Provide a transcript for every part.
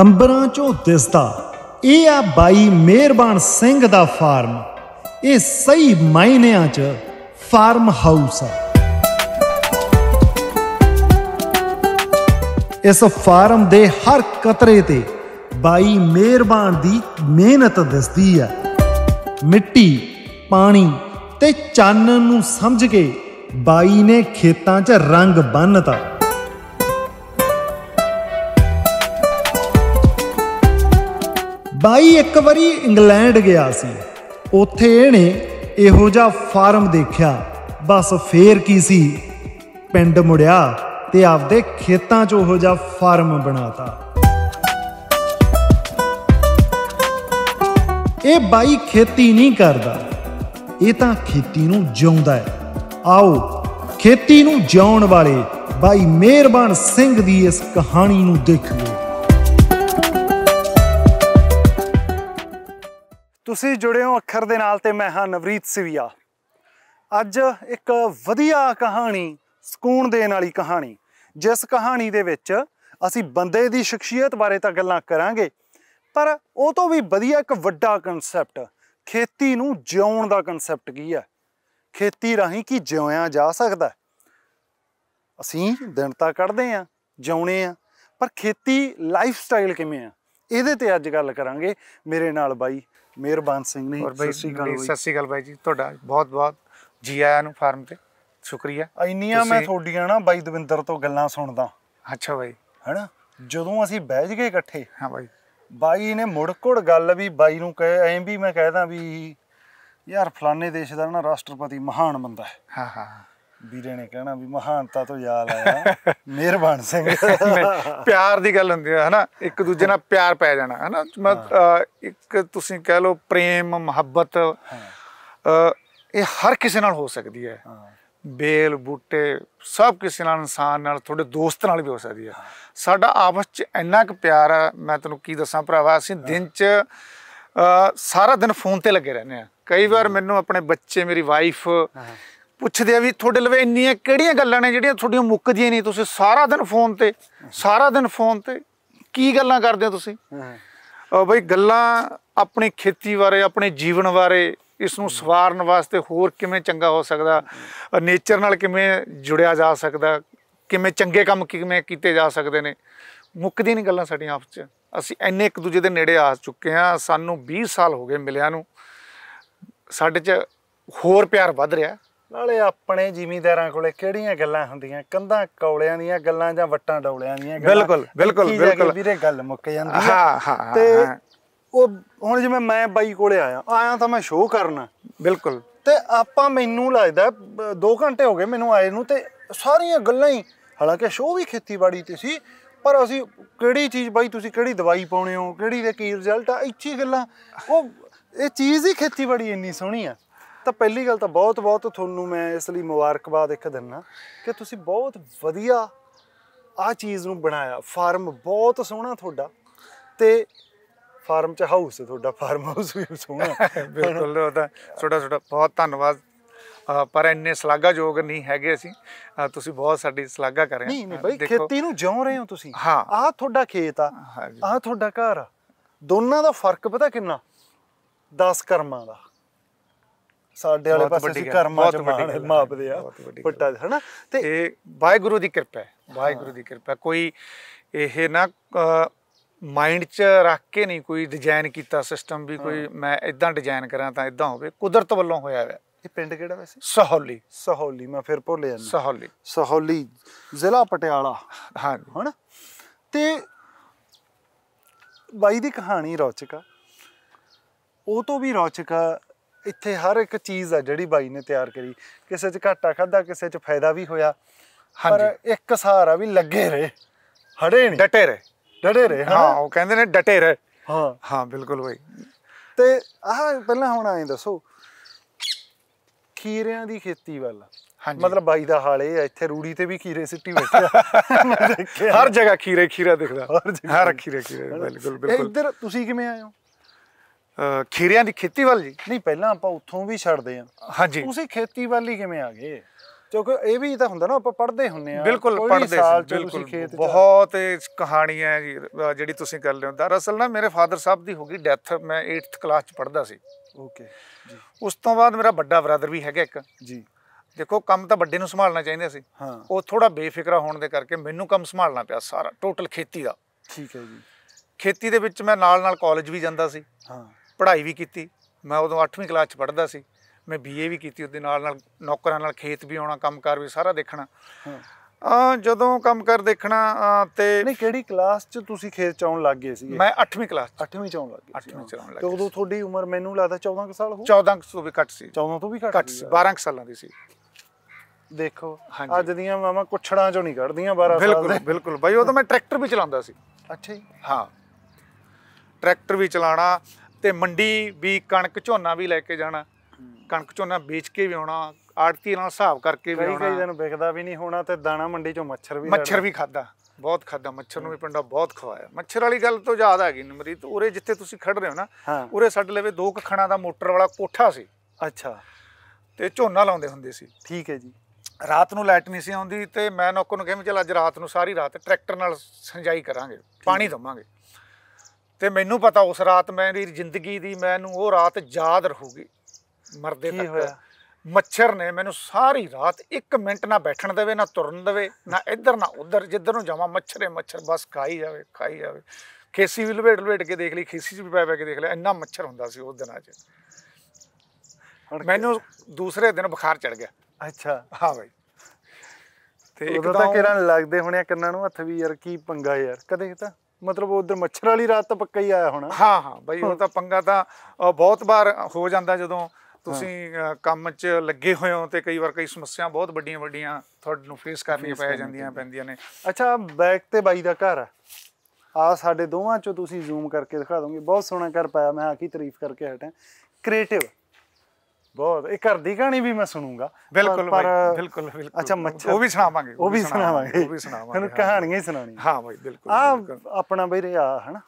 ਅੰਬਰਾਂ ਚੋਂ ਦਿਸਦਾ ਇਹ ਆ ਬਾਈ ਮਿਹਰਬਾਨ ਸਿੰਘ ਦਾ ਫਾਰਮ ਇਹ ਸਹੀ ਮਾਇਨਿਆਂ 'ਚ ਫਾਰਮ ਹਾਊਸ ਆ ਇਸ ਫਾਰਮ ਦੇ ਹਰ ਕਤਰੇ ਤੇ ਬਾਈ ਮਿਹਰਬਾਨ ਦੀ ਮਿਹਨਤ ਦਿਸਦੀ ਆ ਮਿੱਟੀ ਪਾਣੀ ਤੇ ਚਾਨਣ ਨੂੰ ਸਮਝ ਕੇ ਬਾਈ ਨੇ ਖੇਤਾਂ 'ਚ ਰੰਗ ਬੰਨਤਾ ਬਾਈ ਇੱਕ ਵਾਰੀ ਇੰਗਲੈਂਡ ਗਿਆ ਸੀ ਉੱਥੇ ਇਹਨੇ ਇਹੋ ਜਿਹਾ ਫਾਰਮ ਦੇਖਿਆ ਬਸ ਫੇਰ ਕੀ ਸੀ ਪਿੰਡ ਮੁੜਿਆ ਤੇ ਆਪਦੇ ਖੇਤਾਂ 'ਚ ਉਹੋ ਜਿਹਾ ਫਾਰਮ ਬਣਾਤਾ ਇਹ ਬਾਈ ਖੇਤੀ ਨਹੀਂ ਕਰਦਾ ਇਹ ਤਾਂ ਖੇਤੀ ਨੂੰ ਜਿਉਂਦਾ ਹੈ ਆਓ ਖੇਤੀ ਨੂੰ ਜਿਉਣ ਵਾਲੇ ਬਾਈ ਮਿਹਰਬਾਨ ਸਿੰਘ ਦੀ ਇਸ ਕਹਾਣੀ ਨੂੰ ਦੇਖੀਏ ਤੁਸੀਂ ਜੁੜੇ ਹੋ ਅੱਖਰ ਦੇ ਨਾਲ ਤੇ ਮੈਂ ਹਾਂ ਨਵਰੀਤ ਸਿਵਿਆ ਅੱਜ ਇੱਕ ਵਧੀਆ ਕਹਾਣੀ ਸਕੂਨ ਦੇਣ ਵਾਲੀ ਕਹਾਣੀ ਜਿਸ ਕਹਾਣੀ ਦੇ ਵਿੱਚ ਅਸੀਂ ਬੰਦੇ ਦੀ ਸ਼ਖਸੀਅਤ ਬਾਰੇ ਤਾਂ ਗੱਲਾਂ ਕਰਾਂਗੇ ਪਰ ਉਹ ਤੋਂ ਵੀ ਵਧੀਆ ਇੱਕ ਵੱਡਾ ਕਨਸੈਪਟ ਖੇਤੀ ਨੂੰ ਜਿਉਣ ਦਾ ਕਨਸੈਪਟ ਕੀ ਹੈ ਖੇਤੀ ਰਾਹੀਂ ਕੀ ਜਿਉਇਆ ਜਾ ਸਕਦਾ ਅਸੀਂ ਦਿਨ ਤਾਂ ਕੱਢਦੇ ਆ ਜਿਉਣੇ ਆ ਪਰ ਖੇਤੀ ਲਾਈਫ ਸਟਾਈਲ ਕਿਵੇਂ ਆ ਇਹਦੇ ਤੇ ਅੱਜ ਗੱਲ ਕਰਾਂਗੇ ਮੇਰੇ ਨਾਲ ਬਾਈ ਮਿਹਰਬਾਨ ਸਿੰਘ ਨੇ ਸਤਿ ਸ਼੍ਰੀ ਅਕਾਲ ਸਤਿ ਸ਼੍ਰੀ ਅਕਾਲ ਬਾਈ ਜੀ ਤੁਹਾਡਾ ਬਹੁਤ ਬਹੁਤ ਜੀ ਆਇਆਂ ਨੂੰ ਫਾਰਮ ਤੇ ਸ਼ੁਕਰੀਆ ਇੰਨੀਆਂ ਮੈਂ ਤੁਹਾਡੀਆਂ ਨਾ ਬਾਈ ਦਵਿੰਦਰ ਤੋਂ ਗੱਲਾਂ ਸੁਣਦਾ ਅੱਛਾ ਬਾਈ ਹੈਨਾ ਜਦੋਂ ਅਸੀਂ ਬਹਿ ਗਏ ਇਕੱਠੇ ਹਾਂ ਬਾਈ ਬਾਈ ਨੇ ਮੁੜਕੁੜ ਗੱਲ ਵੀ ਬਾਈ ਨੂੰ ਕਹੇ ਐਂ ਵੀ ਮੈਂ ਕਹਿਦਾ ਵੀ ਯਾਰ ਫਲਾਣੇ ਦੇਸ਼ ਦਾ ਨਾ ਰਾਸ਼ਟਰਪਤੀ ਮਹਾਨ ਬੰਦਾ ਹੈ ਹਾਂ ਹਾਂ ਵੀਰੇ ਨੇ ਕਹਿਣਾ ਵੀ ਮਹਾਨਤਾ ਤੋਂ ਯਾਦ ਆਇਆ ਮਿਹਰਬਾਨ ਸਿੰਘ ਪਿਆਰ ਦੀ ਗੱਲ ਹੁੰਦੀ ਹੈ ਹਨਾ ਇੱਕ ਦੂਜੇ ਨਾਲ ਪਿਆਰ ਪੈ ਜਾਣਾ ਹਨਾ ਇੱਕ ਤੁਸੀਂ ਕਹਿ ਲਓ ਪ੍ਰੇਮ ਮੁਹੱਬਤ ਇਹ ਹਰ ਕਿਸੇ ਨਾਲ ਹੋ ਸਕਦੀ ਹੈ ਬੇਲ ਬੂਟੇ ਸਭ ਕਿਸੇ ਨਾਲ ਇਨਸਾਨ ਨਾਲ ਤੁਹਾਡੇ ਦੋਸਤ ਨਾਲ ਵੀ ਹੋ ਸਕਦੀ ਹੈ ਸਾਡਾ ਆਪਸ ਚ ਇੰਨਾ ਕੁ ਪਿਆਰ ਆ ਮੈਂ ਤੈਨੂੰ ਕੀ ਦੱਸਾਂ ਭਰਾਵਾ ਅਸੀਂ ਦਿਨ ਚ ਸਾਰਾ ਦਿਨ ਫੋਨ ਤੇ ਲੱਗੇ ਰਹਿੰਦੇ ਆ ਕਈ ਵਾਰ ਮੈਨੂੰ ਆਪਣੇ ਬੱਚੇ ਮੇਰੀ ਵਾਈਫ ਪੁੱਛਦੇ ਆ ਵੀ ਤੁਹਾਡੇ ਲਵੇ ਇੰਨੀਆਂ ਕਿਹੜੀਆਂ ਗੱਲਾਂ ਨੇ ਜਿਹੜੀਆਂ ਤੁਹਾਡੀਆਂ ਮੁੱਕਦੀਆਂ ਨਹੀਂ ਤੁਸੀਂ ਸਾਰਾ ਦਿਨ ਫੋਨ ਤੇ ਸਾਰਾ ਦਿਨ ਫੋਨ ਤੇ ਕੀ ਗੱਲਾਂ ਕਰਦੇ ਹੋ ਤੁਸੀਂ ਬਈ ਗੱਲਾਂ ਆਪਣੀ ਖੇਤੀ ਬਾਰੇ ਆਪਣੇ ਜੀਵਨ ਬਾਰੇ ਇਸ ਨੂੰ ਸਵਾਰਨ ਵਾਸਤੇ ਹੋਰ ਕਿਵੇਂ ਚੰਗਾ ਹੋ ਸਕਦਾ ਨੇਚਰ ਨਾਲ ਕਿਵੇਂ ਜੁੜਿਆ ਜਾ ਸਕਦਾ ਕਿਵੇਂ ਚੰਗੇ ਕੰਮ ਕਿਵੇਂ ਕੀਤੇ ਜਾ ਸਕਦੇ ਨੇ ਮੁੱਕਦੀ ਨਹੀਂ ਗੱਲਾਂ ਸਾਡੀਆਂ ਆਪਸ ਚ ਅਸੀਂ ਐਨੇ ਇੱਕ ਦੂਜੇ ਦੇ ਨੇੜੇ ਆ ਚੁੱਕੇ ਆ ਸਾਨੂੰ 20 ਸਾਲ ਹੋ ਗਏ ਮਿਲਿਆਂ ਨੂੰ ਸਾਡੇ ਚ ਹੋਰ ਪਿਆਰ ਵੱਧ ਰਿਹਾ ਨਾਲੇ ਆਪਣੇ ਜ਼ਿਮੀਦਾਰਾਂ ਕੋਲੇ ਕਿਹੜੀਆਂ ਗੱਲਾਂ ਹੁੰਦੀਆਂ ਕੰਧਾਂ ਕੌਲਿਆਂ ਦੀਆਂ ਗੱਲਾਂ ਜਾਂ ਵੱਟਾਂ ਡੌਲਿਆਂ ਦੀਆਂ ਗੱਲਾਂ ਬਿਲਕੁਲ ਬਿਲਕੁਲ ਬਿਲਕੁਲ ਵੀਰੇ ਗੱਲ ਮੁੱਕ ਜਾਂਦੀ ਹੈ ਹਾਂ ਹਾਂ ਤੇ ਉਹ ਹੁਣ ਜਿਵੇਂ ਮੈਂ ਬਾਈ ਕੋਲੇ ਆਇਆ ਆਇਆ ਤਾਂ ਮੈਂ ਸ਼ੋਅ ਕਰਨਾ ਬਿਲਕੁਲ ਤੇ ਆਪਾਂ ਮੈਨੂੰ ਲੱਗਦਾ 2 ਘੰਟੇ ਹੋ ਗਏ ਮੈਨੂੰ ਆਏ ਨੂੰ ਤੇ ਸਾਰੀਆਂ ਗੱਲਾਂ ਹੀ ਹਾਲਾਂਕਿ ਸ਼ੋਅ ਵੀ ਖੇਤੀਬਾੜੀ ਤੇ ਸੀ ਪਰ ਅਸੀਂ ਕਿਹੜੀ ਚੀਜ਼ ਬਾਈ ਤੁਸੀਂ ਕਿਹੜੀ ਦਵਾਈ ਪਾਉਣੇ ਹੋ ਕਿਹੜੀ ਦੇ ਕੀ ਰਿਜ਼ਲਟ ਆ ਇੱਚੀ ਗੱਲਾਂ ਉਹ ਇਹ ਚੀਜ਼ ਹੀ ਖੇਤੀਬਾੜੀ ਇੰਨੀ ਸੋਹਣੀ ਆ ਤਾਂ ਪਹਿਲੀ ਗੱਲ ਤਾਂ ਬਹੁਤ ਬਹੁਤ ਤੁਹਾਨੂੰ ਮੈਂ ਇਸ ਲਈ ਮੁਬਾਰਕਬਾਦ ਇੱਕ ਦਿਨਾ ਕਿ ਤੁਸੀਂ ਬਹੁਤ ਵਧੀਆ ਆ ਚੀਜ਼ ਨੂੰ ਬਣਾਇਆ ਫਾਰਮ ਬਹੁਤ ਸੋਹਣਾ ਤੁਹਾਡਾ ਤੇ ਫਾਰਮ ਚ ਹਾਊਸ ਹੈ ਤੁਹਾਡਾ ਫਾਰਮ ਹਾਊਸ ਵੀ ਸੋਹਣਾ ਬਿਲਕੁਲ ਉਹਦਾ ਛੋਟਾ ਛੋਟਾ ਬਹੁਤ ਧੰਨਵਾਦ ਪਰ ਇੰਨੇ ਸ਼ਲਾਘਾਯੋਗ ਨਹੀਂ ਹੈਗੇ ਅਸੀਂ ਤੁਸੀਂ ਬਹੁਤ ਸਾਡੀ ਸਲਾਗਾ ਕਰ ਰਹੇ ਹੋ ਨਹੀਂ ਨਹੀਂ ਬਈ ਖੇਤੀ ਨੂੰ ਜਿਉਂ ਰਹੇ ਹੋ ਤੁਸੀਂ ਆਹ ਤੁਹਾਡਾ ਖੇਤ ਆ ਆਹ ਤੁਹਾਡਾ ਘਰ ਆ ਦੋਨਾਂ ਦਾ ਫਰਕ ਪਤਾ ਕਿੰਨਾ 10 ਕਰਮਾਂ ਦਾ ਸਾਡੇ ਵਾਲੇ ਪਾਸੇ ਅਸੀਂ ਕਰਮਾਂ ਚ ਮਾਪਦੇ ਆ ਪੱਟਾ ਹਨਾ ਤੇ ਇਹ ਵਾਹਿਗੁਰੂ ਦੀ ਕਿਰਪਾ ਹੈ ਵਾਹਿਗੁਰੂ ਦੀ ਕਿਰਪਾ ਕੋਈ ਇਹ ਨਾ ਮਾਈਂਡ 'ਚ ਰੱਖ ਕੇ ਨਹੀਂ ਕੋਈ ਡਿਜ਼ਾਈਨ ਕੀਤਾ ਸਿਸਟਮ ਵੀ ਕੋਈ ਮੈਂ ਇਦਾਂ ਡਿਜ਼ਾਈਨ ਕਰਾਂ ਤਾਂ ਇਦਾਂ ਹੋਵੇ ਕੁਦਰਤ ਵੱਲੋਂ ਹੋਇਆ ਹੈ ਇਹ ਪਿੰਡ ਕਿਹੜਾ ਵੈਸੇ ਸਹੌਲੀ ਸਹੌਲੀ ਮੈਂ ਫਿਰ ਭੁੱਲ ਜਾਂਦਾ ਸਹੌਲੀ ਸਹੌਲੀ ਜ਼ਿਲ੍ਹਾ ਪਟਿਆਲਾ ਹਾਂ ਹਣ ਤੇ ਬਾਈ ਦੀ ਕਹਾਣੀ ਰੌਚਕ ਆ ਉਹ ਤੋਂ ਵੀ ਰੌਚਕ ਆ ਇੱਥੇ ਹਰ ਇੱਕ ਚੀਜ਼ ਆ ਜਿਹੜੀ ਬਾਈ ਨੇ ਤਿਆਰ ਕਰੀ ਕਿਸੇ 'ਚ ਘਾਟਾ ਖਾਦਾ ਕਿਸੇ 'ਚ ਫਾਇਦਾ ਵੀ ਹੋਇਆ ਪਰ ਇੱਕ ਸਹਾਰਾ ਵੀ ਲੱਗੇ ਰਹੇ ਹੜੇ ਨਹੀਂ ਡਟੇ ਰਹੇ ਡਟੇ ਰਹੇ ਹਾਂ ਉਹ ਕਹਿੰਦੇ ਨੇ ਡਟੇ ਰਹੇ ਹਾਂ ਹਾਂ ਬਿਲਕੁਲ ਬਾਈ ਤੇ ਆਹ ਪਹਿਲਾਂ ਹੁਣ ਆਏ ਦੱਸੋ ਖੀਰਿਆਂ ਦੀ ਖੇਤੀ ਵੱਲ ਹਾਂਜੀ ਮਤਲਬ ਬਾਈ ਦਾ ਹਾਲ ਇਹ ਆ ਇੱਥੇ ਰੂੜੀ ਤੇ ਵੀ ਖੀਰੇ ਸਿੱਟੀ ਦੇਖਿਆ ਹਰ ਜਗ੍ਹਾ ਖੀਰੇ ਖੀਰਾ ਦਿਖਦਾ ਹਰ ਖੀਰੇ ਖੀਰੇ ਬਿਲਕੁਲ ਬਿਲਕੁਲ ਇੱਧਰ ਤੁਸੀਂ ਕਿਵੇਂ ਆਏ ਹੋ ਖੀਰਿਆਂ ਦੀ ਖੇਤੀ ਵੱਲ ਜੀ ਨਹੀਂ ਪਹਿਲਾਂ ਆਪਾਂ ਉੱਥੋਂ ਵੀ ਛੱਡਦੇ ਆ ਹਾਂਜੀ ਤੁਸੀਂ ਖੇਤੀ ਵੱਲ ਹੀ ਕਿਵੇਂ ਆ ਗਏ ਕਿਉਂਕਿ ਇਹ ਵੀ ਤਾਂ ਹੁੰਦਾ ਨਾ ਆਪਾਂ ਪੜ੍ਹਦੇ ਹੁੰਨੇ ਆ ਬਿਲਕੁਲ ਪੜ੍ਹਦੇ ਸੀ ਬਿਲਕੁਲ ਬਹੁਤ ਕਹਾਣੀਆਂ ਜਿਹੜੀ ਤੁਸੀਂ ਕਰ ਲਿਓ ਦਰਅਸਲ ਨਾ ਮੇਰੇ ਫਾਦਰ ਸਾਹਿਬ ਦੀ ਹੋ ਗਈ ਡੈਥ ਮੈਂ 8th ਕਲਾਸ ਚ ਪੜ੍ਹਦਾ ਸੀ ਓਕੇ ਜੀ ਉਸ ਤੋਂ ਬਾਅਦ ਮੇਰਾ ਵੱਡਾ ਬ੍ਰਦਰ ਵੀ ਹੈਗਾ ਇੱਕ ਜੀ ਦੇਖੋ ਕੰਮ ਤਾਂ ਵੱਡੇ ਨੂੰ ਸੰਭਾਲਣਾ ਚਾਹੀਦਾ ਸੀ ਹਾਂ ਉਹ ਥੋੜਾ ਬੇਫਿਕਰਾ ਹੋਣ ਦੇ ਕਰਕੇ ਮੈਨੂੰ ਕੰਮ ਸੰਭਾਲਣਾ ਪਿਆ ਸਾਰਾ ਟੋਟਲ ਖੇਤੀ ਦਾ ਠੀਕ ਹੈ ਜੀ ਖੇਤੀ ਦੇ ਵਿੱਚ ਮੈਂ ਨਾਲ ਨਾਲ ਕਾਲਜ ਵੀ ਜਾਂਦਾ ਸੀ ਹਾਂ ਪੜ੍ਹਾਈ ਵੀ ਕੀਤੀ ਮੈਂ ਉਦੋਂ 8ਵੀਂ ਕਲਾਸ 'ਚ ਪੜ੍ਹਦਾ ਸੀ ਮੈਂ ਬੀਏ ਵੀ ਕੀਤੀ ਉਹਦੇ ਨਾਲ ਨਾਲ ਨੌਕਰਾਂ ਨਾਲ ਖੇਤ ਵੀ ਆਉਣਾ ਕੰਮਕਾਰ ਵੀ ਸਾਰਾ ਦੇਖਣਾ ਆ ਜਦੋਂ ਕੰਮਕਾਰ ਦੇਖਣਾ ਤੇ ਨਹੀਂ ਕਿਹੜੀ ਕਲਾਸ 'ਚ ਤੁਸੀਂ ਖੇਤ ਚਾਉਣ ਲੱਗ ਗਏ ਸੀ ਮੈਂ 8ਵੀਂ ਕਲਾਸ 8ਵੀਂ ਚਾਉਣ ਲੱਗ ਗਿਆ 8ਵੀਂ ਚਾਉਣ ਲੱਗ ਗਿਆ ਤੇ ਉਦੋਂ ਤੁਹਾਡੀ ਉਮਰ ਮੈਨੂੰ ਲੱਗਦਾ 14 ਸਾਲ ਹੋ 14 ਤੋਂ ਵੀ ਘੱਟ ਸੀ 14 ਤੋਂ ਵੀ ਘੱਟ ਸੀ 12 ਸਾਲਾਂ ਦੀ ਸੀ ਦੇਖੋ ਅੱਜ ਦੀਆਂ ਮਾਮਾ ਕੁਛੜਾਂ ਚੋਂ ਨਹੀਂ ਕੱਢਦੀਆਂ 12 ਸਾਲ ਬਿਲਕੁਲ ਬਿਲਕੁਲ ਬਾਈ ਉਦੋਂ ਮੈਂ ਟਰੈਕਟਰ ਵੀ ਚਲਾਉਂਦਾ ਸੀ ਅੱਛਾ ਜੀ ਹਾਂ ਟਰੈਕਟਰ ਵੀ ਚਲਾਣਾ ਤੇ ਮੰਡੀ ਵੀ ਕਣਕ ਝੋਨਾ ਵੀ ਲੈ ਕੇ ਜਾਣਾ ਕਣਕ ਝੋਨਾ ਵੇਚ ਕੇ ਵੀ ਆਉਣਾ ਆੜਤੀ ਨਾਲ ਹਿਸਾਬ ਕਰਕੇ ਵੀ ਆਉਣਾ ਕਈ ਦਿਨ ਵਿਕਦਾ ਵੀ ਨਹੀਂ ਹੋਣਾ ਤੇ ਦਾਣਾ ਮੰਡੀ ਚੋਂ ਮੱਛਰ ਵੀ ਮੱਛਰ ਵੀ ਖਾਦਾ ਬਹੁਤ ਖਾਦਾ ਮੱਛਰ ਨੂੰ ਵੀ ਪਿੰਡਾ ਬਹੁਤ ਖਵਾਇਆ ਮੱਛਰ ਵਾਲੀ ਗੱਲ ਤੋਂ ਯਾਦ ਆ ਗਈ ਨਮਰੀਤ ਉਰੇ ਜਿੱਥੇ ਤੁਸੀਂ ਖੜ ਰਹੇ ਹੋ ਨਾ ਉਰੇ ਸਾਡੇ ਲਵੇ ਦੋ ਕਖਣਾ ਦਾ ਮੋਟਰ ਵਾਲਾ ਕੋਠਾ ਸੀ ਅੱਛਾ ਤੇ ਝੋਨਾ ਲਾਉਂਦੇ ਹੁੰਦੇ ਸੀ ਠੀਕ ਹੈ ਜੀ ਰਾਤ ਨੂੰ ਲਾਈਟ ਨਹੀਂ ਸੀ ਆਉਂਦੀ ਤੇ ਮੈਂ ਨੌਕਰ ਨੂੰ ਕਿਹਾ ਮੈਂ ਚਲ ਅੱਜ ਰਾਤ ਨੂੰ ਸਾਰੀ ਰਾਤ ਟਰੈਕਟਰ ਨਾਲ ਸਿੰਜਾਈ ਕਰਾਂਗੇ ਪਾਣੀ ਦਵਾਂਗੇ ਤੇ ਮੈਨੂੰ ਪਤਾ ਉਸ ਰਾਤ ਮੈਂ ਦੀ ਜ਼ਿੰਦਗੀ ਦੀ ਮੈਨੂੰ ਉਹ ਰਾਤ ਯਾਦ ਰਹੂਗੀ ਮਰਦੇ ਤੱਕ ਮੱਛਰ ਨੇ ਮੈਨੂੰ ਸਾਰੀ ਰਾਤ 1 ਮਿੰਟ ਨਾ ਬੈਠਣ ਦੇਵੇ ਨਾ ਤੁਰਨ ਦੇਵੇ ਨਾ ਇੱਧਰ ਨਾ ਉੱਧਰ ਜਿੱਧਰ ਨੂੰ ਜਾਵਾਂ ਮੱਛਰੇ ਮੱਛਰ ਬਸ ਖਾਈ ਜਾਵੇ ਖਾਈ ਜਾਵੇ ਖੇਸੀ ਵੀ ਲਵੇਟ ਲਵੇਟ ਕੇ ਦੇਖ ਲਈ ਖੇਸੀ 'ਚ ਵੀ ਪੈ ਪੈ ਕੇ ਦੇਖ ਲਿਆ ਇੰਨਾ ਮੱਛਰ ਹੁੰਦਾ ਸੀ ਉਸ ਦਿਨਾਂ 'ਚ ਮੈਨੂੰ ਦੂਸਰੇ ਦਿਨ ਬੁਖਾਰ ਚੜ ਗਿਆ ਅੱਛਾ ਹਾਂ ਭਾਈ ਤੇ ਉਦੋਂ ਤਾਂ ਕਿਹੜਾ ਲੱਗਦੇ ਹੋਣੇ ਕੰਨਾਂ ਨੂੰ ਹੱਥ ਵੀ ਯਾਰ ਕੀ ਪੰਗਾ ਯਾਰ ਕਦੇ ਤਾਂ ਮਤਲਬ ਉਧਰ ਮੱਛਰ ਵਾਲੀ ਰਾਤ ਤਾਂ ਪੱਕਾ ਹੀ ਆਇਆ ਹੋਣਾ ਹਾਂ ਹਾਂ ਬਾਈ ਉਹ ਤਾਂ ਪੰਗਾ ਤਾਂ ਬਹੁਤ ਵਾਰ ਹੋ ਜਾਂਦਾ ਜਦੋਂ ਤੁਸੀਂ ਕੰਮ 'ਚ ਲੱਗੇ ਹੋਏ ਹੋ ਤੇ ਕਈ ਵਾਰ ਕਈ ਸਮੱਸਿਆਵਾਂ ਬਹੁਤ ਵੱਡੀਆਂ ਵੱਡੀਆਂ ਤੁਹਾਨੂੰ ਫੇਸ ਕਰਨੀਆਂ ਪੈ ਜਾਂਦੀਆਂ ਪੈਂਦੀਆਂ ਨੇ ਅੱਛਾ ਬੈਕ ਤੇ ਬਾਈ ਦਾ ਘਰ ਆ ਆ ਸਾਡੇ ਦੋਵਾਂ 'ਚੋਂ ਤੁਸੀਂ ਜ਼ੂਮ ਕਰਕੇ ਦਿਖਾ ਦੋਗੇ ਬਹੁਤ ਸੋਹਣਾ ਘਰ ਪਾਇਆ ਮੈਂ ਆ ਕੀ ਤਾਰੀਫ ਕਰਕੇ ਹਟਾਂ ਕ੍ਰੀਏਟਿਵ ਬਹੁਤ ਇਹ ਘਰ ਦੀ ਕਹਾਣੀ ਵੀ ਮੈਂ ਸੁਣੂਗਾ ਬਿਲਕੁਲ ਬਾਈ ਬਿਲਕੁਲ ਬਿਲਕੁਲ ਅੱਛਾ ਮੱਛਰ ਉਹ ਵੀ ਸੁਣਾਵਾਂਗੇ ਉਹ ਵੀ ਸੁਣਾਵਾਂਗੇ ਉਹ ਵੀ ਸੁਣਾਵਾਂਗੇ ਤੁਹਾਨੂੰ ਕਹਾਣੀਆਂ ਹੀ ਸੁਣਾਉਣੀਆਂ ਹਾਂ ਬਾਈ ਬਿਲਕੁਲ ਆ ਆਪਣਾ ਬਈ ਰਿਆ ਹਨਾ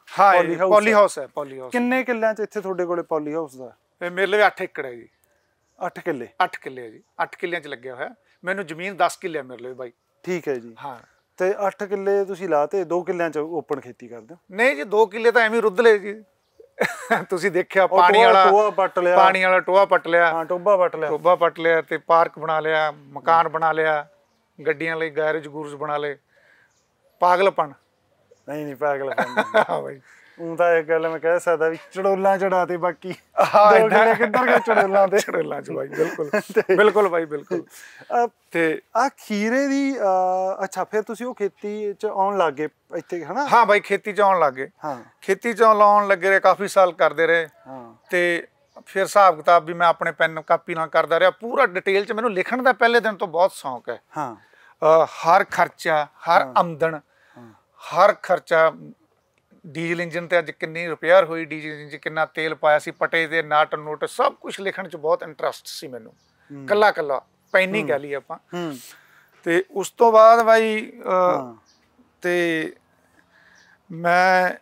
ਪੋਲੀ ਹਾਊਸ ਹੈ ਪੋਲੀ ਹਾਊਸ ਕਿੰਨੇ ਕਿੱਲਿਆਂ ਚ ਇੱਥੇ ਤੁਹਾਡੇ ਕੋਲੇ ਪੋਲੀ ਹਾਊਸ ਦਾ ਇਹ ਮੇਰੇ ਲਈ 8 ਏਕੜ ਹੈ ਜੀ 8 ਕਿੱਲੇ 8 ਕਿੱਲੇ ਹੈ ਜੀ 8 ਕਿੱਲਿਆਂ ਚ ਲੱਗਿਆ ਹੋਇਆ ਮੈਨੂੰ ਜ਼ਮੀਨ 10 ਕਿੱਲੇ ਮੇਰੇ ਲਈ ਬਾਈ ਠੀਕ ਹੈ ਜੀ ਹਾਂ ਤੇ 8 ਕਿੱਲੇ ਤੁਸੀਂ ਲਾਤੇ 2 ਕਿੱਲਿਆਂ ਚ ਓਪਨ ਖੇਤੀ ਕਰਦੇ ਹੋ ਨਹੀਂ ਜੀ 2 ਕਿੱਲੇ ਤਾਂ ਐਵੇਂ ਰੁੱਧ ਲਏ ਜੀ ਤੁਸੀਂ ਦੇਖਿਆ ਪਾਣੀ ਵਾਲਾ ਟੋਆ ਪੱਟ ਲਿਆ ਪਾਣੀ ਵਾਲਾ ਟੋਆ ਪੱਟ ਲਿਆ ਹਾਂ ਟੋਬਾ ਪੱਟ ਲਿਆ ਟੋਬਾ ਪੱਟ ਲਿਆ ਤੇ ਪਾਰਕ ਬਣਾ ਲਿਆ ਮਕਾਨ ਬਣਾ ਲਿਆ ਗੱਡੀਆਂ ਲਈ ਗੈਰੇਜ ਗੂਰਜ ਬਣਾ ਲਏ ਪਾਗਲਪਣ ਨਹੀਂ ਨਹੀਂ ਪਾਗਲਪਣ ਹਾਂ ਬਾਈ ਉਹ ਤਾਂ ਇਹ ਗੱਲ ਮੈਂ ਕਹਿ ਸਕਦਾ ਵੀ ਚੜੋਲਾਂ ਚੜਾ ਤੇ ਬਾਕੀ ਹਾਂ ਇਦਾਂ ਕਿੱਧਰ ਗਏ ਚੜੋਲਾਂ ਤੇ ਚੜੋਲਾਂ ਚ ਬਾਈ ਬਿਲਕੁਲ ਬਿਲਕੁਲ ਬਾਈ ਬਿਲਕੁਲ ਤੇ ਆ ਖੀਰੇ ਦੀ ਅੱਛਾ ਫਿਰ ਤੁਸੀਂ ਉਹ ਖੇਤੀ ਚ ਆਉਣ ਲੱਗੇ ਇੱਥੇ ਹਨਾ ਹਾਂ ਬਾਈ ਖੇਤੀ ਚ ਆਉਣ ਲੱਗੇ ਹਾਂ ਖੇਤੀ ਚ ਆਉਣ ਲੱਗੇ ਰਹੇ ਕਾਫੀ ਸਾਲ ਕਰਦੇ ਰਹੇ ਹਾਂ ਤੇ ਫਿਰ ਹਿਸਾਬ ਕਿਤਾਬ ਵੀ ਮੈਂ ਆਪਣੇ ਪੈਨ ਕਾਪੀ ਨਾਲ ਕਰਦਾ ਰਿਹਾ ਪੂਰਾ ਡਿਟੇਲ ਚ ਮੈਨੂੰ ਲਿਖਣ ਦਾ ਪਹਿਲੇ ਦਿਨ ਤੋਂ ਬਹੁਤ ਸ਼ੌਂਕ ਹੈ ਹਾਂ ਹਰ ਖਰਚਾ ਹਰ ਆਮਦਨ ਹਰ ਖਰਚਾ ਡੀਜ਼ਲ ਇੰਜਨ ਤੇ ਅੱਜ ਕਿੰਨੀ ਰਿਪੇਅਰ ਹੋਈ ਡੀਜ਼ਲ ਇੰਜਨ 'ਚ ਕਿੰਨਾ ਤੇਲ ਪਾਇਆ ਸੀ ਪਟੇ ਦੇ ਨਾਟ ਨੋਟ ਸਭ ਕੁਝ ਲਿਖਣ 'ਚ ਬਹੁਤ ਇੰਟਰਸਟ ਸੀ ਮੈਨੂੰ ਕੱਲਾ ਕੱਲਾ ਪੈਨੀ ਕਹ ਲਈ ਆਪਾਂ ਤੇ ਉਸ ਤੋਂ ਬਾਅਦ ਬਾਈ ਤੇ ਮੈਂ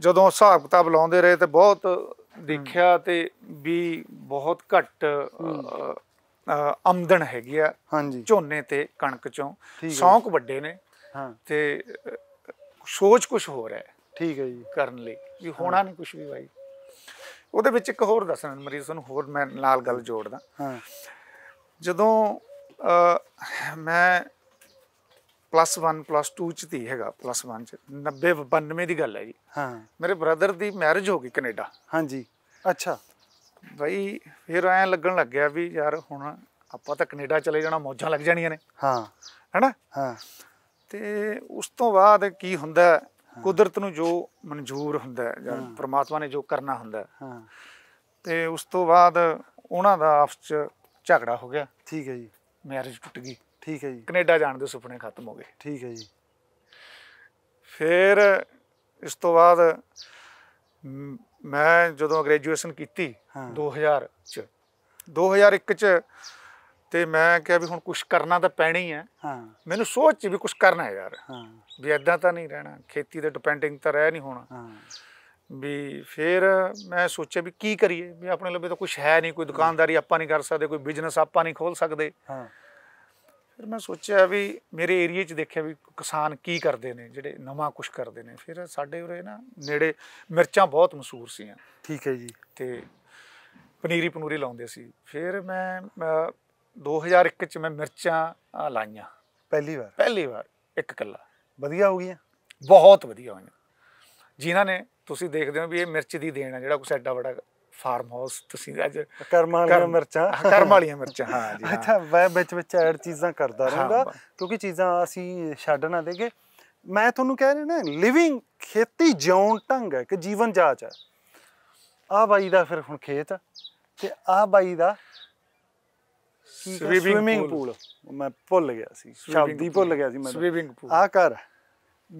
ਜਦੋਂ ਹਿਸਾਬ ਕਿਤਾਬ ਲਾਉਂਦੇ ਰਹੇ ਤੇ ਬਹੁਤ ਦੇਖਿਆ ਤੇ ਵੀ ਬਹੁਤ ਘੱਟ ਆਮਦਨ ਹੈਗੀ ਆ ਝੋਨੇ ਤੇ ਕਣਕ ਚੋਂ ਸੌਂਕ ਵੱਡੇ ਨੇ ਤੇ ਸੋਚ ਕੁਝ ਹੋਰ ਹੈ ਠੀਕ ਹੈ ਜੀ ਕਰਨ ਲਈ ਵੀ ਹੋਣਾ ਨਹੀਂ ਕੁਝ ਵੀ ਬਾਈ ਉਹਦੇ ਵਿੱਚ ਇੱਕ ਹੋਰ ਦੱਸਣਾ ਮਰੀਜ਼ ਤੁਹਾਨੂੰ ਹੋਰ ਮੈਂ ਨਾਲ ਗੱਲ ਜੋੜਦਾ ਹਾਂ ਜਦੋਂ ਮੈਂ ਪਲੱਸ 1 ਪਲੱਸ 2 ਚ ਦੀ ਹੈਗਾ ਪਲੱਸ 1 ਚ 90 92 ਦੀ ਗੱਲ ਹੈ ਜੀ ਹਾਂ ਮੇਰੇ ਬ੍ਰਦਰ ਦੀ ਮੈਰਿਜ ਹੋ ਗਈ ਕੈਨੇਡਾ ਹਾਂਜੀ ਅੱਛਾ ਬਈ ਫਿਰ ਐ ਲੱਗਣ ਲੱਗਿਆ ਵੀ ਯਾਰ ਹੁਣ ਆਪਾਂ ਤਾਂ ਕੈਨੇਡਾ ਚਲੇ ਜਾਣਾ ਮੌਜਾਂ ਲੱਗ ਜਾਣੀਆਂ ਨੇ ਹਾਂ ਹੈਨਾ ਹਾਂ ਤੇ ਉਸ ਤੋਂ ਬਾਅਦ ਕੀ ਹੁੰਦਾ ਕੁਦਰਤ ਨੂੰ ਜੋ ਮਨਜ਼ੂਰ ਹੁੰਦਾ ਜਾਂ ਪ੍ਰਮਾਤਮਾ ਨੇ ਜੋ ਕਰਨਾ ਹੁੰਦਾ ਹਾਂ ਤੇ ਉਸ ਤੋਂ ਬਾਅਦ ਉਹਨਾਂ ਦਾ ਆਪਸ ਚ ਝਗੜਾ ਹੋ ਗਿਆ ਠੀਕ ਹੈ ਜੀ ਮੈਰਿਜ ਟੁੱਟ ਗਈ ਠੀਕ ਹੈ ਜੀ ਕੈਨੇਡਾ ਜਾਣ ਦੇ ਸੁਪਨੇ ਖਤਮ ਹੋ ਗਏ ਠੀਕ ਹੈ ਜੀ ਫਿਰ ਇਸ ਤੋਂ ਬਾਅਦ ਮੈਂ ਜਦੋਂ ਗ੍ਰੈਜੂਏਸ਼ਨ ਕੀਤੀ 2000 ਚ 2001 ਚ ਤੇ ਮੈਂ ਕਿਹਾ ਵੀ ਹੁਣ ਕੁਝ ਕਰਨਾ ਤਾਂ ਪੈਣਾ ਹੀ ਹੈ ਹਾਂ ਮੈਨੂੰ ਸੋਚ ਵੀ ਕੁਝ ਕਰਨਾ ਹੈ ਯਾਰ ਹਾਂ ਵੀ ਐਦਾਂ ਤਾਂ ਨਹੀਂ ਰਹਿਣਾ ਖੇਤੀ ਤੇ ਡਿਪੈਂਡਿੰਗ ਤਾਂ ਰਹਿ ਨਹੀਂ ਹੋਣਾ ਹਾਂ ਵੀ ਫਿਰ ਮੈਂ ਸੋਚਿਆ ਵੀ ਕੀ ਕਰੀਏ ਵੀ ਆਪਣੇ ਲੱਭੇ ਤਾਂ ਕੁਝ ਹੈ ਨਹੀਂ ਕੋਈ ਦੁਕਾਨਦਾਰੀ ਆਪਾਂ ਨਹੀਂ ਕਰ ਸਕਦੇ ਕੋਈ ਬਿਜ਼ਨਸ ਆਪਾਂ ਨਹੀਂ ਖੋਲ ਸਕਦੇ ਹਾਂ ਫਿਰ ਮੈਂ ਸੋਚਿਆ ਵੀ ਮੇਰੇ ਏਰੀਆ 'ਚ ਦੇਖਿਆ ਵੀ ਕਿਸਾਨ ਕੀ ਕਰਦੇ ਨੇ ਜਿਹੜੇ ਨਵਾਂ ਕੁਝ ਕਰਦੇ ਨੇ ਫਿਰ ਸਾਡੇ ਉਰੇ ਨਾ ਨੇੜੇ ਮਿਰਚਾਂ ਬਹੁਤ ਮਸ਼ਹੂਰ ਸੀਆਂ ਠੀਕ ਹੈ ਜੀ ਤੇ ਪਨੀਰੀ ਪਨੂਰੀ ਲਾਉਂਦੇ ਸੀ ਫਿਰ ਮੈਂ 2001 ਚ ਮੈਂ ਮਿਰਚਾਂ ਲਾਈਆਂ ਪਹਿਲੀ ਵਾਰ ਪਹਿਲੀ ਵਾਰ ਇੱਕ ਕੱਲਾ ਵਧੀਆ ਹੋ ਗਈਆਂ ਬਹੁਤ ਵਧੀਆ ਹੋਈਆਂ ਜਿਨ੍ਹਾਂ ਨੇ ਤੁਸੀਂ ਦੇਖਦੇ ਹੋ ਵੀ ਇਹ ਮਿਰਚ ਦੀ ਦੇਣ ਹੈ ਜਿਹੜਾ ਕੁਛ ਐਡਾ ਵੱਡਾ ਫਾਰਮ ਹਾਊਸ ਤੁਸੀਂ ਅੱਜ ਕਰਮ ਵਾਲੀਆਂ ਮਿਰਚਾਂ ਕਰਮ ਵਾਲੀਆਂ ਮਿਰਚਾਂ ਹਾਂ ਜੀ ਅੱਛਾ ਮੈਂ ਵਿੱਚ ਵਿੱਚ ਐਡ ਚੀਜ਼ਾਂ ਕਰਦਾ ਰਹਾਂਗਾ ਕਿਉਂਕਿ ਚੀਜ਼ਾਂ ਅਸੀਂ ਛੱਡ ਨਾ ਦੇਗੇ ਮੈਂ ਤੁਹਾਨੂੰ ਕਹਿ ਰਿਹਾ ਨਾ ਲਿਵਿੰਗ ਖੇਤੀ ਜਿਉਣ ਢੰਗ ਹੈ ਕਿ ਜੀਵਨ ਜਾਚ ਹੈ ਆ ਬਾਈ ਦਾ ਫਿਰ ਹੁਣ ਖੇਤ ਤੇ ਆ ਬਾਈ ਦਾ ਸਵੀਮਿੰਗ ਪੂਲ ਮੈਂ ਭੁੱਲ ਗਿਆ ਸੀ ਸ਼ਬਦੀ ਭੁੱਲ ਗਿਆ ਸੀ ਮੈਂ ਸਵੀਮਿੰਗ ਪੂਲ ਆ ਕਰ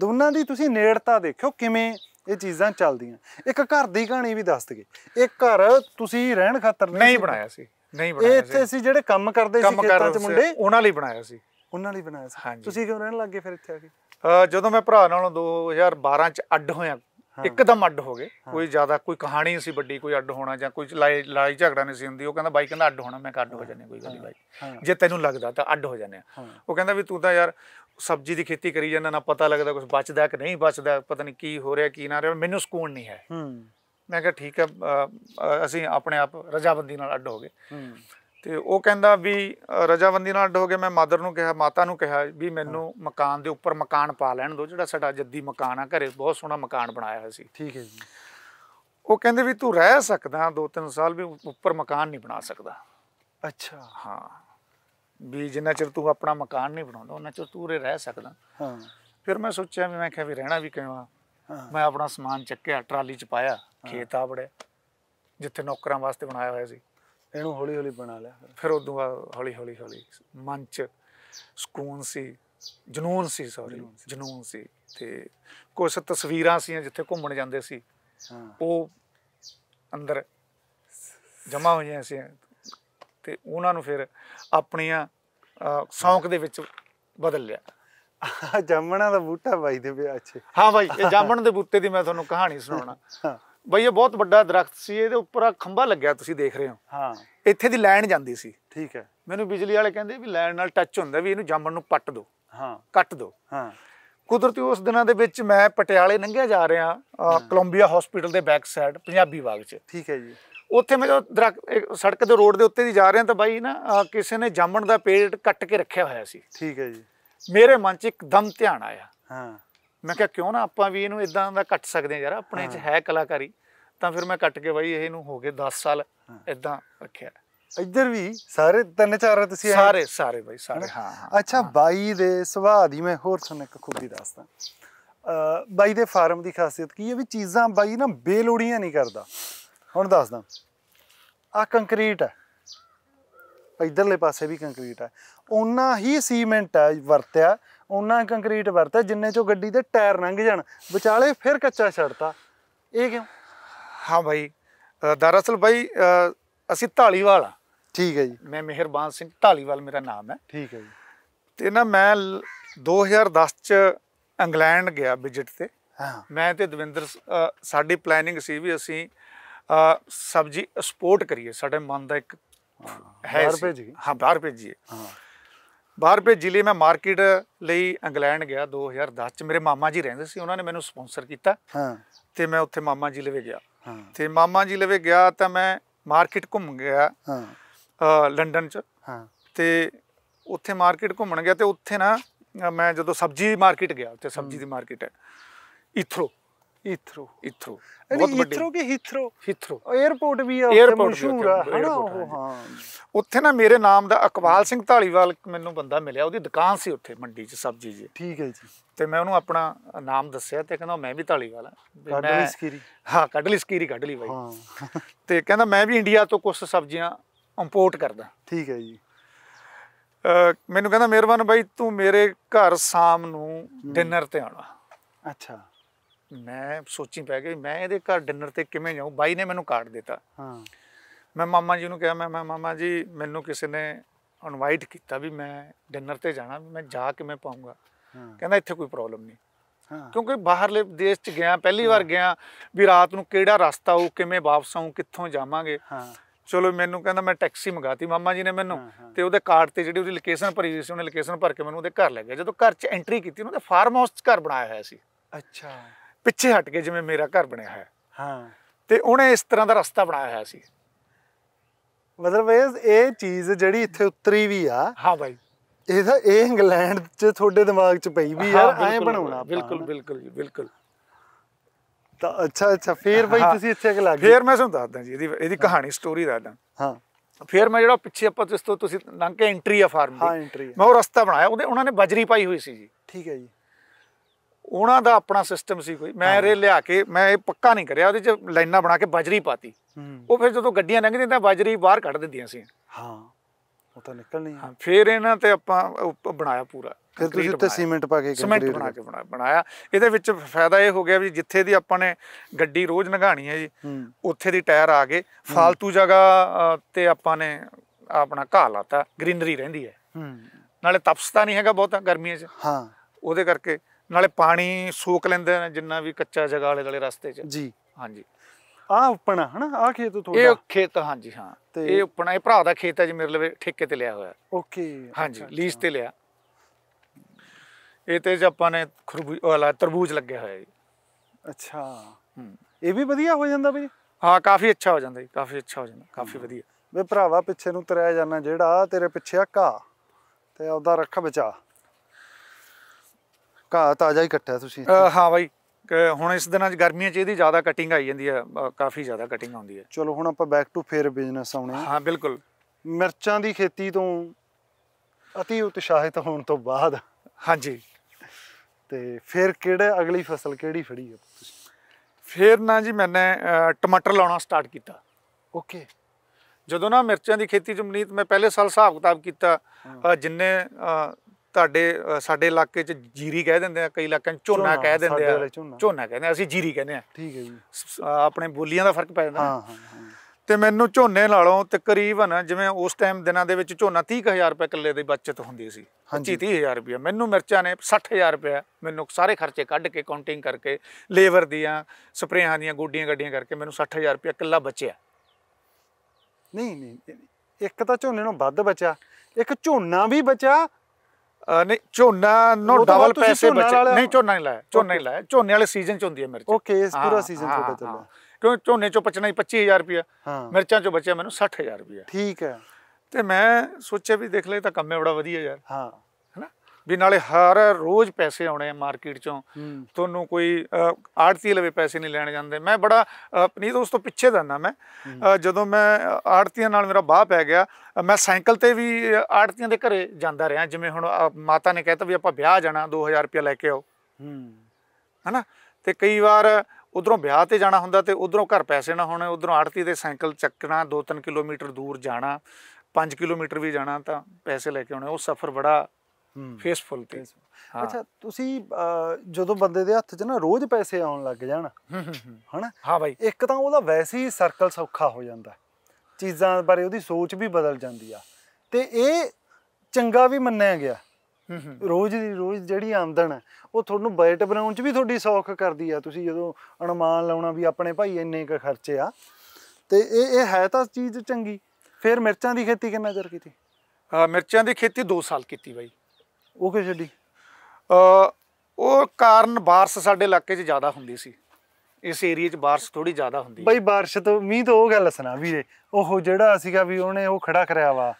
ਦੋਨਾਂ ਦੀ ਤੁਸੀਂ ਨੇੜਤਾ ਦੇਖਿਓ ਕਿਵੇਂ ਇਹ ਚੀਜ਼ਾਂ ਚੱਲਦੀਆਂ ਇੱਕ ਘਰ ਦੀ ਕਹਾਣੀ ਵੀ ਦੱਸ ਦਗੇ ਇੱਕ ਘਰ ਤੁਸੀਂ ਰਹਿਣ ਖਾਤਰ ਨਹੀਂ ਬਣਾਇਆ ਸੀ ਨਹੀਂ ਬਣਾਇਆ ਸੀ ਇੱਥੇ ਸੀ ਜਿਹੜੇ ਕੰਮ ਕਰਦੇ ਸੀ ਖੇਤਾਂ 'ਚ ਮੁੰਡੇ ਉਹਨਾਂ ਲਈ ਬਣਾਇਆ ਸੀ ਉਹਨਾਂ ਲਈ ਬਣਾਇਆ ਸੀ ਤੁਸੀਂ ਕਿਉਂ ਰਹਿਣ ਲੱਗੇ ਫਿਰ ਇੱਥੇ ਆ ਕੇ ਜਦੋਂ ਮੈਂ ਭਰਾ ਨਾਲੋਂ 2012 'ਚ ਅੱਡ ਹੋਇਆ ਇੱਕਦਮ ਅੱਡ ਹੋ ਗਏ ਕੋਈ ਜ਼ਿਆਦਾ ਕੋਈ ਕਹਾਣੀ ਸੀ ਵੱਡੀ ਕੋਈ ਅੱਡ ਹੋਣਾ ਜਾਂ ਕੋਈ ਲੜਾਈ ਝਗੜਾ ਨਹੀਂ ਸੀ ਹੁੰਦੀ ਉਹ ਕਹਿੰਦਾ ਬਾਈ ਕਹਿੰਦਾ ਅੱਡ ਹੋਣਾ ਮੈਂ ਕੱਢ ਹੋ ਜਾਣੇ ਕੋਈ ਗੱਲ ਬਾਈ ਜੇ ਤੈਨੂੰ ਲੱਗਦਾ ਤਾਂ ਅੱਡ ਹੋ ਜਾਣੇ ਆ ਉਹ ਕਹਿੰਦਾ ਵੀ ਤੂੰ ਤਾਂ ਯਾਰ ਸਬਜ਼ੀ ਦੀ ਖੇਤੀ ਕਰੀ ਜਾਂਦਾ ਨਾ ਪਤਾ ਲੱਗਦਾ ਕੁਝ ਬਚਦਾ ਕਿ ਨਹੀਂ ਬਚਦਾ ਪਤਾ ਨਹੀਂ ਕੀ ਹੋ ਰਿਹਾ ਕੀ ਨਾ ਰਿਹਾ ਮੈਨੂੰ ਸਕੂਨ ਨਹੀਂ ਹੈ ਮੈਂ ਕਿਹਾ ਠੀਕ ਹੈ ਅਸੀਂ ਆਪਣੇ ਆਪ ਰਜਾਬੰਦੀ ਨਾਲ ਅੱਡ ਹੋ ਗਏ ਤੇ ਉਹ ਕਹਿੰਦਾ ਵੀ ਰਜਾਵੰਦੀ ਨਾਲ ਹੋ ਗਿਆ ਮੈਂ ਮਾਦਰ ਨੂੰ ਕਿਹਾ ਮਾਤਾ ਨੂੰ ਕਿਹਾ ਵੀ ਮੈਨੂੰ ਮਕਾਨ ਦੇ ਉੱਪਰ ਮਕਾਨ ਪਾ ਲੈਣ ਦੋ ਜਿਹੜਾ ਸਾਡਾ ਜੱਦੀ ਮਕਾਨ ਆ ਘਰੇ ਬਹੁਤ ਸੋਹਣਾ ਮਕਾਨ ਬਣਾਇਆ ਹੋਇਆ ਸੀ ਠੀਕ ਹੈ ਜੀ ਉਹ ਕਹਿੰਦੇ ਵੀ ਤੂੰ ਰਹਿ ਸਕਦਾ 2-3 ਸਾਲ ਵੀ ਉੱਪਰ ਮਕਾਨ ਨਹੀਂ ਬਣਾ ਸਕਦਾ ਅੱਛਾ ਹਾਂ ਵੀ ਜਿੰਨਾ ਚਿਰ ਤੂੰ ਆਪਣਾ ਮਕਾਨ ਨਹੀਂ ਬਣਾਉਂਦਾ ਉਹਨਾਂ ਚਿਰ ਤੂੰ ਰਹਿ ਸਕਦਾ ਹਾਂ ਫਿਰ ਮੈਂ ਸੋਚਿਆ ਵੀ ਮੈਂ ਕਿਹਾ ਵੀ ਰਹਿਣਾ ਵੀ ਕਿਉਂ ਆ ਮੈਂ ਆਪਣਾ ਸਮਾਨ ਚੱਕਿਆ ਟਰਾਲੀ ਚ ਪਾਇਆ ਖੇਤ ਆਵੜਿਆ ਜਿੱਥੇ ਨੌਕਰਾਂ ਵਾਸਤੇ ਬਣਾਇਆ ਹੋਇਆ ਸੀ ਇਹਨੂੰ ਹੌਲੀ ਹੌਲੀ ਬਣਾ ਲਿਆ ਫਿਰ ਉਦੋਂ ਬਾਅਦ ਹੌਲੀ ਹੌਲੀ ਹੌਲੀ ਮਨ 'ਚ ਸਕੂਨ ਸੀ ਜਨੂਨ ਸੀ ਸੌਰੀ ਜਨੂਨ ਸੀ ਤੇ ਕੁਝ ਤਸਵੀਰਾਂ ਸੀ ਜਿੱਥੇ ਘੁੰਮਣ ਜਾਂਦੇ ਸੀ ਉਹ ਅੰਦਰ ਜਮਾ ਹੋਈਆਂ ਸੀ ਤੇ ਉਹਨਾਂ ਨੂੰ ਫਿਰ ਆਪਣੀਆਂ ਸ਼ੌਂਕ ਦੇ ਵਿੱਚ ਬਦਲ ਲਿਆ ਜਾਮਣਾ ਦਾ ਬੂਟਾ ਬਾਈ ਦੇ ਵਿਆਹ 'ਚ ਹਾਂ ਬਾਈ ਇਹ ਜਾਮਣ ਦੇ ਬੂਟੇ ਦੀ ਮੈਂ ਤੁਹਾਨੂੰ ਕਹਾਣੀ ਸੁਣਾਉਣਾ ਬਈ ਇਹ ਬਹੁਤ ਵੱਡਾ ਦਰਖਤ ਸੀ ਇਹਦੇ ਉੱਪਰ ਆ ਖੰਭਾ ਲੱਗਿਆ ਤੁਸੀਂ ਦੇਖ ਰਹੇ ਹੋ ਹਾਂ ਇੱਥੇ ਦੀ ਲਾਈਨ ਜਾਂਦੀ ਸੀ ਠੀਕ ਹੈ ਮੈਨੂੰ ਬਿਜਲੀ ਵਾਲੇ ਕਹਿੰਦੇ ਵੀ ਲਾਈਨ ਨਾਲ ਟੱਚ ਹੁੰਦਾ ਵੀ ਇਹਨੂੰ ਜਾਮਣ ਨੂੰ ਪੱਟ ਦੋ ਹਾਂ ਕੱਟ ਦੋ ਹਾਂ ਕੁਦਰਤੀ ਉਸ ਦਿਨਾਂ ਦੇ ਵਿੱਚ ਮੈਂ ਪਟਿਆਲੇ ਲੰਘਿਆ ਜਾ ਰਿਹਾ ਕੋਲੰਬੀਆ ਹਸਪੀਟਲ ਦੇ ਬੈਕ ਸਾਈਡ ਪੰਜਾਬੀ ਬਾਗ 'ਚ ਠੀਕ ਹੈ ਜੀ ਉੱਥੇ ਮੈਂ ਦਰਖਤ ਸੜਕ ਦੇ ਰੋਡ ਦੇ ਉੱਤੇ ਦੀ ਜਾ ਰਿਹਾ ਤਾਂ ਬਾਈ ਨਾ ਕਿਸੇ ਨੇ ਜਾਮਣ ਦਾ ਪੇੜ ਕੱਟ ਕੇ ਰੱਖਿਆ ਹੋਇਆ ਸੀ ਠੀਕ ਹੈ ਜੀ ਮੇਰੇ ਮਨ 'ਚ ਇੱਕ ਦਮ ਧਿਆਨ ਆਇਆ ਹਾਂ ਮੈਂ ਕਿਹਾ ਕਿਉਂ ਨਾ ਆਪਾਂ ਵੀ ਇਹਨੂੰ ਇਦਾਂ ਦਾ ਕੱਟ ਸਕਦੇ ਆ ਯਾਰ ਆਪਣੇ 'ਚ ਹੈ ਕਲਾਕਾਰੀ ਤਾਂ ਫਿਰ ਮੈਂ ਕੱਟ ਕੇ ਬਾਈ ਇਹਨੂੰ ਹੋ ਗਏ 10 ਸਾਲ ਇਦਾਂ ਰੱਖਿਆ ਇੱਧਰ ਵੀ ਸਾਰੇ ਤਿੰਨ ਚਾਰ ਤੁਸੀਂ ਸਾਰੇ ਸਾਰੇ ਬਾਈ ਸਾਰੇ ਹਾਂ ਅੱਛਾ ਬਾਈ ਦੇ ਸੁਭਾਅ ਦੀ ਮੈਂ ਹੋਰ ਤੁਹਾਨੂੰ ਇੱਕ ਖੂਬੀ ਦੱਸਦਾ ਬਾਈ ਦੇ ਫਾਰਮ ਦੀ ਖਾਸੀਅਤ ਕੀ ਹੈ ਵੀ ਚੀਜ਼ਾਂ ਬਾਈ ਨਾ ਬੇਲੋੜੀਆਂ ਨਹੀਂ ਕਰਦਾ ਹੁਣ ਦੱਸਦਾ ਆ ਕੰਕਰੀਟ ਹੈ ਇਧਰਲੇ ਪਾਸੇ ਵੀ ਕੰਕਰੀਟ ਹੈ ਉਹਨਾਂ ਹੀ ਸੀਮੈਂਟ ਹੈ ਵਰਤਿਆ ਉਹਨਾਂ ਕੰਕਰੀਟ ਵਰਤਿਆ ਜਿੰਨੇ ਚੋਂ ਗੱਡੀ ਦੇ ਟਾਇਰ ਲੰਘ ਜਾਣ ਵਿਚਾਲੇ ਫਿਰ ਕੱਚਾ ਛੱਡਤਾ ਇਹ ਕਿਉਂ ਹਾਂ ਭਾਈ ਦਰਅਸਲ ਭਾਈ ਅਸੀਂ ਢਾਲੀਵਾਲ ਆ ਠੀਕ ਹੈ ਜੀ ਮੈਂ ਮਿਹਰਬਾਨ ਸਿੰਘ ਢਾਲੀਵਾਲ ਮੇਰਾ ਨਾਮ ਹੈ ਠੀਕ ਹੈ ਜੀ ਤੇ ਨਾ ਮੈਂ 2010 ਚ ਇੰਗਲੈਂਡ ਗਿਆ ਵਿਜ਼ਿਟ ਤੇ ਹਾਂ ਮੈਂ ਤੇ ਦਵਿੰਦਰ ਸਾਡੀ ਪਲੈਨਿੰਗ ਸੀ ਵੀ ਅਸੀਂ ਸਬਜੀ ਸਪੋਰਟ ਕਰੀਏ ਸਾਡੇ ਮਨ ਦਾ ਇੱਕ ਹੈ ਬਾਹਰ ਭੇਜੀਏ ਹਾਂ ਬਾਹਰ ਭੇਜੀਏ ਹਾਂ ਬਾਹਰ ਭੇਜੀ ਲਈ ਮੈਂ ਮਾਰਕੀਟ ਲਈ ਇੰਗਲੈਂਡ ਗਿਆ 2010 ਚ ਮੇਰੇ ਮਾਮਾ ਜੀ ਰਹਿੰਦੇ ਸੀ ਉਹਨਾਂ ਨੇ ਮੈਨੂੰ ਸਪਾਂਸਰ ਕੀਤਾ ਹਾਂ ਤੇ ਮੈਂ ਉੱਥੇ ਮਾਮਾ ਜੀ ਲਵੇ ਗਿਆ ਹਾਂ ਤੇ ਮਾਮਾ ਜੀ ਲਵੇ ਗਿਆ ਤਾਂ ਮੈਂ ਮਾਰਕੀਟ ਘੁੰਮ ਗਿਆ ਹਾਂ ਲੰਡਨ ਚ ਹਾਂ ਤੇ ਉੱਥੇ ਮਾਰਕੀਟ ਘੁੰਮਣ ਗਿਆ ਤੇ ਉੱਥੇ ਨਾ ਮੈਂ ਜਦੋਂ ਸਬਜ਼ੀ ਮਾਰਕੀਟ ਗਿਆ ਉੱਥੇ ਸਬਜ਼ੀ ਦੀ ਮਾਰਕੀਟ ਹੈ ਇਥਰੋ ਹੀਥਰੋ ਹੀਥਰੋ ਬਹੁਤ ਵੱਡੇ ਹੀਥਰੋ ਕਿ ਹੀਥਰੋ ਹੀਥਰੋ 에어ਪੋਰਟ ਵੀ ਆ ਉੱਥੇ ਮਸ਼ਹੂਰ ਆ ਹਾਂ ਉੱਥੇ ਨਾ ਮੇਰੇ ਨਾਮ ਦਾ ਅਕਵਾਲ ਸਿੰਘ ਢਾਲੀਵਾਲ ਮੈਨੂੰ ਬੰਦਾ ਮਿਲਿਆ ਉਹਦੀ ਦੁਕਾਨ ਸੀ ਉੱਥੇ ਮੰਡੀ 'ਚ ਸਬਜ਼ੀ ਜੀ ਠੀਕ ਹੈ ਜੀ ਤੇ ਮੈਂ ਉਹਨੂੰ ਆਪਣਾ ਨਾਮ ਦੱਸਿਆ ਤੇ ਕਹਿੰਦਾ ਮੈਂ ਵੀ ਢਾਲੀਵਾਲ ਆ ਕੱਢ ਲਈ ਸਕੀਰੀ ਹਾਂ ਕੱਢ ਲਈ ਸਕੀਰੀ ਕੱਢ ਲਈ ਬਾਈ ਹਾਂ ਤੇ ਕਹਿੰਦਾ ਮੈਂ ਵੀ ਇੰਡੀਆ ਤੋਂ ਕੁਝ ਸਬਜ਼ੀਆਂ ਇੰਪੋਰਟ ਕਰਦਾ ਠੀਕ ਹੈ ਜੀ ਮੈਨੂੰ ਕਹਿੰਦਾ ਮਿਹਰਬਾਨ ਬਾਈ ਤੂੰ ਮੇਰੇ ਘਰ ਸ਼ਾਮ ਨੂੰ ਡਿਨਰ ਤੇ ਆਣਾ ਅੱਛਾ ਮੈਂ ਸੋਚੀ ਪੈ ਗਿਆ ਮੈਂ ਇਹਦੇ ਘਰ ਡਿਨਰ ਤੇ ਕਿਵੇਂ ਜਾਉ ਬਾਈ ਨੇ ਮੈਨੂੰ ਕਾਰਡ ਦਿੱਤਾ ਹਾਂ ਮੈਂ ਮਾਮਾ ਜੀ ਨੂੰ ਕਿਹਾ ਮੈਂ ਮੈਂ ਮਾਮਾ ਜੀ ਮੈਨੂੰ ਕਿਸੇ ਨੇ ਇਨਵਾਈਟ ਕੀਤਾ ਵੀ ਮੈਂ ਡਿਨਰ ਤੇ ਜਾਣਾ ਮੈਂ ਜਾ ਕਿਵੇਂ ਪਾਉਂਗਾ ਕਹਿੰਦਾ ਇੱਥੇ ਕੋਈ ਪ੍ਰੋਬਲਮ ਨਹੀਂ ਹਾਂ ਕਿਉਂਕਿ ਬਾਹਰਲੇ ਦੇਸ਼ 'ਚ ਗਿਆ ਪਹਿਲੀ ਵਾਰ ਗਿਆ ਵੀ ਰਾਤ ਨੂੰ ਕਿਹੜਾ ਰਸਤਾ ਹੋ ਕਿਵੇਂ ਵਾਪਸ ਆਉਂ ਕਿੱਥੋਂ ਜਾਵਾਂਗੇ ਹਾਂ ਚਲੋ ਮੈਨੂੰ ਕਹਿੰਦਾ ਮੈਂ ਟੈਕਸੀ ਮੰਗਾਤੀ ਮਾਮਾ ਜੀ ਨੇ ਮੈਨੂੰ ਤੇ ਉਹਦੇ ਕਾਰਡ ਤੇ ਜਿਹੜੀ ਉਹਦੀ ਲੋਕੇਸ਼ਨ ਭਰੀ ਸੀ ਉਹਨੇ ਲੋਕੇਸ਼ਨ ਭਰ ਕੇ ਮੈਨੂੰ ਉਹਦੇ ਘਰ ਲੈ ਗਿਆ ਜਦੋਂ ਘਰ 'ਚ ਐਂਟਰੀ ਕੀਤੀ ਉਹਨੇ ਫਾਰਮ ਹਾਊਸ ਘਰ ਬਣਾਇਆ ਹੋਇਆ ਸੀ ਅੱਛਾ ਪਿੱਛੇ ਹਟ ਕੇ ਜਿਵੇਂ ਮੇਰਾ ਘਰ ਬਣਿਆ ਹੈ ਹਾਂ ਤੇ ਉਹਨੇ ਇਸ ਤਰ੍ਹਾਂ ਦਾ ਰਸਤਾ ਬਣਾਇਆ ਹੋਇਆ ਸੀ ਮਤਲਬ ਇਹ ਇਹ ਚੀਜ਼ ਜਿਹੜੀ ਇੱਥੇ ਉੱਤਰੀ ਵੀ ਆ ਹਾਂ ਬਾਈ ਇਹ ਤਾਂ ਇਹ ਇੰਗਲੈਂਡ 'ਚ ਤੁਹਾਡੇ ਦਿਮਾਗ 'ਚ ਪਈ ਵੀ ਯਾਰ ਐਂ ਬਣਾਉਣਾ ਬਿਲਕੁਲ ਬਿਲਕੁਲ ਜੀ ਬਿਲਕੁਲ ਤਾਂ ਅੱਛਾ ਅੱਛਾ ਫੇਰ ਬਾਈ ਤੁਸੀਂ ਇੱਥੇ ਕਿ ਲੱਗੇ ਫੇਰ ਮੈਂ ਤੁਹਾਨੂੰ ਦੱਸਦਾ ਜੀ ਇਹਦੀ ਇਹਦੀ ਕਹਾਣੀ ਸਟੋਰੀ ਦੱਸਦਾ ਹਾਂ ਫੇਰ ਮੈਂ ਜਿਹੜਾ ਪਿੱਛੇ ਆਪਾਂ ਜਿਸ ਤੋਂ ਤੁਸੀਂ ਲੰਘ ਕੇ ਐਂਟਰੀ ਆ ਫਾਰਮ ਦੀ ਹਾਂ ਐਂਟਰੀ ਮੈਂ ਉਹ ਰਸਤਾ ਬਣਾਇਆ ਉਹਦੇ ਉਹਨਾਂ ਨੇ ਬਜਰੀ ਪਾਈ ਹੋਈ ਸੀ ਜੀ ਠੀਕ ਹੈ ਜੀ ਉਹਨਾਂ ਦਾ ਆਪਣਾ ਸਿਸਟਮ ਸੀ ਕੋਈ ਮੈਂ ਰੇ ਲਿਆ ਕੇ ਮੈਂ ਇਹ ਪੱਕਾ ਨਹੀਂ ਕਰਿਆ ਉਹਦੇ ਚ ਲਾਈਨਾਂ ਬਣਾ ਕੇ ਬਜਰੀ ਪਾਤੀ ਉਹ ਫਿਰ ਜਦੋਂ ਗੱਡੀਆਂ ਲੰਘਦੀਆਂ ਤਾਂ ਬਜਰੀ ਬਾਹਰ ਕੱਢ ਦਿੰਦੀਆਂ ਸੀ ਹਾਂ ਉਹ ਤਾਂ ਨਿਕਲਣੀ ਹਾਂ ਫਿਰ ਇਹਨਾਂ ਤੇ ਆਪਾਂ ਬਣਾਇਆ ਪੂਰਾ ਫਿਰ ਤੁਸੀਂ ਉੱਤੇ ਸੀਮੈਂਟ ਪਾ ਕੇ ਸੀਮੈਂਟ ਬਣਾ ਕੇ ਬਣਾਇਆ ਇਹਦੇ ਵਿੱਚ ਫਾਇਦਾ ਇਹ ਹੋ ਗਿਆ ਵੀ ਜਿੱਥੇ ਦੀ ਆਪਾਂ ਨੇ ਗੱਡੀ ਰੋਜ਼ ਨਗਾਣੀ ਹੈ ਜੀ ਉੱਥੇ ਦੀ ਟਾਇਰ ਆ ਗਏ ਫਾਲਤੂ ਜਗ੍ਹਾ ਤੇ ਆਪਾਂ ਨੇ ਆਪਣਾ ਘਾਹ ਲਾਤਾ ਗ੍ਰੀਨਰੀ ਰਹਿੰਦੀ ਹੈ ਨਾਲੇ ਤਪਸਤਾ ਨਹੀਂ ਹੈਗਾ ਬਹੁਤਾ ਗਰਮੀਆਂ 'ਚ ਹਾਂ ਉਹਦੇ ਕਰਕੇ ਨਾਲੇ ਪਾਣੀ ਸੋਖ ਲੈਂਦੇ ਨੇ ਜਿੰਨਾ ਵੀ ਕੱਚਾ ਜਗਾ ਵਾਲੇ ਵਾਲੇ ਰਸਤੇ 'ਚ ਜੀ ਹਾਂਜੀ ਆ ਉਪਣਾ ਹਨਾ ਆ ਖੇਤ ਤੁਹਾਡਾ ਇਹ ਖੇਤ ਹਾਂਜੀ ਹਾਂ ਤੇ ਇਹ ਉਪਣਾ ਇਹ ਭਰਾ ਦਾ ਖੇਤ ਹੈ ਜੀ ਮੇਰੇ ਲਵੇ ਠੇਕੇ ਤੇ ਲਿਆ ਹੋਇਆ ਓਕੇ ਹਾਂਜੀ ਲੀਜ਼ ਤੇ ਲਿਆ ਇਹ ਤੇ ਜ ਆਪਾਂ ਨੇ ਖਰਬੂਜ ਵਾਲਾ ਤਰਬੂਜ ਲੱਗਿਆ ਹੋਇਆ ਜੀ ਅੱਛਾ ਇਹ ਵੀ ਵਧੀਆ ਹੋ ਜਾਂਦਾ ਵੀ ਹਾਂ ਕਾਫੀ ਅੱਛਾ ਹੋ ਜਾਂਦਾ ਜੀ ਕਾਫੀ ਅੱਛਾ ਹੋ ਜਾਂਦਾ ਕਾਫੀ ਵਧੀਆ ਵੇ ਭਰਾਵਾ ਪਿੱਛੇ ਨੂੰ ਤਰਿਆ ਜਾਣਾ ਜਿਹੜਾ ਤੇਰੇ ਪਿੱਛੇ ਆ ਘਾ ਤੇ ਉਹਦਾ ਰੱਖ ਬਚਾ ਘਾਹ ਤਾਜ਼ਾ ਹੀ ਕੱਟਿਆ ਤੁਸੀਂ ਹਾਂ ਬਾਈ ਹੁਣ ਇਸ ਦਿਨਾਂ 'ਚ ਗਰਮੀਆਂ 'ਚ ਇਹਦੀ ਜ਼ਿਆਦਾ ਕਟਿੰਗ ਆਈ ਜਾਂਦੀ ਹੈ ਕਾਫੀ ਜ਼ਿਆਦਾ ਕਟਿੰਗ ਆਉਂਦੀ ਹੈ ਚਲੋ ਹੁਣ ਆਪਾਂ ਬੈਕ ਟੂ ਫੇਰ ਬਿਜ਼ਨਸ ਆਉਣੇ ਹਾਂ ਬਿਲਕੁਲ ਮਿਰਚਾਂ ਦੀ ਖੇਤੀ ਤੋਂ অতি ਉਤਸ਼ਾਹਿਤ ਹੋਣ ਤੋਂ ਬਾਅਦ ਹਾਂਜੀ ਤੇ ਫਿਰ ਕਿਹੜੇ ਅਗਲੀ ਫਸਲ ਕਿਹੜੀ ਫੜੀ ਹੈ ਤੁਸੀਂ ਫੇਰ ਨਾ ਜੀ ਮੈਂ ਟਮਾਟਰ ਲਾਉਣਾ ਸਟਾਰਟ ਕੀਤਾ ਓਕੇ ਜਦੋਂ ਨਾ ਮਿਰਚਾਂ ਦੀ ਖੇਤੀ ਚ ਮਨੀਤ ਮੈਂ ਪਹਿਲੇ ਸਾਲ ਹਿਸਾਬ ਕਿਤਾਬ ਕੀਤਾ ਜਿੰਨੇ ਤੁਹਾਡੇ ਸਾਡੇ ਇਲਾਕੇ 'ਚ ਜੀਰੀ ਕਹਿ ਦਿੰਦੇ ਆ ਕਈ ਇਲਾਕਿਆਂ 'ਚ ਝੋਨਾ ਕਹਿ ਦਿੰਦੇ ਆ ਝੋਨਾ ਕਹਿੰਦੇ ਅਸੀਂ ਜੀਰੀ ਕਹਿੰਦੇ ਆ ਠੀਕ ਹੈ ਜੀ ਆਪਣੇ ਬੋਲੀਆਂ ਦਾ ਫਰਕ ਪੈ ਜਾਂਦਾ ਹਾਂ ਹਾਂ ਤੇ ਮੈਨੂੰ ਝੋਨੇ ਨਾਲੋਂ ਤਕਰੀਬਨ ਜਿਵੇਂ ਉਸ ਟਾਈਮ ਦਿਨਾਂ ਦੇ ਵਿੱਚ ਝੋਨਾ 30000 ਰੁਪਏ ਕਿੱਲੇ ਦੀ ਬਚਤ ਹੁੰਦੀ ਸੀ 25 30000 ਰੁਪਏ ਮੈਨੂੰ ਮਿਰਚਾਂ ਨੇ 60000 ਰੁਪਏ ਮੈਨੂੰ ਸਾਰੇ ਖਰਚੇ ਕੱਢ ਕੇ ਕਾਊਂਟਿੰਗ ਕਰਕੇ ਲੇਬਰ ਦੀਆਂ ਸਪਰੇਆਂ ਦੀਆਂ ਗੋਡੀਆਂ ਗੱਡੀਆਂ ਕਰਕੇ ਮੈਨੂੰ 60000 ਰੁਪਏ ਕਿੱਲਾ ਬਚਿਆ ਨਹੀਂ ਨਹੀਂ ਇੱਕ ਤਾਂ ਝੋਨੇ ਨੂੰ ਵੱਧ ਬਚਿਆ ਇੱਕ ਝੋਨਾ ਵੀ ਬਚਿਆ ਨਹੀਂ ਝੋਨਾ ਨੋ ਡਬਲ ਪੈਸੇ ਬਚੇ ਨਹੀਂ ਝੋਨਾ ਨਹੀਂ ਲਾਇਆ ਝੋਨਾ ਨਹੀਂ ਲਾਇਆ ਝੋਨੇ ਵਾਲੇ ਸੀਜ਼ਨ ਚ ਹੁੰਦੀ ਹੈ ਮਿਰਚ ਓਕੇ ਇਸ ਪੂਰਾ ਸੀਜ਼ਨ ਤੁਹਾਡਾ ਚੱਲਿਆ ਕਿਉਂ ਝੋਨੇ ਚੋਂ ਪਚਣਾ ਹੀ 25000 ਰੁਪਿਆ ਮਿਰਚਾਂ ਚੋਂ ਬਚਿਆ ਮੈਨੂੰ 60000 ਰੁਪਿਆ ਠੀਕ ਹੈ ਤੇ ਮੈਂ ਸੋਚਿਆ ਵੀ ਦੇਖ ਲੈ ਤਾਂ ਕੰਮੇ ਬੜਾ ਵਧੀਆ ਯਾਰ ਹਾਂ ਵੀ ਨਾਲੇ ਹਰ ਰੋਜ਼ ਪੈਸੇ ਆਉਣੇ ਆ ਮਾਰਕੀਟ ਚੋਂ ਤੁਹਾਨੂੰ ਕੋਈ ਆੜਤੀ ਲਵੇ ਪੈਸੇ ਨਹੀਂ ਲੈਣ ਜਾਂਦੇ ਮੈਂ ਬੜਾ ਪਨੀਤ ਉਸ ਤੋਂ ਪਿੱਛੇ ਦੰਨਾ ਮੈਂ ਜਦੋਂ ਮੈਂ ਆੜਤੀਆਂ ਨਾਲ ਮੇਰਾ ਬਾਹ ਪੈ ਗਿਆ ਮੈਂ ਸਾਈਕਲ ਤੇ ਵੀ ਆੜਤੀਆਂ ਦੇ ਘਰੇ ਜਾਂਦਾ ਰਿਹਾ ਜਿਵੇਂ ਹੁਣ ਮਾਤਾ ਨੇ ਕਹਿਤਾ ਵੀ ਆਪਾਂ ਵਿਆਹ ਜਾਣਾ 2000 ਰੁਪਏ ਲੈ ਕੇ ਆਓ ਹਨਾ ਤੇ ਕਈ ਵਾਰ ਉਧਰੋਂ ਵਿਆਹ ਤੇ ਜਾਣਾ ਹੁੰਦਾ ਤੇ ਉਧਰੋਂ ਘਰ ਪੈਸੇ ਨਾ ਹੋਣੇ ਉਧਰੋਂ ਆੜਤੀ ਦੇ ਸਾਈਕਲ ਚੱਕਣਾ 2-3 ਕਿਲੋਮੀਟਰ ਦੂਰ ਜਾਣਾ 5 ਕਿਲੋਮੀਟਰ ਵੀ ਜਾਣਾ ਤਾਂ ਪੈਸੇ ਲੈ ਕੇ ਆਉਣੇ ਉਹ ਸਫ਼ਰ ਬੜਾ ਫੇਸਫੁਲ ਤੇ ਅੱਛਾ ਤੁਸੀਂ ਜਦੋਂ ਬੰਦੇ ਦੇ ਹੱਥ 'ਚ ਨਾ ਰੋਜ਼ ਪੈਸੇ ਆਉਣ ਲੱਗ ਜਾਣ ਹਨਾ ਹਾਂ ਬਾਈ ਇੱਕ ਤਾਂ ਉਹਦਾ ਵੈਸੇ ਹੀ ਸਰਕਲ ਸੌਖਾ ਹੋ ਜਾਂਦਾ ਚੀਜ਼ਾਂ ਬਾਰੇ ਉਹਦੀ ਸੋਚ ਵੀ ਬਦਲ ਜਾਂਦੀ ਆ ਤੇ ਇਹ ਚੰਗਾ ਵੀ ਮੰਨਿਆ ਗਿਆ ਰੋਜ਼ ਦੀ ਰੋਜ਼ ਜਿਹੜੀ ਆਮਦਨ ਹੈ ਉਹ ਤੁਹਾਨੂੰ ਬਜਟ ਬਣਾਉਣ 'ਚ ਵੀ ਤੁਹਾਡੀ ਸੌਖ ਕਰਦੀ ਆ ਤੁਸੀਂ ਜਦੋਂ ਅਨੁਮਾਨ ਲਾਉਣਾ ਵੀ ਆਪਣੇ ਭਾਈ ਇੰਨੇ ਕ ਖਰਚੇ ਆ ਤੇ ਇਹ ਇਹ ਹੈ ਤਾਂ ਚੀਜ਼ ਚੰਗੀ ਫਿਰ ਮਿਰਚਾਂ ਦੀ ਖੇਤੀ ਕਿੰਨਾ ਚਿਰ ਕੀਤੀ ਮਿਰਚਾਂ ਦੀ ਖੇਤੀ 2 ਸਾਲ ਕੀਤੀ ਬਾਈ ਉਹ ਕਿਉਂ ਛੱਡੀ ਉਹ ਕਾਰਨ بارش ਸਾਡੇ ਇਲਾਕੇ 'ਚ ਜ਼ਿਆਦਾ ਹੁੰਦੀ ਸੀ ਇਸ ਏਰੀਆ 'ਚ بارش ਥੋੜੀ ਜ਼ਿਆਦਾ ਹੁੰਦੀ ਬਈ بارش ਤੋਂ ਮੀਂਹ ਤੋਂ ਉਹ ਗੱਲ ਸੁਣਾ ਵੀਰੇ ਉਹ ਜਿਹੜਾ ਸੀਗਾ ਵੀ ਉਹਨੇ ਉਹ ਖੜਾ ਕਰਿਆ ਵਾ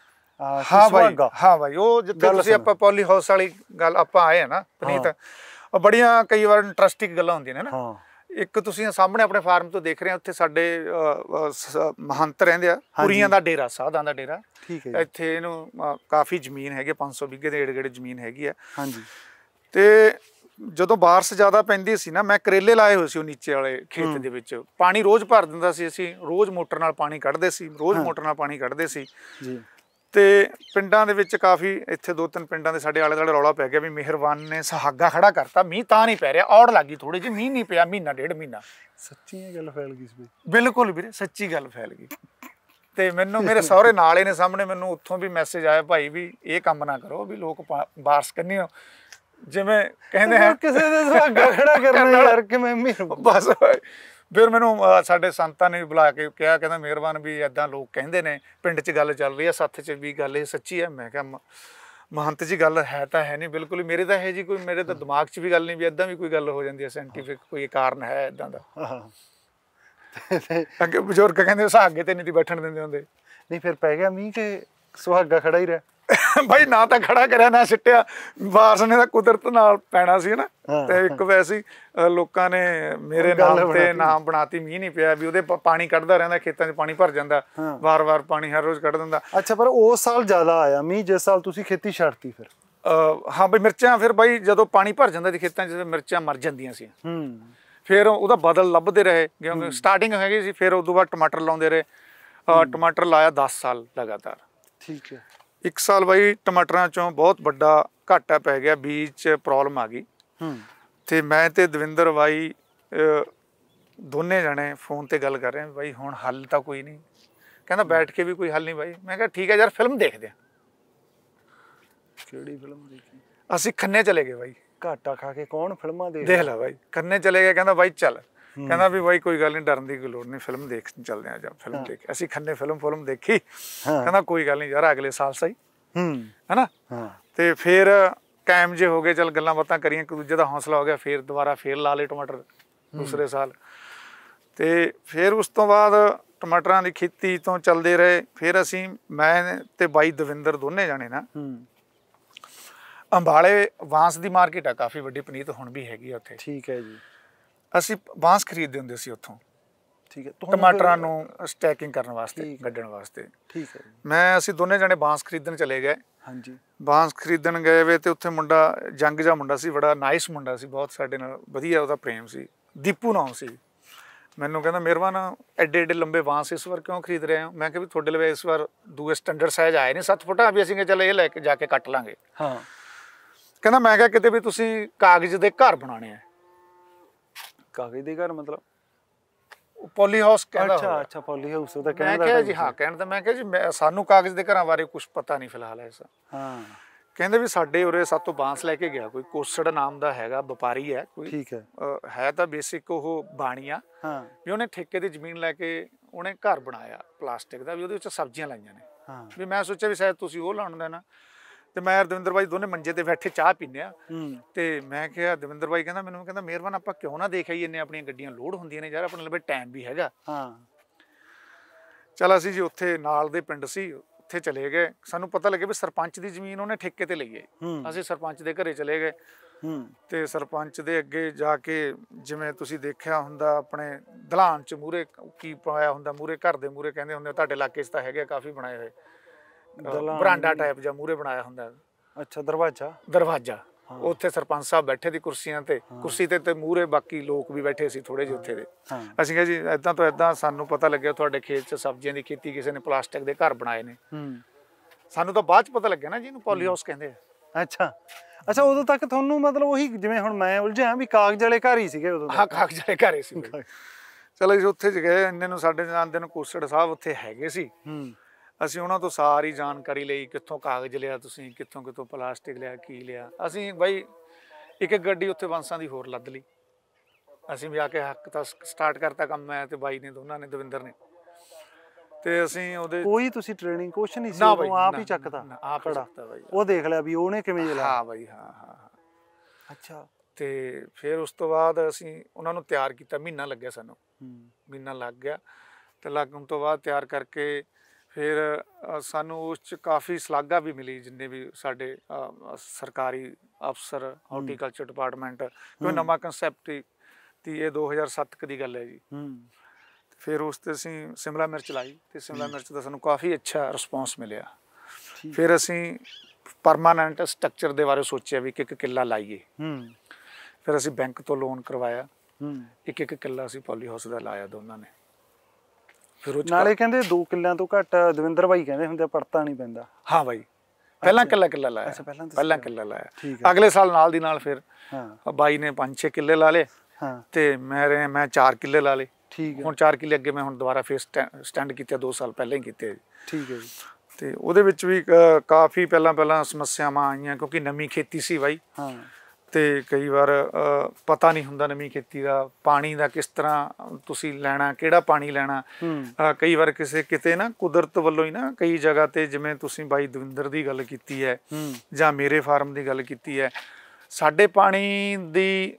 ਹਾਂ ਬਾਈ ਹਾਂ ਬਾਈ ਉਹ ਜਿੱਥੇ ਤੁਸੀਂ ਆਪਾਂ ਪੋਲੀ ਹਾਊਸ ਵਾਲੀ ਗੱਲ ਆਪਾਂ ਆਏ ਆ ਨਾ ਪਨੀਤ ਬੜੀਆਂ ਕਈ ਵਾਰ ਇੰਟਰਸਟਿੰਗ ਗੱਲਾਂ ਹੁੰਦੀਆਂ ਨੇ ਨਾ ਹਾਂ ਇੱਕ ਤੁਸੀਂ ਸਾਹਮਣੇ ਆਪਣੇ ਫਾਰਮ ਤੋਂ ਦੇਖ ਰਹੇ ਹੋ ਉੱਥੇ ਸਾਡੇ ਮਹੰਤ ਰਹਿੰਦੇ ਆ ਪੁਰੀਆਂ ਦਾ ਡੇਰਾ ਸਾਧਾਂ ਦਾ ਡੇਰਾ ਠੀਕ ਹੈ ਇੱਥੇ ਇਹਨੂੰ ਕਾਫੀ ਜ਼ਮੀਨ ਹੈਗੀ 500 ਵਿਗੇ ਦੇ ਏੜ ਜ਼ਮੀਨ ਹੈਗੀ ਆ ਹਾਂਜੀ ਤੇ ਜਦੋਂ ਬਾਰਸ਼ ਜ਼ਿਆਦਾ ਪੈਂਦੀ ਸੀ ਨਾ ਮੈਂ ਕਰੇਲੇ ਲਾਏ ਹੋਏ ਸੀ ਉਹ ਨੀਚੇ ਵਾਲੇ ਖੇਤ ਦੇ ਵਿੱਚ ਪਾਣੀ ਰੋਜ਼ ਭਰ ਦਿੰਦਾ ਸੀ ਅਸੀਂ ਰੋਜ਼ ਮੋਟਰ ਨਾਲ ਪਾਣੀ ਕੱਢਦੇ ਸੀ ਰੋਜ਼ ਮੋਟਰ ਨਾਲ ਪਾਣੀ ਕੱਢਦੇ ਸੀ ਜੀ ਤੇ ਪਿੰਡਾਂ ਦੇ ਵਿੱਚ ਕਾਫੀ ਇੱਥੇ ਦੋ ਤਿੰਨ ਪਿੰਡਾਂ ਦੇ ਸਾਡੇ ਆਲੇ ਦਾਲੇ ਰੌਲਾ ਪੈ ਗਿਆ ਵੀ ਮਿਹਰਬਾਨ ਨੇ ਸਹਾਗਾ ਖੜਾ ਕਰਤਾ ਮੀਂਹ ਤਾਂ ਨਹੀਂ ਪੈ ਰਿਹਾ ਔੜ ਲੱਗੀ ਥੋੜੀ ਜਿਹੀ ਮੀਂਹ ਨਹੀਂ ਪਿਆ ਮਹੀਨਾ ਡੇਢ ਮਹੀਨਾ ਸੱਚੀ ਗੱਲ ਫੈਲ ਗਈ ਸੀ ਬਿਲਕੁਲ ਵੀਰੇ ਸੱਚੀ ਗੱਲ ਫੈਲ ਗਈ ਤੇ ਮੈਨੂੰ ਮੇਰੇ ਸਹੁਰੇ ਨਾਲੇ ਨੇ ਸਾਹਮਣੇ ਮੈਨੂੰ ਉੱਥੋਂ ਵੀ ਮੈਸੇਜ ਆਇਆ ਭਾਈ ਵੀ ਇਹ ਕੰਮ ਨਾ ਕਰੋ ਵੀ ਲੋਕ ਬਾਰਸ ਕਰਨੀ ਜਿਵੇਂ ਕਹਿੰਦੇ ਆ ਕਿਸੇ ਦੇ ਸਹਾਗਾ ਖੜਾ ਕਰਨਾ ਯਾਰ ਕਿਵੇਂ ਮੀਂਹ ਬਸ ਭਾਈ ਫਿਰ ਮੈਨੂੰ ਸਾਡੇ ਸੰਤਾਂ ਨੇ ਬੁਲਾ ਕੇ ਕਿਹਾ ਕਹਿੰਦਾ ਮਿਹਰਬਾਨ ਵੀ ਐਦਾਂ ਲੋਕ ਕਹਿੰਦੇ ਨੇ ਪਿੰਡ 'ਚ ਗੱਲ ਚੱਲ ਰਹੀ ਆ ਸੱਥ 'ਚ ਵੀ ਗੱਲ ਇਹ ਸੱਚੀ ਹੈ ਮੈਂ ਕਿਹਾ ਮਹੰਤ ਜੀ ਗੱਲ ਹੈ ਤਾਂ ਹੈ ਨਹੀਂ ਬਿਲਕੁਲ ਮੇਰੇ ਤਾਂ ਹੈ ਜੀ ਕੋਈ ਮੇਰੇ ਤਾਂ ਦਿਮਾਗ 'ਚ ਵੀ ਗੱਲ ਨਹੀਂ ਵੀ ਐਦਾਂ ਵੀ ਕੋਈ ਗੱਲ ਹੋ ਜਾਂਦੀ ਹੈ ਸੈਂਟੀਫਿਕ ਕੋਈ ਕਾਰਨ ਹੈ ਐਦਾਂ ਦਾ ਅੱਗੇ ਬਜ਼ੁਰਗ ਕਹਿੰਦੇ ਅੱਗੇ ਤੇ ਨਹੀਂ ਦੀ ਬੈਠਣ ਦਿੰਦੇ ਹੁੰਦੇ ਨਹੀਂ ਫਿਰ ਪੈ ਗਿਆ ਮੀਂਹ ਕਿ ਸੁਹਾਗਾ ਖੜਾ ਹੀ ਰਿਹਾ ਭਾਈ ਨਾ ਤਾਂ ਖੜਾ ਕਰਿਆ ਨਾ ਸਿੱਟਿਆ ਵਾਰਸ ਨੇ ਤਾਂ ਕੁਦਰਤ ਨਾਲ ਪੈਣਾ ਸੀ ਨਾ ਤੇ ਇੱਕ ਵੈਸੀ ਲੋਕਾਂ ਨੇ ਮੇਰੇ ਨਾਮ ਤੇ ਨਾਮ ਬਣਾਤੀ ਮੀਂਹ ਨਹੀਂ ਪਿਆ ਵੀ ਉਹਦੇ ਪਾਣੀ ਕੱਢਦਾ ਰਹਿੰਦਾ ਖੇਤਾਂ 'ਚ ਪਾਣੀ ਭਰ ਜਾਂਦਾ ਵਾਰ-ਵਾਰ ਪਾਣੀ ਹਰ ਰੋਜ਼ ਕੱਢ ਦਿੰਦਾ ਅੱਛਾ ਪਰ ਉਸ ਸਾਲ ਜ਼ਿਆਦਾ ਆਇਆ ਮੀਂਹ ਜਿਸ ਸਾਲ ਤੁਸੀਂ ਖੇਤੀ ਛੱਡਤੀ ਫਿਰ ਹਾਂ ਭਾਈ ਮਿਰਚਾਂ ਫਿਰ ਭਾਈ ਜਦੋਂ ਪਾਣੀ ਭਰ ਜਾਂਦਾ ਸੀ ਖੇਤਾਂ 'ਚ ਮਿਰਚਾਂ ਮਰ ਜਾਂਦੀਆਂ ਸੀ ਹੂੰ ਫਿਰ ਉਹਦਾ ਬਦਲ ਲੱਭਦੇ ਰਹੇ ਕਿਉਂਕਿ ਸਟਾਰਟਿੰਗ ਹੈਗੀ ਸੀ ਫਿਰ ਉਸ ਤੋਂ ਬਾਅਦ ਟਮਾਟਰ ਲਾਉਂਦੇ ਰਹੇ ਟਮਾਟਰ ਲਾਇਆ 10 ਸਾਲ ਲਗਾਤਾਰ ਠੀਕ ਹੈ ਇੱਕ ਸਾਲ ਬਾਈ ਟਮਾਟਰਾਂ ਚੋਂ ਬਹੁਤ ਵੱਡਾ ਘਾਟਾ ਪੈ ਗਿਆ ਬੀਜ 'ਚ ਪ੍ਰੋਬਲਮ ਆ ਗਈ ਹੂੰ ਤੇ ਮੈਂ ਤੇ ਦਵਿੰਦਰ ਬਾਈ ਦੋਨੇ ਜਣੇ ਫੋਨ ਤੇ ਗੱਲ ਕਰ ਰਹੇ ਆ ਬਾਈ ਹੁਣ ਹੱਲ ਤਾਂ ਕੋਈ ਨਹੀਂ ਕਹਿੰਦਾ ਬੈਠ ਕੇ ਵੀ ਕੋਈ ਹੱਲ ਨਹੀਂ ਬਾਈ ਮੈਂ ਕਿਹਾ ਠੀਕ ਹੈ ਯਾਰ ਫਿਲਮ ਦੇਖਦੇ ਆ ਕਿਹੜੀ ਫਿਲਮ ਦੇਖੀ ਅਸੀਂ ਖੰਨੇ ਚਲੇ ਗਏ ਬਾਈ ਘਾਟਾ ਖਾ ਕੇ ਕੌਣ ਫਿਲਮਾਂ ਦੇਖ ਦੇਖ ਲੈ ਬਾਈ ਖੰਨੇ ਚਲੇ ਗਏ ਕਹਿੰਦਾ ਬਾਈ ਚੱਲ ਕਹਿੰਦਾ ਵੀ ਬਾਈ ਕੋਈ ਗੱਲ ਨਹੀਂ ਡਰਨ ਦੀ ਕੋਈ ਲੋੜ ਨਹੀਂ ਫਿਲਮ ਦੇਖ ਚੱਲਦੇ ਆ ਜਾ ਫਿਲਮ ਦੇਖ ਅਸੀਂ ਖੰਨੇ ਫਿਲਮ ਫਿਲਮ ਦੇਖੀ ਕਹਿੰਦਾ ਕੋਈ ਗੱਲ ਨਹੀਂ ਯਾਰ ਅਗਲੇ ਸਾਲ ਸਹੀ ਹੂੰ ਹੈਨਾ ਹਾਂ ਤੇ ਫਿਰ ਕਾਇਮ ਜੇ ਹੋ ਗਏ ਚਲ ਗੱਲਾਂ ਬਾਤਾਂ ਕਰੀਆਂ ਕਿ ਦੂਜੇ ਦਾ ਹੌਸਲਾ ਹੋ ਗਿਆ ਫਿਰ ਦੁਬਾਰਾ ਫੇਰ ਲਾ ਲੇ ਟਮਾਟਰ ਦੂਸਰੇ ਸਾਲ ਤੇ ਫਿਰ ਉਸ ਤੋਂ ਬਾਅਦ ਟਮਾਟਰਾਂ ਦੀ ਖੇਤੀ ਤੋਂ ਚੱਲਦੇ ਰਹੇ ਫਿਰ ਅਸੀਂ ਮੈਂ ਤੇ ਬਾਈ ਦਵਿੰਦਰ ਦੋਨੇ ਜਾਣੇ ਨਾ ਅੰਬਾਲੇ ਵਾਂਸ ਦੀ ਮਾਰਕੀਟ ਆ ਕਾਫੀ ਵੱਡੀ ਪਨੀਤ ਹੁਣ ਵੀ ਹੈਗੀ ਉੱਥੇ ਠੀਕ ਹੈ ਜੀ ਅਸੀਂ ਬਾਂਸ ਖਰੀਦਦੇ ਹੁੰਦੇ ਸੀ ਉੱਥੋਂ ਠੀਕ ਹੈ ਟਮਾਟਰਾਂ ਨੂੰ ਸਟੈਕਿੰਗ ਕਰਨ ਵਾਸਤੇ ਗੱਡਣ ਵਾਸਤੇ ਠੀਕ ਹੈ ਮੈਂ ਅਸੀਂ ਦੋਨੇ ਜਣੇ ਬਾਂਸ ਖਰੀਦਣ ਚਲੇ ਗਏ ਹਾਂਜੀ ਬਾਂਸ ਖਰੀਦਣ ਗਏ ਵੇ ਤੇ ਉੱਥੇ ਮੁੰਡਾ ਜੰਗ ਜਾ ਮੁੰਡਾ ਸੀ ਬੜਾ ਨਾਈਸ ਮੁੰਡਾ ਸੀ ਬਹੁਤ ਸਾਡੇ ਨਾਲ ਵਧੀਆ ਉਹਦਾ ਪ੍ਰੇਮ ਸੀ ਦੀਪੂ ਨਾਮ ਸੀ ਮੈਨੂੰ ਕਹਿੰਦਾ ਮਿਹਰਬਾਨ ਐਡੇ ਐਡੇ ਲੰਬੇ ਬਾਂਸ ਇਸ ਵਾਰ ਕਿਉਂ ਖਰੀਦ ਰਹੇ ਹੋ ਮੈਂ ਕਿਹਾ ਵੀ ਤੁਹਾਡੇ ਲਈ ਇਸ ਵਾਰ ਦੂਏ ਸਟੈਂਡਰਡ ਸਾਈਜ਼ ਆਏ ਨੇ 7 ਫੁੱਟਾਂ ਵੀ ਅਸੀਂ ਕਿ ਚੱਲ ਇਹ ਲੈ ਕੇ ਜਾ ਕੇ ਕੱਟ ਲਾਂਗੇ ਹਾਂ ਕਹਿੰਦਾ ਮੈਂ ਕਿਹਾ ਕਿਤੇ ਵੀ ਤੁਸੀਂ ਕਾਗਜ਼ ਦੇ ਘਰ ਬਣਾਉਣੇ ਆ ਕਾਗਜ਼ ਦੇ ਘਰ ਮਤਲਬ ਪੋਲੀ ਹਾਊਸ ਕਹਿੰਦਾ ਅੱਛਾ ਅੱਛਾ ਪੋਲੀ ਹਾਊਸ ਉਹਦਾ ਕਹਿੰਦਾ ਮੈਂ ਕਿਹਾ ਜੀ ਹਾਂ ਕਹਿਣ ਤਾਂ ਮੈਂ ਕਿਹਾ ਜੀ ਸਾਨੂੰ ਕਾਗਜ਼ ਦੇ ਘਰਾਂ ਬਾਰੇ ਕੁਝ ਪਤਾ ਨਹੀਂ ਫਿਲਹਾਲ ਐਸਾ ਹਾਂ ਕਹਿੰਦੇ ਵੀ ਸਾਡੇ ਉਰੇ ਸਭ ਤੋਂ ਬਾਂਸ ਲੈ ਕੇ ਗਿਆ ਕੋਈ ਕੋਸੜ ਨਾਮ ਦਾ ਹੈਗਾ ਵਪਾਰੀ ਹੈ ਕੋਈ ਠੀਕ ਹੈ ਹੈ ਤਾਂ ਬੇਸਿਕ ਉਹ ਬਾਣੀਆਂ ਹਾਂ ਵੀ ਉਹਨੇ ਠੇਕੇ ਦੀ ਜ਼ਮੀਨ ਲੈ ਕੇ ਉਹਨੇ ਘਰ ਬਣਾਇਆ ਪਲਾਸਟਿਕ ਦਾ ਵੀ ਉਹਦੇ ਵਿੱਚ ਸਬਜ਼ੀਆਂ ਲਾਈਆਂ ਨੇ ਹਾਂ ਵੀ ਮੈਂ ਸੋਚਿਆ ਵੀ ਸ਼ਾਇਦ ਤੁਸੀਂ ਉਹ ਲਾਉਣ ਦੇਣਾ ਤੇ ਮੈਂ ਦਵਿੰਦਰ ਬਾਈ ਦੋਨੇ ਮੰਜੇ ਤੇ ਬੈਠੇ ਚਾਹ ਪੀਨੇ ਆ ਤੇ ਮੈਂ ਕਿਹਾ ਦਵਿੰਦਰ ਬਾਈ ਕਹਿੰਦਾ ਮੈਨੂੰ ਕਹਿੰਦਾ ਮਿਹਰਬਾਨ ਆਪਾਂ ਕਿਉਂ ਨਾ ਦੇਖ ਆਈਏ ਇੰਨੇ ਆਪਣੀਆਂ ਗੱਡੀਆਂ ਲੋਡ ਹੁੰਦੀਆਂ ਨੇ ਯਾਰ ਆਪਣੇ ਲਵੇ ਟਾਈਮ ਵੀ ਹੈਗਾ ਹਾਂ ਚਲ ਅਸੀਂ ਜੀ ਉੱਥੇ ਨਾਲ ਦੇ ਪਿੰਡ ਸੀ ਉੱਥੇ ਚਲੇ ਗਏ ਸਾਨੂੰ ਪਤਾ ਲੱਗਿਆ ਵੀ ਸਰਪੰਚ ਦੀ ਜ਼ਮੀਨ ਉਹਨੇ ਠੇਕੇ ਤੇ ਲਈ ਹੈ ਅਸੀਂ ਸਰਪੰਚ ਦੇ ਘਰੇ ਚਲੇ ਗਏ ਤੇ ਸਰਪੰਚ ਦੇ ਅੱਗੇ ਜਾ ਕੇ ਜਿਵੇਂ ਤੁਸੀਂ ਦੇਖਿਆ ਹੁੰਦਾ ਆਪਣੇ ਦਲਾਨ ਚ ਮੂਰੇ ਕੀ ਪਾਇਆ ਹੁੰਦਾ ਮੂਰੇ ਘਰ ਦੇ ਮੂਰੇ ਕਹਿੰਦੇ ਹੁੰਦੇ ਤੁਹਾਡੇ ਇਲਾਕੇ 'ਚ ਤਾਂ ਹੈਗੇ ਕਾਫੀ ਬਣਾਏ ਹੋਏ ਬਰਾਂਡਾ ਟਾਈਪ ਜਾਂ ਮੂਰੇ ਬਣਾਇਆ ਹੁੰਦਾ ਅੱਛਾ ਦਰਵਾਜ਼ਾ ਦਰਵਾਜ਼ਾ ਉੱਥੇ ਸਰਪੰਚ ਸਾਹਿਬ ਬੈਠੇ ਦੀ ਕੁਰਸੀਆਂ ਤੇ ਕੁਰਸੀ ਤੇ ਤੇ ਮੂਰੇ ਬਾਕੀ ਲੋਕ ਵੀ ਬੈਠੇ ਸੀ ਥੋੜੇ ਜਿਹੇ ਉੱਥੇ ਦੇ ਅਸੀਂ ਕਿਹਾ ਜੀ ਇਦਾਂ ਤੋਂ ਇਦਾਂ ਸਾਨੂੰ ਪਤਾ ਲੱਗਿਆ ਤੁਹਾਡੇ ਖੇਤ 'ਚ ਸਬਜ਼ੀਆਂ ਦੀ ਖੇਤੀ ਕਿਸੇ ਨੇ ਪਲਾਸਟਿਕ ਦੇ ਘਰ ਬਣਾਏ ਨੇ ਸਾਨੂੰ ਤਾਂ ਬਾਅਦ 'ਚ ਪਤਾ ਲੱਗਿਆ ਨਾ ਜਿਹਨੂੰ ਪੋਲੀ ਹਾਊਸ ਕਹਿੰਦੇ ਆ ਅੱਛਾ ਅੱਛਾ ਉਦੋਂ ਤੱਕ ਤੁਹਾਨੂੰ ਮਤਲਬ ਉਹੀ ਜਿਵੇਂ ਹੁਣ ਮੈਂ ਉਲਝਿਆ ਵੀ ਕਾਗਜ਼ ਵਾਲੇ ਘਰ ਹੀ ਸੀਗੇ ਉਦੋਂ ਹਾਂ ਕਾਗਜ਼ ਵਾਲੇ ਘਰ ਹੀ ਸੀ ਚਲੋ ਜੀ ਉੱਥੇ ਜ ਗਏ ਇੰਨੇ ਨੂੰ ਸਾਡੇ ਜਾਣਦੇ ਨੂੰ ਕੋਸੜ ਸਾਹਿਬ ਉੱਥੇ ਹੈਗੇ ਸੀ ਹੂੰ ਅਸੀਂ ਉਹਨਾਂ ਤੋਂ ਸਾਰੀ ਜਾਣਕਾਰੀ ਲਈ ਕਿੱਥੋਂ ਕਾਗਜ਼ ਲਿਆ ਤੁਸੀਂ ਕਿੱਥੋਂ ਕਿਤੋਂ ਪਲਾਸਟਿਕ ਲਿਆ ਕੀ ਲਿਆ ਅਸੀਂ ਬਾਈ ਇੱਕ ਇੱਕ ਗੱਡੀ ਉੱਥੇ ਬੰਸਾਂ ਦੀ ਹੋਰ ਲੱਦ ਲਈ ਅਸੀਂ ਵੀ ਆ ਕੇ ਹੱਕ ਤਾਂ ਸਟਾਰਟ ਕਰਤਾ ਕੰਮ ਮੈਂ ਤੇ ਬਾਈ ਨੇ ਦੋਨਾਂ ਨੇ ਦਵਿੰਦਰ ਨੇ ਤੇ ਅਸੀਂ ਉਹਦੇ ਕੋਈ ਤੁਸੀਂ ਟ੍ਰੇਨਿੰਗ ਕੁਛ ਨਹੀਂ ਸੀ ਉਹ ਆਪ ਹੀ ਚੱਕਦਾ ਆਪ ਚੱਕਦਾ ਬਾਈ ਉਹ ਦੇਖ ਲਿਆ ਵੀ ਉਹਨੇ ਕਿਵੇਂ ਜਲਾ ਹਾਂ ਬਾਈ ਹਾਂ ਹਾਂ ਅੱਛਾ ਤੇ ਫਿਰ ਉਸ ਤੋਂ ਬਾਅਦ ਅਸੀਂ ਉਹਨਾਂ ਨੂੰ ਤਿਆਰ ਕੀਤਾ ਮਹੀਨਾ ਲੱਗਿਆ ਸਾਨੂੰ ਮਹੀਨਾ ਲੱਗ ਗਿਆ ਤੇ ਲੱਗਣ ਤੋਂ ਬਾਅਦ ਤਿਆਰ ਕਰਕੇ ਫਿਰ ਸਾਨੂੰ ਉਸ ਚ ਕਾਫੀ ਸਲਾਗਾ ਵੀ ਮਿਲੀ ਜਿੰਨੇ ਵੀ ਸਾਡੇ ਸਰਕਾਰੀ ਅਫਸਰ ਹਾਰਟੀਕਲਚਰ ਡਿਪਾਰਟਮੈਂਟ ਕੋਈ ਨਵਾਂ ਕਨਸੈਪਟ ਤੇ ਇਹ 2007 ਦੀ ਗੱਲ ਹੈ ਜੀ ਹੂੰ ਫਿਰ ਉਸ ਤੇ ਅਸੀਂ ਸਿਮਲਾ ਮਿਰਚ ਲਾਈ ਤੇ ਸਿਮਲਾ ਮਿਰਚ ਦਾ ਸਾਨੂੰ ਕਾਫੀ ਅੱਛਾ ਰਿਸਪੌਂਸ ਮਿਲਿਆ ਫਿਰ ਅਸੀਂ ਪਰਮਾਨੈਂਟ ਸਟਰਕਚਰ ਦੇ ਬਾਰੇ ਸੋਚਿਆ ਵੀ ਕਿ ਇੱਕ ਕਿੱਲਾ ਲਾਈਏ ਹੂੰ ਫਿਰ ਅਸੀਂ ਬੈਂਕ ਤੋਂ ਲੋਨ ਕਰਵਾਇਆ ਹੂੰ ਇੱਕ ਇੱਕ ਕਿੱਲਾ ਅਸੀਂ ਪੋਲੀ ਹਾਊਸ ਦਾ ਲਾਇਆ ਦੋਨਾਂ ਨੇ ਫਿਰ ਉਹ ਨਾਲੇ ਕਹਿੰਦੇ 2 ਕਿੱਲਿਆਂ ਤੋਂ ਘੱਟ ਦਵਿੰਦਰ ਭਾਈ ਕਹਿੰਦੇ ਹੁੰਦੇ ਪੜਤਾ ਨਹੀਂ ਪੈਂਦਾ ਹਾਂ ਭਾਈ ਪਹਿਲਾਂ ਕਿੱਲਾ ਕਿੱਲਾ ਲਾਇਆ ਪਹਿਲਾਂ ਕਿੱਲਾ ਲਾਇਆ ਅਗਲੇ ਸਾਲ ਨਾਲ ਦੀ ਨਾਲ ਫਿਰ ਹਾਂ ਬਾਈ ਨੇ 5-6 ਕਿੱਲੇ ਲਾ ਲਏ ਹਾਂ ਤੇ ਮੇਰੇ ਮੈਂ 4 ਕਿੱਲੇ ਲਾ ਲਏ ਠੀਕ ਹੈ ਹੁਣ 4 ਕਿੱਲੇ ਅੱਗੇ ਮੈਂ ਹੁਣ ਦੁਬਾਰਾ ਫੇਰ ਸਟੈਂਡ ਕੀਤੇ 2 ਸਾਲ ਪਹਿਲਾਂ ਹੀ ਕੀਤੇ ਠੀਕ ਹੈ ਜੀ ਤੇ ਉਹਦੇ ਵਿੱਚ ਵੀ ਕਾਫੀ ਪਹਿਲਾਂ ਪਹਿਲਾਂ ਸਮੱਸਿਆਵਾਂ ਆਈਆਂ ਕਿਉਂਕਿ ਨਵੀਂ ਖੇਤੀ ਸੀ ਬਾਈ ਹਾਂ ਤੇ ਕਈ ਵਾਰ ਪਤਾ ਨਹੀਂ ਹੁੰਦਾ ਨਵੀਂ ਖੇਤੀ ਦਾ ਪਾਣੀ ਦਾ ਕਿਸ ਤਰ੍ਹਾਂ ਤੁਸੀਂ ਲੈਣਾ ਕਿਹੜਾ ਪਾਣੀ ਲੈਣਾ ਕਈ ਵਾਰ ਕਿਸੇ ਕਿਤੇ ਨਾ ਕੁਦਰਤ ਵੱਲੋਂ ਹੀ ਨਾ ਕਈ ਜਗ੍ਹਾ ਤੇ ਜਿਵੇਂ ਤੁਸੀਂ ਬਾਈ ਦਵਿੰਦਰ ਦੀ ਗੱਲ ਕੀਤੀ ਹੈ ਜਾਂ ਮੇਰੇ ਫਾਰਮ ਦੀ ਗੱਲ ਕੀਤੀ ਹੈ ਸਾਡੇ ਪਾਣੀ ਦੀ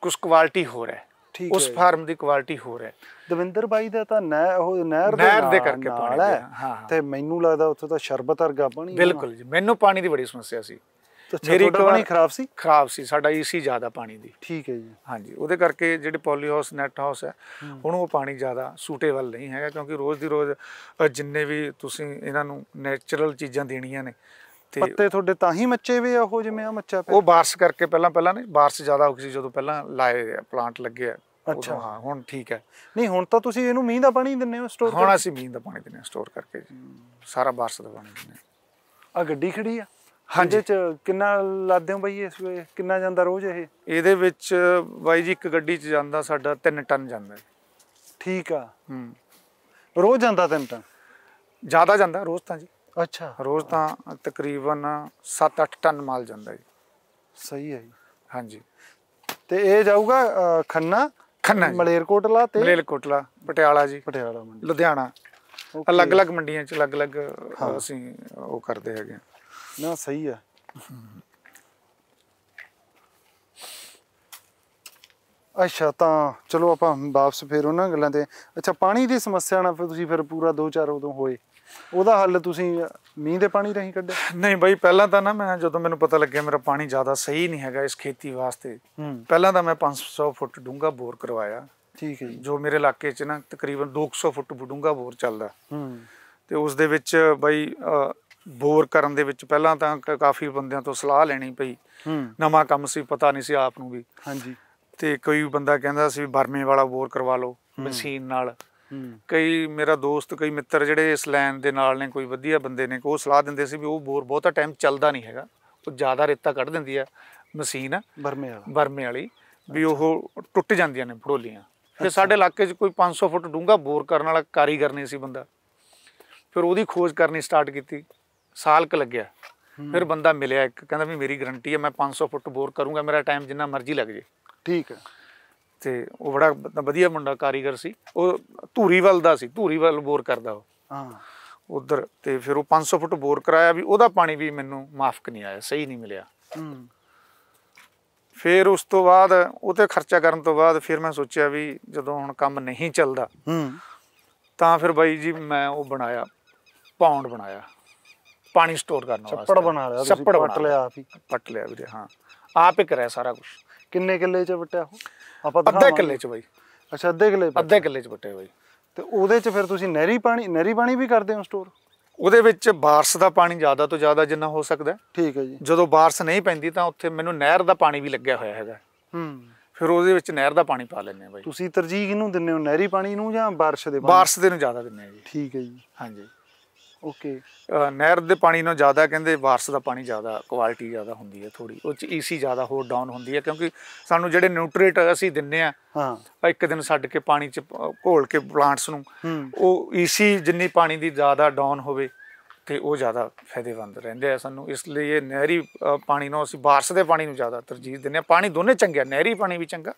ਕੁਝ ਕੁਆਲਿਟੀ ਹੋਰ ਹੈ ਉਸ ਫਾਰਮ ਦੀ ਕੁਆਲਿਟੀ ਹੋਰ ਹੈ ਦਵਿੰਦਰ ਬਾਈ ਦਾ ਤਾਂ ਨਹਿਰ ਉਹ ਨਹਿਰ ਦੇ ਨਹਿਰ ਦੇ ਕਰਕੇ ਪਾਣੀ ਹੈ ਤੇ ਮੈਨੂੰ ਲੱਗਦਾ ਉੱਥੇ ਤਾਂ ਸ਼ਰਬਤ ਵਰਗਾ ਪਾਣੀ ਬਿਲਕੁਲ ਜੀ ਮੈਨੂੰ ਪਾਣੀ ਦੀ ਬੜੀ ਸਮੱਸਿਆ ਸੀ ਮੇਰੀ ਕਲੋਨੀ ਖਰਾਬ ਸੀ ਖਰਾਬ ਸੀ ਸਾਡਾ ਏਸੀ ਜ਼ਿਆਦਾ ਪਾਣੀ ਦੀ ਠੀਕ ਹੈ ਜੀ ਹਾਂਜੀ ਉਹਦੇ ਕਰਕੇ ਜਿਹੜੇ ਪੋਲੀ ਹਾਊਸ ਨੈਟ ਹਾਊਸ ਹੈ ਉਹਨੂੰ ਉਹ ਪਾਣੀ ਜ਼ਿਆਦਾ ਸੂਟੇਬਲ ਨਹੀਂ ਹੈਗਾ ਕਿਉਂਕਿ ਰੋਜ਼ ਦੀ ਰੋਜ਼ ਜਿੰਨੇ ਵੀ ਤੁਸੀਂ ਇਹਨਾਂ ਨੂੰ ਨੇਚਰਲ ਚੀਜ਼ਾਂ ਦੇਣੀਆਂ ਨੇ ਤੇ ਪੱਤੇ ਤੁਹਾਡੇ ਤਾਂ ਹੀ ਮੱਚੇ ਵੇ ਆ ਉਹ ਜਿਵੇਂ ਆ ਮੱਚਾ ਪਿਆ ਉਹ ਬਾਰਿਸ਼ ਕਰਕੇ ਪਹਿਲਾਂ ਪਹਿਲਾਂ ਨਹੀਂ ਬਾਰਿਸ਼ ਜ਼ਿਆਦਾ ਹੋ ਗਈ ਸੀ ਜਦੋਂ ਪਹਿਲਾਂ ਲਾਏ ਪਲਾਂਟ ਲੱਗੇ ਆ ਅੱਛਾ ਹਾਂ ਹੁਣ ਠੀਕ ਹੈ ਨਹੀਂ ਹੁਣ ਤਾਂ ਤੁਸੀਂ ਇਹਨੂੰ ਮੀਂਹ ਦਾ ਪਾਣੀ ਦਿੰਨੇ ਹੋ ਸਟੋਰ ਹੁਣ ਅਸੀਂ ਮੀਂਹ ਦਾ ਪਾਣੀ ਦਿੰਨੇ ਆ ਸਟੋਰ ਕਰਕੇ ਸਾਰਾ ਬਾਰਿਸ਼ ਦਾ ਪਾਣੀ ਦਿੰਨੇ ਆ ਗੱਡੀ ਖੜੀ ਆ ਹਾਂਜੀ ਇਹਦੇ ਚ ਕਿੰਨਾ ਲਾਦੇ ਹੋ ਬਾਈ ਇਸ ਵੇ ਕਿੰਨਾ ਜਾਂਦਾ ਰੋਜ਼ ਇਹ ਇਹਦੇ ਵਿੱਚ ਬਾਈ ਜੀ ਇੱਕ ਗੱਡੀ ਚ ਜਾਂਦਾ ਸਾਡਾ 3 ਟਨ ਜਾਂਦਾ ਠੀਕ ਆ ਹੂੰ ਰੋਜ਼ ਜਾਂਦਾ 3 ਟਨ ਜ਼ਿਆਦਾ ਜਾਂਦਾ ਰੋਜ਼ ਤਾਂ ਜੀ ਅੱਛਾ ਰੋਜ਼ ਤਾਂ ਤਕਰੀਬਨ 7-8 ਟਨ ਮਾਲ ਜਾਂਦਾ ਜੀ ਸਹੀ ਹੈ ਜੀ ਹਾਂਜੀ ਤੇ ਇਹ ਜਾਊਗਾ ਖੰਨਾ ਖੰਨਾ ਮਲੇਰਕੋਟਲਾ ਤੇ ਮਲੇਰਕੋਟਲਾ ਪਟਿਆਲਾ ਜੀ ਪਟਿਆਲਾ ਮੰਡੀ ਲੁਧਿਆਣਾ ਅਲੱਗ-ਅਲੱਗ ਮੰਡੀਆਂ 'ਚ ਅਲੱਗ-ਅਲੱਗ ਅਸੀਂ ਉਹ ਕਰਦੇ ਹੈਗੇ ਨਾ ਸਹੀ ਆ ਅੱਛਾ ਤਾਂ ਚਲੋ ਆਪਾਂ ਵਾਪਸ ਫੇਰ ਉਹਨਾਂ ਗੱਲਾਂ ਤੇ ਅੱਛਾ ਪਾਣੀ ਦੀ ਸਮੱਸਿਆ ਨਾਲ ਫਿਰ ਤੁਸੀਂ ਫਿਰ ਪੂਰਾ 2-4 ਉਦੋਂ ਹੋਏ ਉਹਦਾ ਹੱਲ ਤੁਸੀਂ ਮੀਂਹ ਦੇ ਪਾਣੀ ਰਹੀਂ ਕੱਢਿਆ ਨਹੀਂ ਬਾਈ ਪਹਿਲਾਂ ਤਾਂ ਨਾ ਮੈਂ ਜਦੋਂ ਮੈਨੂੰ ਪਤਾ ਲੱਗਿਆ ਮੇਰਾ ਪਾਣੀ ਜ਼ਿਆਦਾ ਸਹੀ ਨਹੀਂ ਹੈਗਾ ਇਸ ਖੇਤੀ ਵਾਸਤੇ ਪਹਿਲਾਂ ਤਾਂ ਮੈਂ 500 ਫੁੱਟ ਡੂੰਘਾ ਬੋਰ ਕਰਵਾਇਆ ਠੀਕ ਹੈ ਜੋ ਮੇਰੇ ਇਲਾਕੇ 'ਚ ਨਾ ਤਕਰੀਬਨ 200 ਫੁੱਟ ਡੂੰਘਾ ਬੋਰ ਚੱਲਦਾ ਹੂੰ ਤੇ ਉਸ ਦੇ ਵਿੱਚ ਬਾਈ ਬੋਰ ਕਰਨ ਦੇ ਵਿੱਚ ਪਹਿਲਾਂ ਤਾਂ ਕਾਫੀ ਬੰਦਿਆਂ ਤੋਂ ਸਲਾਹ ਲੈਣੀ ਪਈ ਨਵਾਂ ਕੰਮ ਸੀ ਪਤਾ ਨਹੀਂ ਸੀ ਆਪ ਨੂੰ ਵੀ ਹਾਂਜੀ ਤੇ ਕੋਈ ਬੰਦਾ ਕਹਿੰਦਾ ਸੀ ਬਰਮੇ ਵਾਲਾ ਬੋਰ ਕਰਵਾ ਲਓ ਮਸ਼ੀਨ ਨਾਲ ਕਈ ਮੇਰਾ ਦੋਸਤ ਕਈ ਮਿੱਤਰ ਜਿਹੜੇ ਇਸ ਲਾਈਨ ਦੇ ਨਾਲ ਨੇ ਕੋਈ ਵਧੀਆ ਬੰਦੇ ਨੇ ਉਹ ਸਲਾਹ ਦਿੰਦੇ ਸੀ ਵੀ ਉਹ ਬੋਰ ਬਹੁਤਾ ਟਾਈਮ ਚੱਲਦਾ ਨਹੀਂ ਹੈਗਾ ਉਹ ਜ਼ਿਆਦਾ ਰੇਤਾ ਕੱਢ ਦਿੰਦੀ ਆ ਮਸ਼ੀਨ ਬਰਮੇ ਵਾਲਾ ਬਰਮੇ ਵਾਲੀ ਵੀ ਉਹ ਟੁੱਟ ਜਾਂਦੀਆਂ ਨੇ ਫੜੋਲੀਆਂ ਤੇ ਸਾਡੇ ਇਲਾਕੇ 'ਚ ਕੋਈ 500 ਫੁੱਟ ਡੂੰਘਾ ਬੋਰ ਕਰਨ ਵਾਲਾ ਕਾਰੀਗਰ ਨਹੀਂ ਸੀ ਬੰਦਾ ਫਿਰ ਉਹਦੀ ਖੋਜ ਕਰਨੀ ਸਟਾਰਟ ਕੀਤੀ ਸਾਲ ਕ ਲੱਗਿਆ ਫਿਰ ਬੰਦਾ ਮਿਲਿਆ ਇੱਕ ਕਹਿੰਦਾ ਵੀ ਮੇਰੀ ਗਰੰਟੀ ਹੈ ਮੈਂ 500 ਫੁੱਟ ਬੋਰ ਕਰੂੰਗਾ ਮੇਰਾ ਟਾਈਮ ਜਿੰਨਾ ਮਰਜ਼ੀ ਲੱਗ ਜੇ ਠੀਕ ਹੈ ਤੇ ਉਹ ਬੜਾ ਵਧੀਆ ਮੁੰਡਾ ਕਾਰੀਗਰ ਸੀ ਉਹ ਧੂਰੀਵਾਲ ਦਾ ਸੀ ਧੂਰੀਵਾਲ ਬੋਰ ਕਰਦਾ ਉਹ ਹਾਂ ਉਧਰ ਤੇ ਫਿਰ ਉਹ 500 ਫੁੱਟ ਬੋਰ ਕਰਾਇਆ ਵੀ ਉਹਦਾ ਪਾਣੀ ਵੀ ਮੈਨੂੰ ਮਾਫਕ ਨਹੀਂ ਆਇਆ ਸਹੀ ਨਹੀਂ ਮਿਲਿਆ ਹੂੰ ਫਿਰ ਉਸ ਤੋਂ ਬਾਅਦ ਉਹਤੇ ਖਰਚਾ ਕਰਨ ਤੋਂ ਬਾਅਦ ਫਿਰ ਮੈਂ ਸੋਚਿਆ ਵੀ ਜਦੋਂ ਹੁਣ ਕੰਮ ਨਹੀਂ ਚੱਲਦਾ ਹੂੰ ਤਾਂ ਫਿਰ ਬਾਈ ਜੀ ਮੈਂ ਉਹ ਬਣਾਇਆ ਪੌਂਡ ਬਣਾਇਆ ਪਾਣੀ ਸਟੋਰ ਕਰਨ ਵਾਸਤੇ ਛੱਪੜ ਬਣਾ ਲਿਆ ਛੱਪੜ ਪੱਟ ਲਿਆ ਸੀ ਪੱਟ ਲਿਆ ਵੀਰੇ ਹਾਂ ਆਪ ਹੀ ਕਰਿਆ ਸਾਰਾ ਕੁਝ ਕਿੰਨੇ ਕਿੱਲੇ ਚ ਵਟਿਆ ਉਹ ਆਪਾਂ ਅੱਧੇ ਕਿੱਲੇ ਚ ਬਾਈ ਅੱਛਾ ਅੱਧੇ ਕਿੱਲੇ ਅੱਧੇ ਕਿੱਲੇ ਚ ਵਟਿਆ ਬਾਈ ਤੇ ਉਹਦੇ ਚ ਫਿਰ ਤੁਸੀਂ ਨਹਿਰੀ ਪਾਣੀ ਨਹਿਰੀ ਪਾਣੀ ਵੀ ਕਰਦੇ ਹੋ ਸਟੋਰ ਉਹਦੇ ਵਿੱਚ ਬਾਰਿਸ਼ ਦਾ ਪਾਣੀ ਜ਼ਿਆਦਾ ਤੋਂ ਜ਼ਿਆਦਾ ਜਿੰਨਾ ਹੋ ਸਕਦਾ ਠੀਕ ਹੈ ਜੀ ਜਦੋਂ ਬਾਰਿਸ਼ ਨਹੀਂ ਪੈਂਦੀ ਤਾਂ ਉੱਥੇ ਮੈਨੂੰ ਨਹਿਰ ਦਾ ਪਾਣੀ ਵੀ ਲੱਗਿਆ ਹੋਇਆ ਹੈਗਾ ਹੂੰ ਫਿਰ ਉਹਦੇ ਵਿੱਚ ਨਹਿਰ ਦਾ ਪਾਣੀ ਪਾ ਲੈਂਦੇ ਆ ਬਾਈ ਤੁਸੀਂ ਤਰਜੀਹ ਕਿਹਨੂੰ ਦਿੰਦੇ ਹੋ ਨਹਿਰੀ ਪਾਣੀ ਨੂੰ ਜਾਂ ਬਾਰਿਸ਼ ਦੇ ਪਾਣੀ ਬਾਰਿਸ਼ ਦੇ ਨੂੰ ਜ਼ਿਆਦਾ ਦਿੰਦੇ ਆ ਜੀ ਠੀਕ ਹੈ ਜੀ ਹਾਂਜੀ ਓਕੇ ਨਹਿਰ ਦੇ ਪਾਣੀ ਨਾਲੋਂ ਜ਼ਿਆਦਾ ਕਹਿੰਦੇ ਵਾਰਸ ਦਾ ਪਾਣੀ ਜ਼ਿਆਦਾ ਕੁਆਲਿਟੀ ਜ਼ਿਆਦਾ ਹੁੰਦੀ ਹੈ ਥੋੜੀ ਉਹ ਚ ਈਸੀ ਜ਼ਿਆਦਾ ਹੋਰ ਡਾਊਨ ਹੁੰਦੀ ਹੈ ਕਿਉਂਕਿ ਸਾਨੂੰ ਜਿਹੜੇ ਨਿਊਟ੍ਰੀਟ ਅਸੀਂ ਦਿੰਨੇ ਆ ਹਾਂ ਇੱਕ ਦਿਨ ਛੱਡ ਕੇ ਪਾਣੀ ਚ ਘੋਲ ਕੇ ਪਲਾਂਟਸ ਨੂੰ ਉਹ ਈਸੀ ਜਿੰਨੀ ਪਾਣੀ ਦੀ ਜ਼ਿਆਦਾ ਡਾਊਨ ਹੋਵੇ ਤੇ ਉਹ ਜ਼ਿਆਦਾ ਫਾਇਦੇਮੰਦ ਰਹਿੰਦੇ ਆ ਸਾਨੂੰ ਇਸ ਲਈ ਇਹ ਨਹਿਰੀ ਪਾਣੀ ਨੂੰ ਅਸੀਂ ਬਾਰਸ ਦੇ ਪਾਣੀ ਨੂੰ ਜ਼ਿਆਦਾ ਤਰਜੀਹ ਦਿੰਦੇ ਆ ਪਾਣੀ ਦੋਨੇ ਚੰਗੇ ਆ ਨਹਿਰੀ ਪਾਣੀ ਵੀ ਚੰਗਾ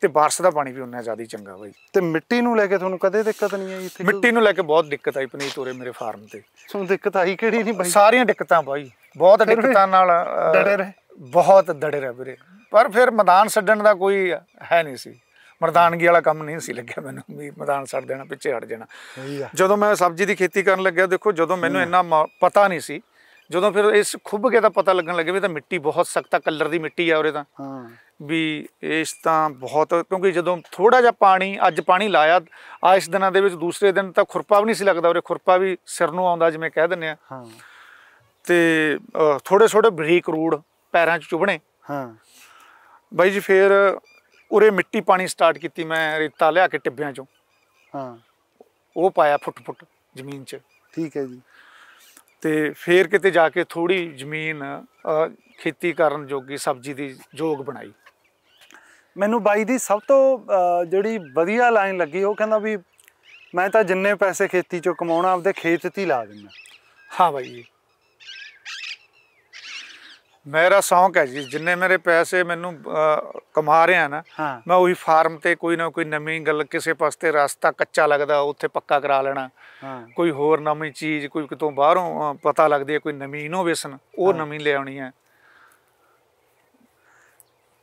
ਤੇ ਬਾਰਸ ਦਾ ਪਾਣੀ ਵੀ ਉਹਨਾਂ ਜ਼ਿਆਦਾ ਚੰਗਾ ਬਾਈ ਤੇ ਮਿੱਟੀ ਨੂੰ ਲੈ ਕੇ ਤੁਹਾਨੂੰ ਕਦੇ ਦਿੱਕਤ ਨਹੀਂ ਆਈ ਇੱਥੇ ਮਿੱਟੀ ਨੂੰ ਲੈ ਕੇ ਬਹੁਤ ਦਿੱਕਤ ਆਈ ਪਨੀ ਤੋਰੇ ਮੇਰੇ ਫਾਰਮ ਤੇ ਤੁਹਾਨੂੰ ਦਿੱਕਤ ਆਈ ਕਿਹੜੀ ਨਹੀਂ ਬਾਈ ਸਾਰੀਆਂ ਦਿੱਕਤਾਂ ਬਾਈ ਬਹੁਤ ਦਿੱਕਤਾਂ ਨਾਲ ਡੜੇ ਰਹੇ ਬਹੁਤ ਡੜੇ ਰਹੇ ਵੀਰੇ ਪਰ ਫਿਰ ਮੈਦਾਨ ਛੱਡਣ ਦਾ ਕੋਈ ਹੈ ਨਹੀਂ ਸੀ ਮਰਦਾਨਗੀ ਵਾਲਾ ਕੰਮ ਨਹੀਂ ਸੀ ਲੱਗਿਆ ਮੈਨੂੰ ਵੀ ਮੈਦਾਨ ਛੱਡ ਦੇਣਾ ਪਿੱਛੇ ਹਟ ਜਾਣਾ ਜਦੋਂ ਮੈਂ ਸਬਜ਼ੀ ਦੀ ਖੇਤੀ ਕਰਨ ਲੱਗਿਆ ਦੇਖੋ ਜਦੋਂ ਮੈਨੂੰ ਇੰਨਾ ਪਤਾ ਨਹੀਂ ਸੀ ਜਦੋਂ ਫਿਰ ਇਸ ਖੁੱਬ ਕੇ ਤਾਂ ਪਤਾ ਲੱਗਣ ਲੱਗੇ ਵੀ ਤਾਂ ਮਿੱਟੀ ਬਹੁਤ ਸਖਤ ਆ ਕਲਰ ਦੀ ਮਿੱਟੀ ਆ ਉਰੇ ਤਾਂ ਹਾਂ ਵੀ ਇਸ ਤਾਂ ਬਹੁਤ ਕਿਉਂਕਿ ਜਦੋਂ ਥੋੜਾ ਜਿਹਾ ਪਾਣੀ ਅੱਜ ਪਾਣੀ ਲਾਇਆ ਆ ਇਸ ਦਿਨਾਂ ਦੇ ਵਿੱਚ ਦੂਸਰੇ ਦਿਨ ਤਾਂ ਖੁਰਪਾ ਵੀ ਨਹੀਂ ਸੀ ਲੱਗਦਾ ਉਰੇ ਖੁਰਪਾ ਵੀ ਸਿਰ ਨੂੰ ਆਉਂਦਾ ਜਿਵੇਂ ਕਹਿ ਦਿੰਨੇ ਆ ਹਾਂ ਤੇ ਥੋੜੇ ਥੋੜੇ ਬਰੀਕ ਰੂੜ ਪੈਰਾਂ 'ਚ ਚੁਭਣੇ ਹਾਂ ਬਾਈ ਜੀ ਫੇਰ ਉਰੇ ਮਿੱਟੀ ਪਾਣੀ ਸਟਾਰਟ ਕੀਤੀ ਮੈਂ ਰੇਤਾ ਲਿਆ ਕੇ ਟਿੱਬਿਆਂ ਚੋਂ ਹਾਂ ਉਹ ਪਾਇਆ ਫੁੱਟ ਫੁੱਟ ਜ਼ਮੀਨ 'ਚ ਠੀਕ ਹੈ ਜੀ ਤੇ ਫੇਰ ਕਿਤੇ ਜਾ ਕੇ ਥੋੜੀ ਜ਼ਮੀਨ ਖੇਤੀ ਕਰਨ ਜੋਗੀ ਸਬਜ਼ੀ ਦੀ ਜੋਗ ਬਣਾਈ ਮੈਨੂੰ ਬਾਈ ਦੀ ਸਭ ਤੋਂ ਜਿਹੜੀ ਵਧੀਆ ਲਾਈਨ ਲੱਗੀ ਉਹ ਕਹਿੰਦਾ ਵੀ ਮੈਂ ਤਾਂ ਜਿੰਨੇ ਪੈਸੇ ਖੇਤੀ ਚੋਂ ਕਮਾਉਣਾ ਆਪਦੇ ਖੇਤ 'ਤੇ ਹੀ ਲਾ ਦਿੰਦਾ ਹਾਂ ਬਾਈ ਮੇਰਾ ਸ਼ੌਂਕ ਹੈ ਜੀ ਜਿੰਨੇ ਮੇਰੇ ਪੈਸੇ ਮੈਨੂੰ ਕਮਾ ਰਿਆ ਨਾ ਮੈਂ ਉਹੀ ਫਾਰਮ ਤੇ ਕੋਈ ਨਾ ਕੋਈ ਨਵੀਂ ਗੱਲ ਕਿਸੇ ਪਾਸੇ ਰਸਤਾ ਕੱਚਾ ਲੱਗਦਾ ਉੱਥੇ ਪੱਕਾ ਕਰਾ ਲੈਣਾ ਕੋਈ ਹੋਰ ਨਵੀਂ ਚੀਜ਼ ਕੋਈ ਕਿਤੋਂ ਬਾਹਰੋਂ ਪਤਾ ਲੱਗਦੀ ਹੈ ਕੋਈ ਨਵੀਂ ਇਨੋਵੇਸ਼ਨ ਉਹ ਨਵੀਂ ਲਿਆਉਣੀ ਹੈ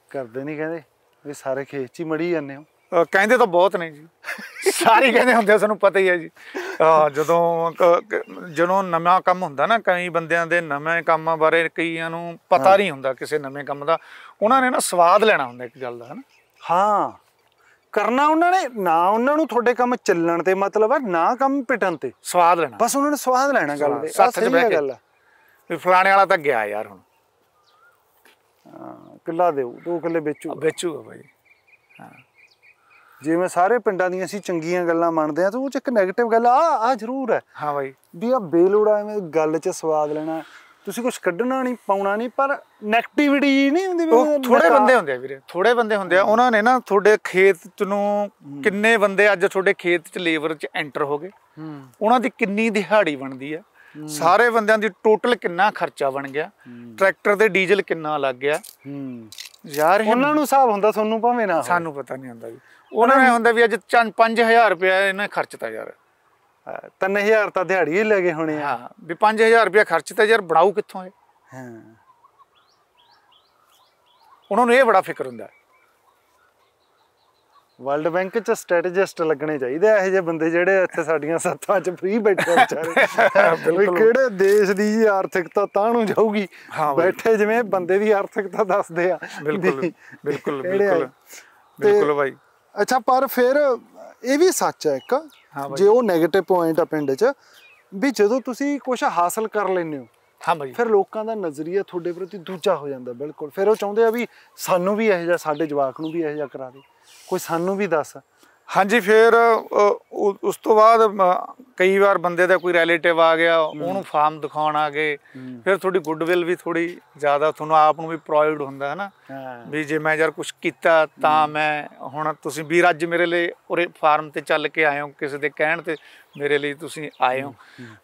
ਕਰਦੇ ਨਹੀਂ ਕਹਿੰਦੇ ਵੀ ਸਾਰੇ ਖੇਤ 'ਚ ਹੀ ਮੜੀ ਜਾਂਦੇ ਹੋ ਕਹਿੰਦੇ ਤਾਂ ਬਹੁਤ ਨੇ ਜੀ ਸਾਰੇ ਕਹਿੰਦੇ ਹੁੰਦੇ ਸਾਨੂੰ ਪਤਾ ਹੀ ਹੈ ਜੀ ਜਦੋਂ ਜਦੋਂ ਨਵਾਂ ਕੰਮ ਹੁੰਦਾ ਨਾ ਕਈ ਬੰਦਿਆਂ ਦੇ ਨਵੇਂ ਕੰਮਾਂ ਬਾਰੇ ਕਈਆਂ ਨੂੰ ਪਤਾ ਨਹੀਂ ਹੁੰਦਾ ਕਿਸੇ ਨਵੇਂ ਕੰਮ ਦਾ ਉਹਨਾਂ ਨੇ ਨਾ ਸਵਾਦ ਲੈਣਾ ਹੁੰਦਾ ਇੱਕ ਗੱਲ ਦਾ ਹਨਾ ਹਾਂ ਕਰਨਾ ਉਹਨਾਂ ਨੇ ਨਾ ਉਹਨਾਂ ਨੂੰ ਤੁਹਾਡੇ ਕੰਮ ਚੱਲਣ ਤੇ ਮਤਲਬ ਹੈ ਨਾ ਕੰਮ ਪਿਟਣ ਤੇ ਸਵਾਦ ਲੈਣਾ ਬਸ ਉਹਨਾਂ ਨੇ ਸਵਾਦ ਲੈਣਾ ਗੱਲ ਦੇ ਸੱਚ ਬਹਿ ਗੱਲ ਵੀ ਫਲਾਣੇ ਵਾਲਾ ਤਾਂ ਗਿਆ ਯਾਰ ਹੁਣ ਕਿੱਲਾ ਦੇਉ ਦੋ ਕਿੱਲੇ ਵੇਚੂ ਵੇਚੂਗਾ ਭਾਈ ਜਿਵੇਂ ਸਾਰੇ ਪਿੰਡਾਂ ਦੀਆਂ ਅਸੀਂ ਚੰਗੀਆਂ ਗੱਲਾਂ ਮੰਨਦੇ ਆ ਤਾਂ ਉਹ ਚ ਇੱਕ ਨੈਗੇਟਿਵ ਗੱਲ ਆ ਆ ਜ਼ਰੂਰ ਹੈ ਹਾਂ ਬਾਈ ਵੀ ਆ ਬੇਲੋੜਾ ਐਵੇਂ ਗੱਲ 'ਚ ਸਵਾਦ ਲੈਣਾ ਤੁਸੀਂ ਕੁਝ ਕੱਢਣਾ ਨਹੀਂ ਪਾਉਣਾ ਨਹੀਂ ਪਰ ਨੈਗੇਟਿਵਿਟੀ ਨਹੀਂ ਹੁੰਦੀ ਵੀ ਥੋੜੇ ਬੰਦੇ ਹੁੰਦੇ ਆ ਵੀਰੇ ਥੋੜੇ ਬੰਦੇ ਹੁੰਦੇ ਆ ਉਹਨਾਂ ਨੇ ਨਾ ਤੁਹਾਡੇ ਖੇਤ ਨੂੰ ਕਿੰਨੇ ਬੰਦੇ ਅੱਜ ਤੁਹਾਡੇ ਖੇਤ 'ਚ ਲੇਬਰ 'ਚ ਐਂਟਰ ਹੋ ਗਏ ਉਹਨਾਂ ਦੀ ਕਿੰਨੀ ਦਿਹਾੜੀ ਬਣਦੀ ਆ ਸਾਰੇ ਬੰਦਿਆਂ ਦੀ ਟੋਟਲ ਕਿੰਨਾ ਖਰਚਾ ਬਣ ਗਿਆ ਟਰੈਕਟਰ ਤੇ ਡੀਜ਼ਲ ਕਿੰਨਾ ਲੱਗ ਗਿਆ ਹੂੰ ਯਾਰ ਉਹਨਾਂ ਨੂੰ ਹਿਸਾਬ ਹੁੰਦਾ ਤੁਹਾਨੂੰ ਭਾਵੇਂ ਨਾ ਸਾਨੂੰ ਪਤਾ ਨਹੀਂ ਹੁੰਦਾ ਵੀ ਉਹਨਾਂ ਨੂੰ ਹੁੰਦਾ ਵੀ ਅੱਜ 5000 ਰੁਪਏ ਇਹਨੇ ਖਰਚਤਾ ਯਾਰ 3000 ਤਾਂ ਦਿਹਾੜੀ ਹੀ ਲੱਗੇ ਹੋਣੇ ਆ ਵੀ 5000 ਰੁਪਏ ਖਰਚਤਾ ਯਾਰ ਬਣਾਉ ਕਿੱਥੋਂ ਹੈ ਹਾਂ ਉਹਨਾਂ ਨੂੰ ਇਹ ਬੜਾ ਫਿਕਰ ਹੁੰਦਾ ਵਰਲਡ ਬੈਂਕ ਚ ਸਟ੍ਰੈਟੇਜਿਸਟ ਲੱਗਣੇ ਚਾਹੀਦੇ ਇਹੋ ਜਿਹੇ ਬੰਦੇ ਜਿਹੜੇ ਇੱਥੇ ਸਾਡੀਆਂ ਸੱਤਾਂ ਚ ਫ੍ਰੀ ਬੈਠੇ ਵਿਚਾਰੇ ਵੀ ਕਿਹੜੇ ਦੇਸ਼ ਦੀ ਜੀ ਆਰਥਿਕਤਾ ਤਾਂ ਨੂੰ ਜਾਊਗੀ ਬੈਠੇ ਜਿਵੇਂ ਬੰਦੇ ਦੀ ਆਰਥਿਕਤਾ ਦੱਸਦੇ ਆ ਬਿਲਕੁਲ ਬਿਲਕੁਲ ਬਿਲਕੁਲ ਬਿਲਕੁਲ ਭਾਈ ਅੱਛਾ ਪਰ ਫਿਰ ਇਹ ਵੀ ਸੱਚ ਹੈ ਇੱਕ ਜੇ ਉਹ 네ਗੇਟਿਵ ਪੁਆਇੰਟ ਆ ਪਿੰਡ 'ਚ ਵੀ ਜਦੋਂ ਤੁਸੀਂ ਕੁਝ ਹਾਸਲ ਕਰ ਲੈਂਦੇ ਹੋ ਹਾਂ ਭਾਈ ਫਿਰ ਲੋਕਾਂ ਦਾ ਨਜ਼ਰੀਆ ਤੁਹਾਡੇ ਪ੍ਰਤੀ ਦੂਜਾ ਹੋ ਜਾਂਦਾ ਬਿਲਕੁਲ ਫਿਰ ਉਹ ਚਾਹੁੰਦੇ ਆ ਵੀ ਸਾਨੂੰ ਵੀ ਇਹੋ ਜਿਹਾ ਸਾਡੇ ਜਵਾਕ ਨੂੰ ਵੀ ਇਹੋ ਜਿਹਾ ਕਰਾ ਦੇ ਕੋਈ ਸਾਨੂੰ ਵੀ ਦੱਸ ਹਾਂਜੀ ਫਿਰ ਉਸ ਤੋਂ ਬਾਅਦ ਕਈ ਵਾਰ ਬੰਦੇ ਦਾ ਕੋਈ ਰਿਲੇਟਿਵ ਆ ਗਿਆ ਉਹਨੂੰ ਫਾਰਮ ਦਿਖਾਉਣ ਆ ਗਏ ਫਿਰ ਤੁਹਾਡੀ ਗੁੱਡਵਿਲ ਵੀ ਥੋੜੀ ਜ਼ਿਆਦਾ ਤੁਹਾਨੂੰ ਆਪ ਨੂੰ ਵੀ ਪ੍ਰਾਊਡ ਹੁੰਦਾ ਹੈ ਨਾ ਵੀ ਜੇ ਮੈਂ ਯਾਰ ਕੁਝ ਕੀਤਾ ਤਾਂ ਮੈਂ ਹੁਣ ਤੁਸੀਂ ਵੀਰ ਅੱਜ ਮੇਰੇ ਲਈ ਉਰੇ ਫਾਰਮ ਤੇ ਚੱਲ ਕੇ ਆਏ ਹੋ ਕਿਸੇ ਦੇ ਕਹਿਣ ਤੇ ਮੇਰੇ ਲਈ ਤੁਸੀਂ ਆਏ ਹੋ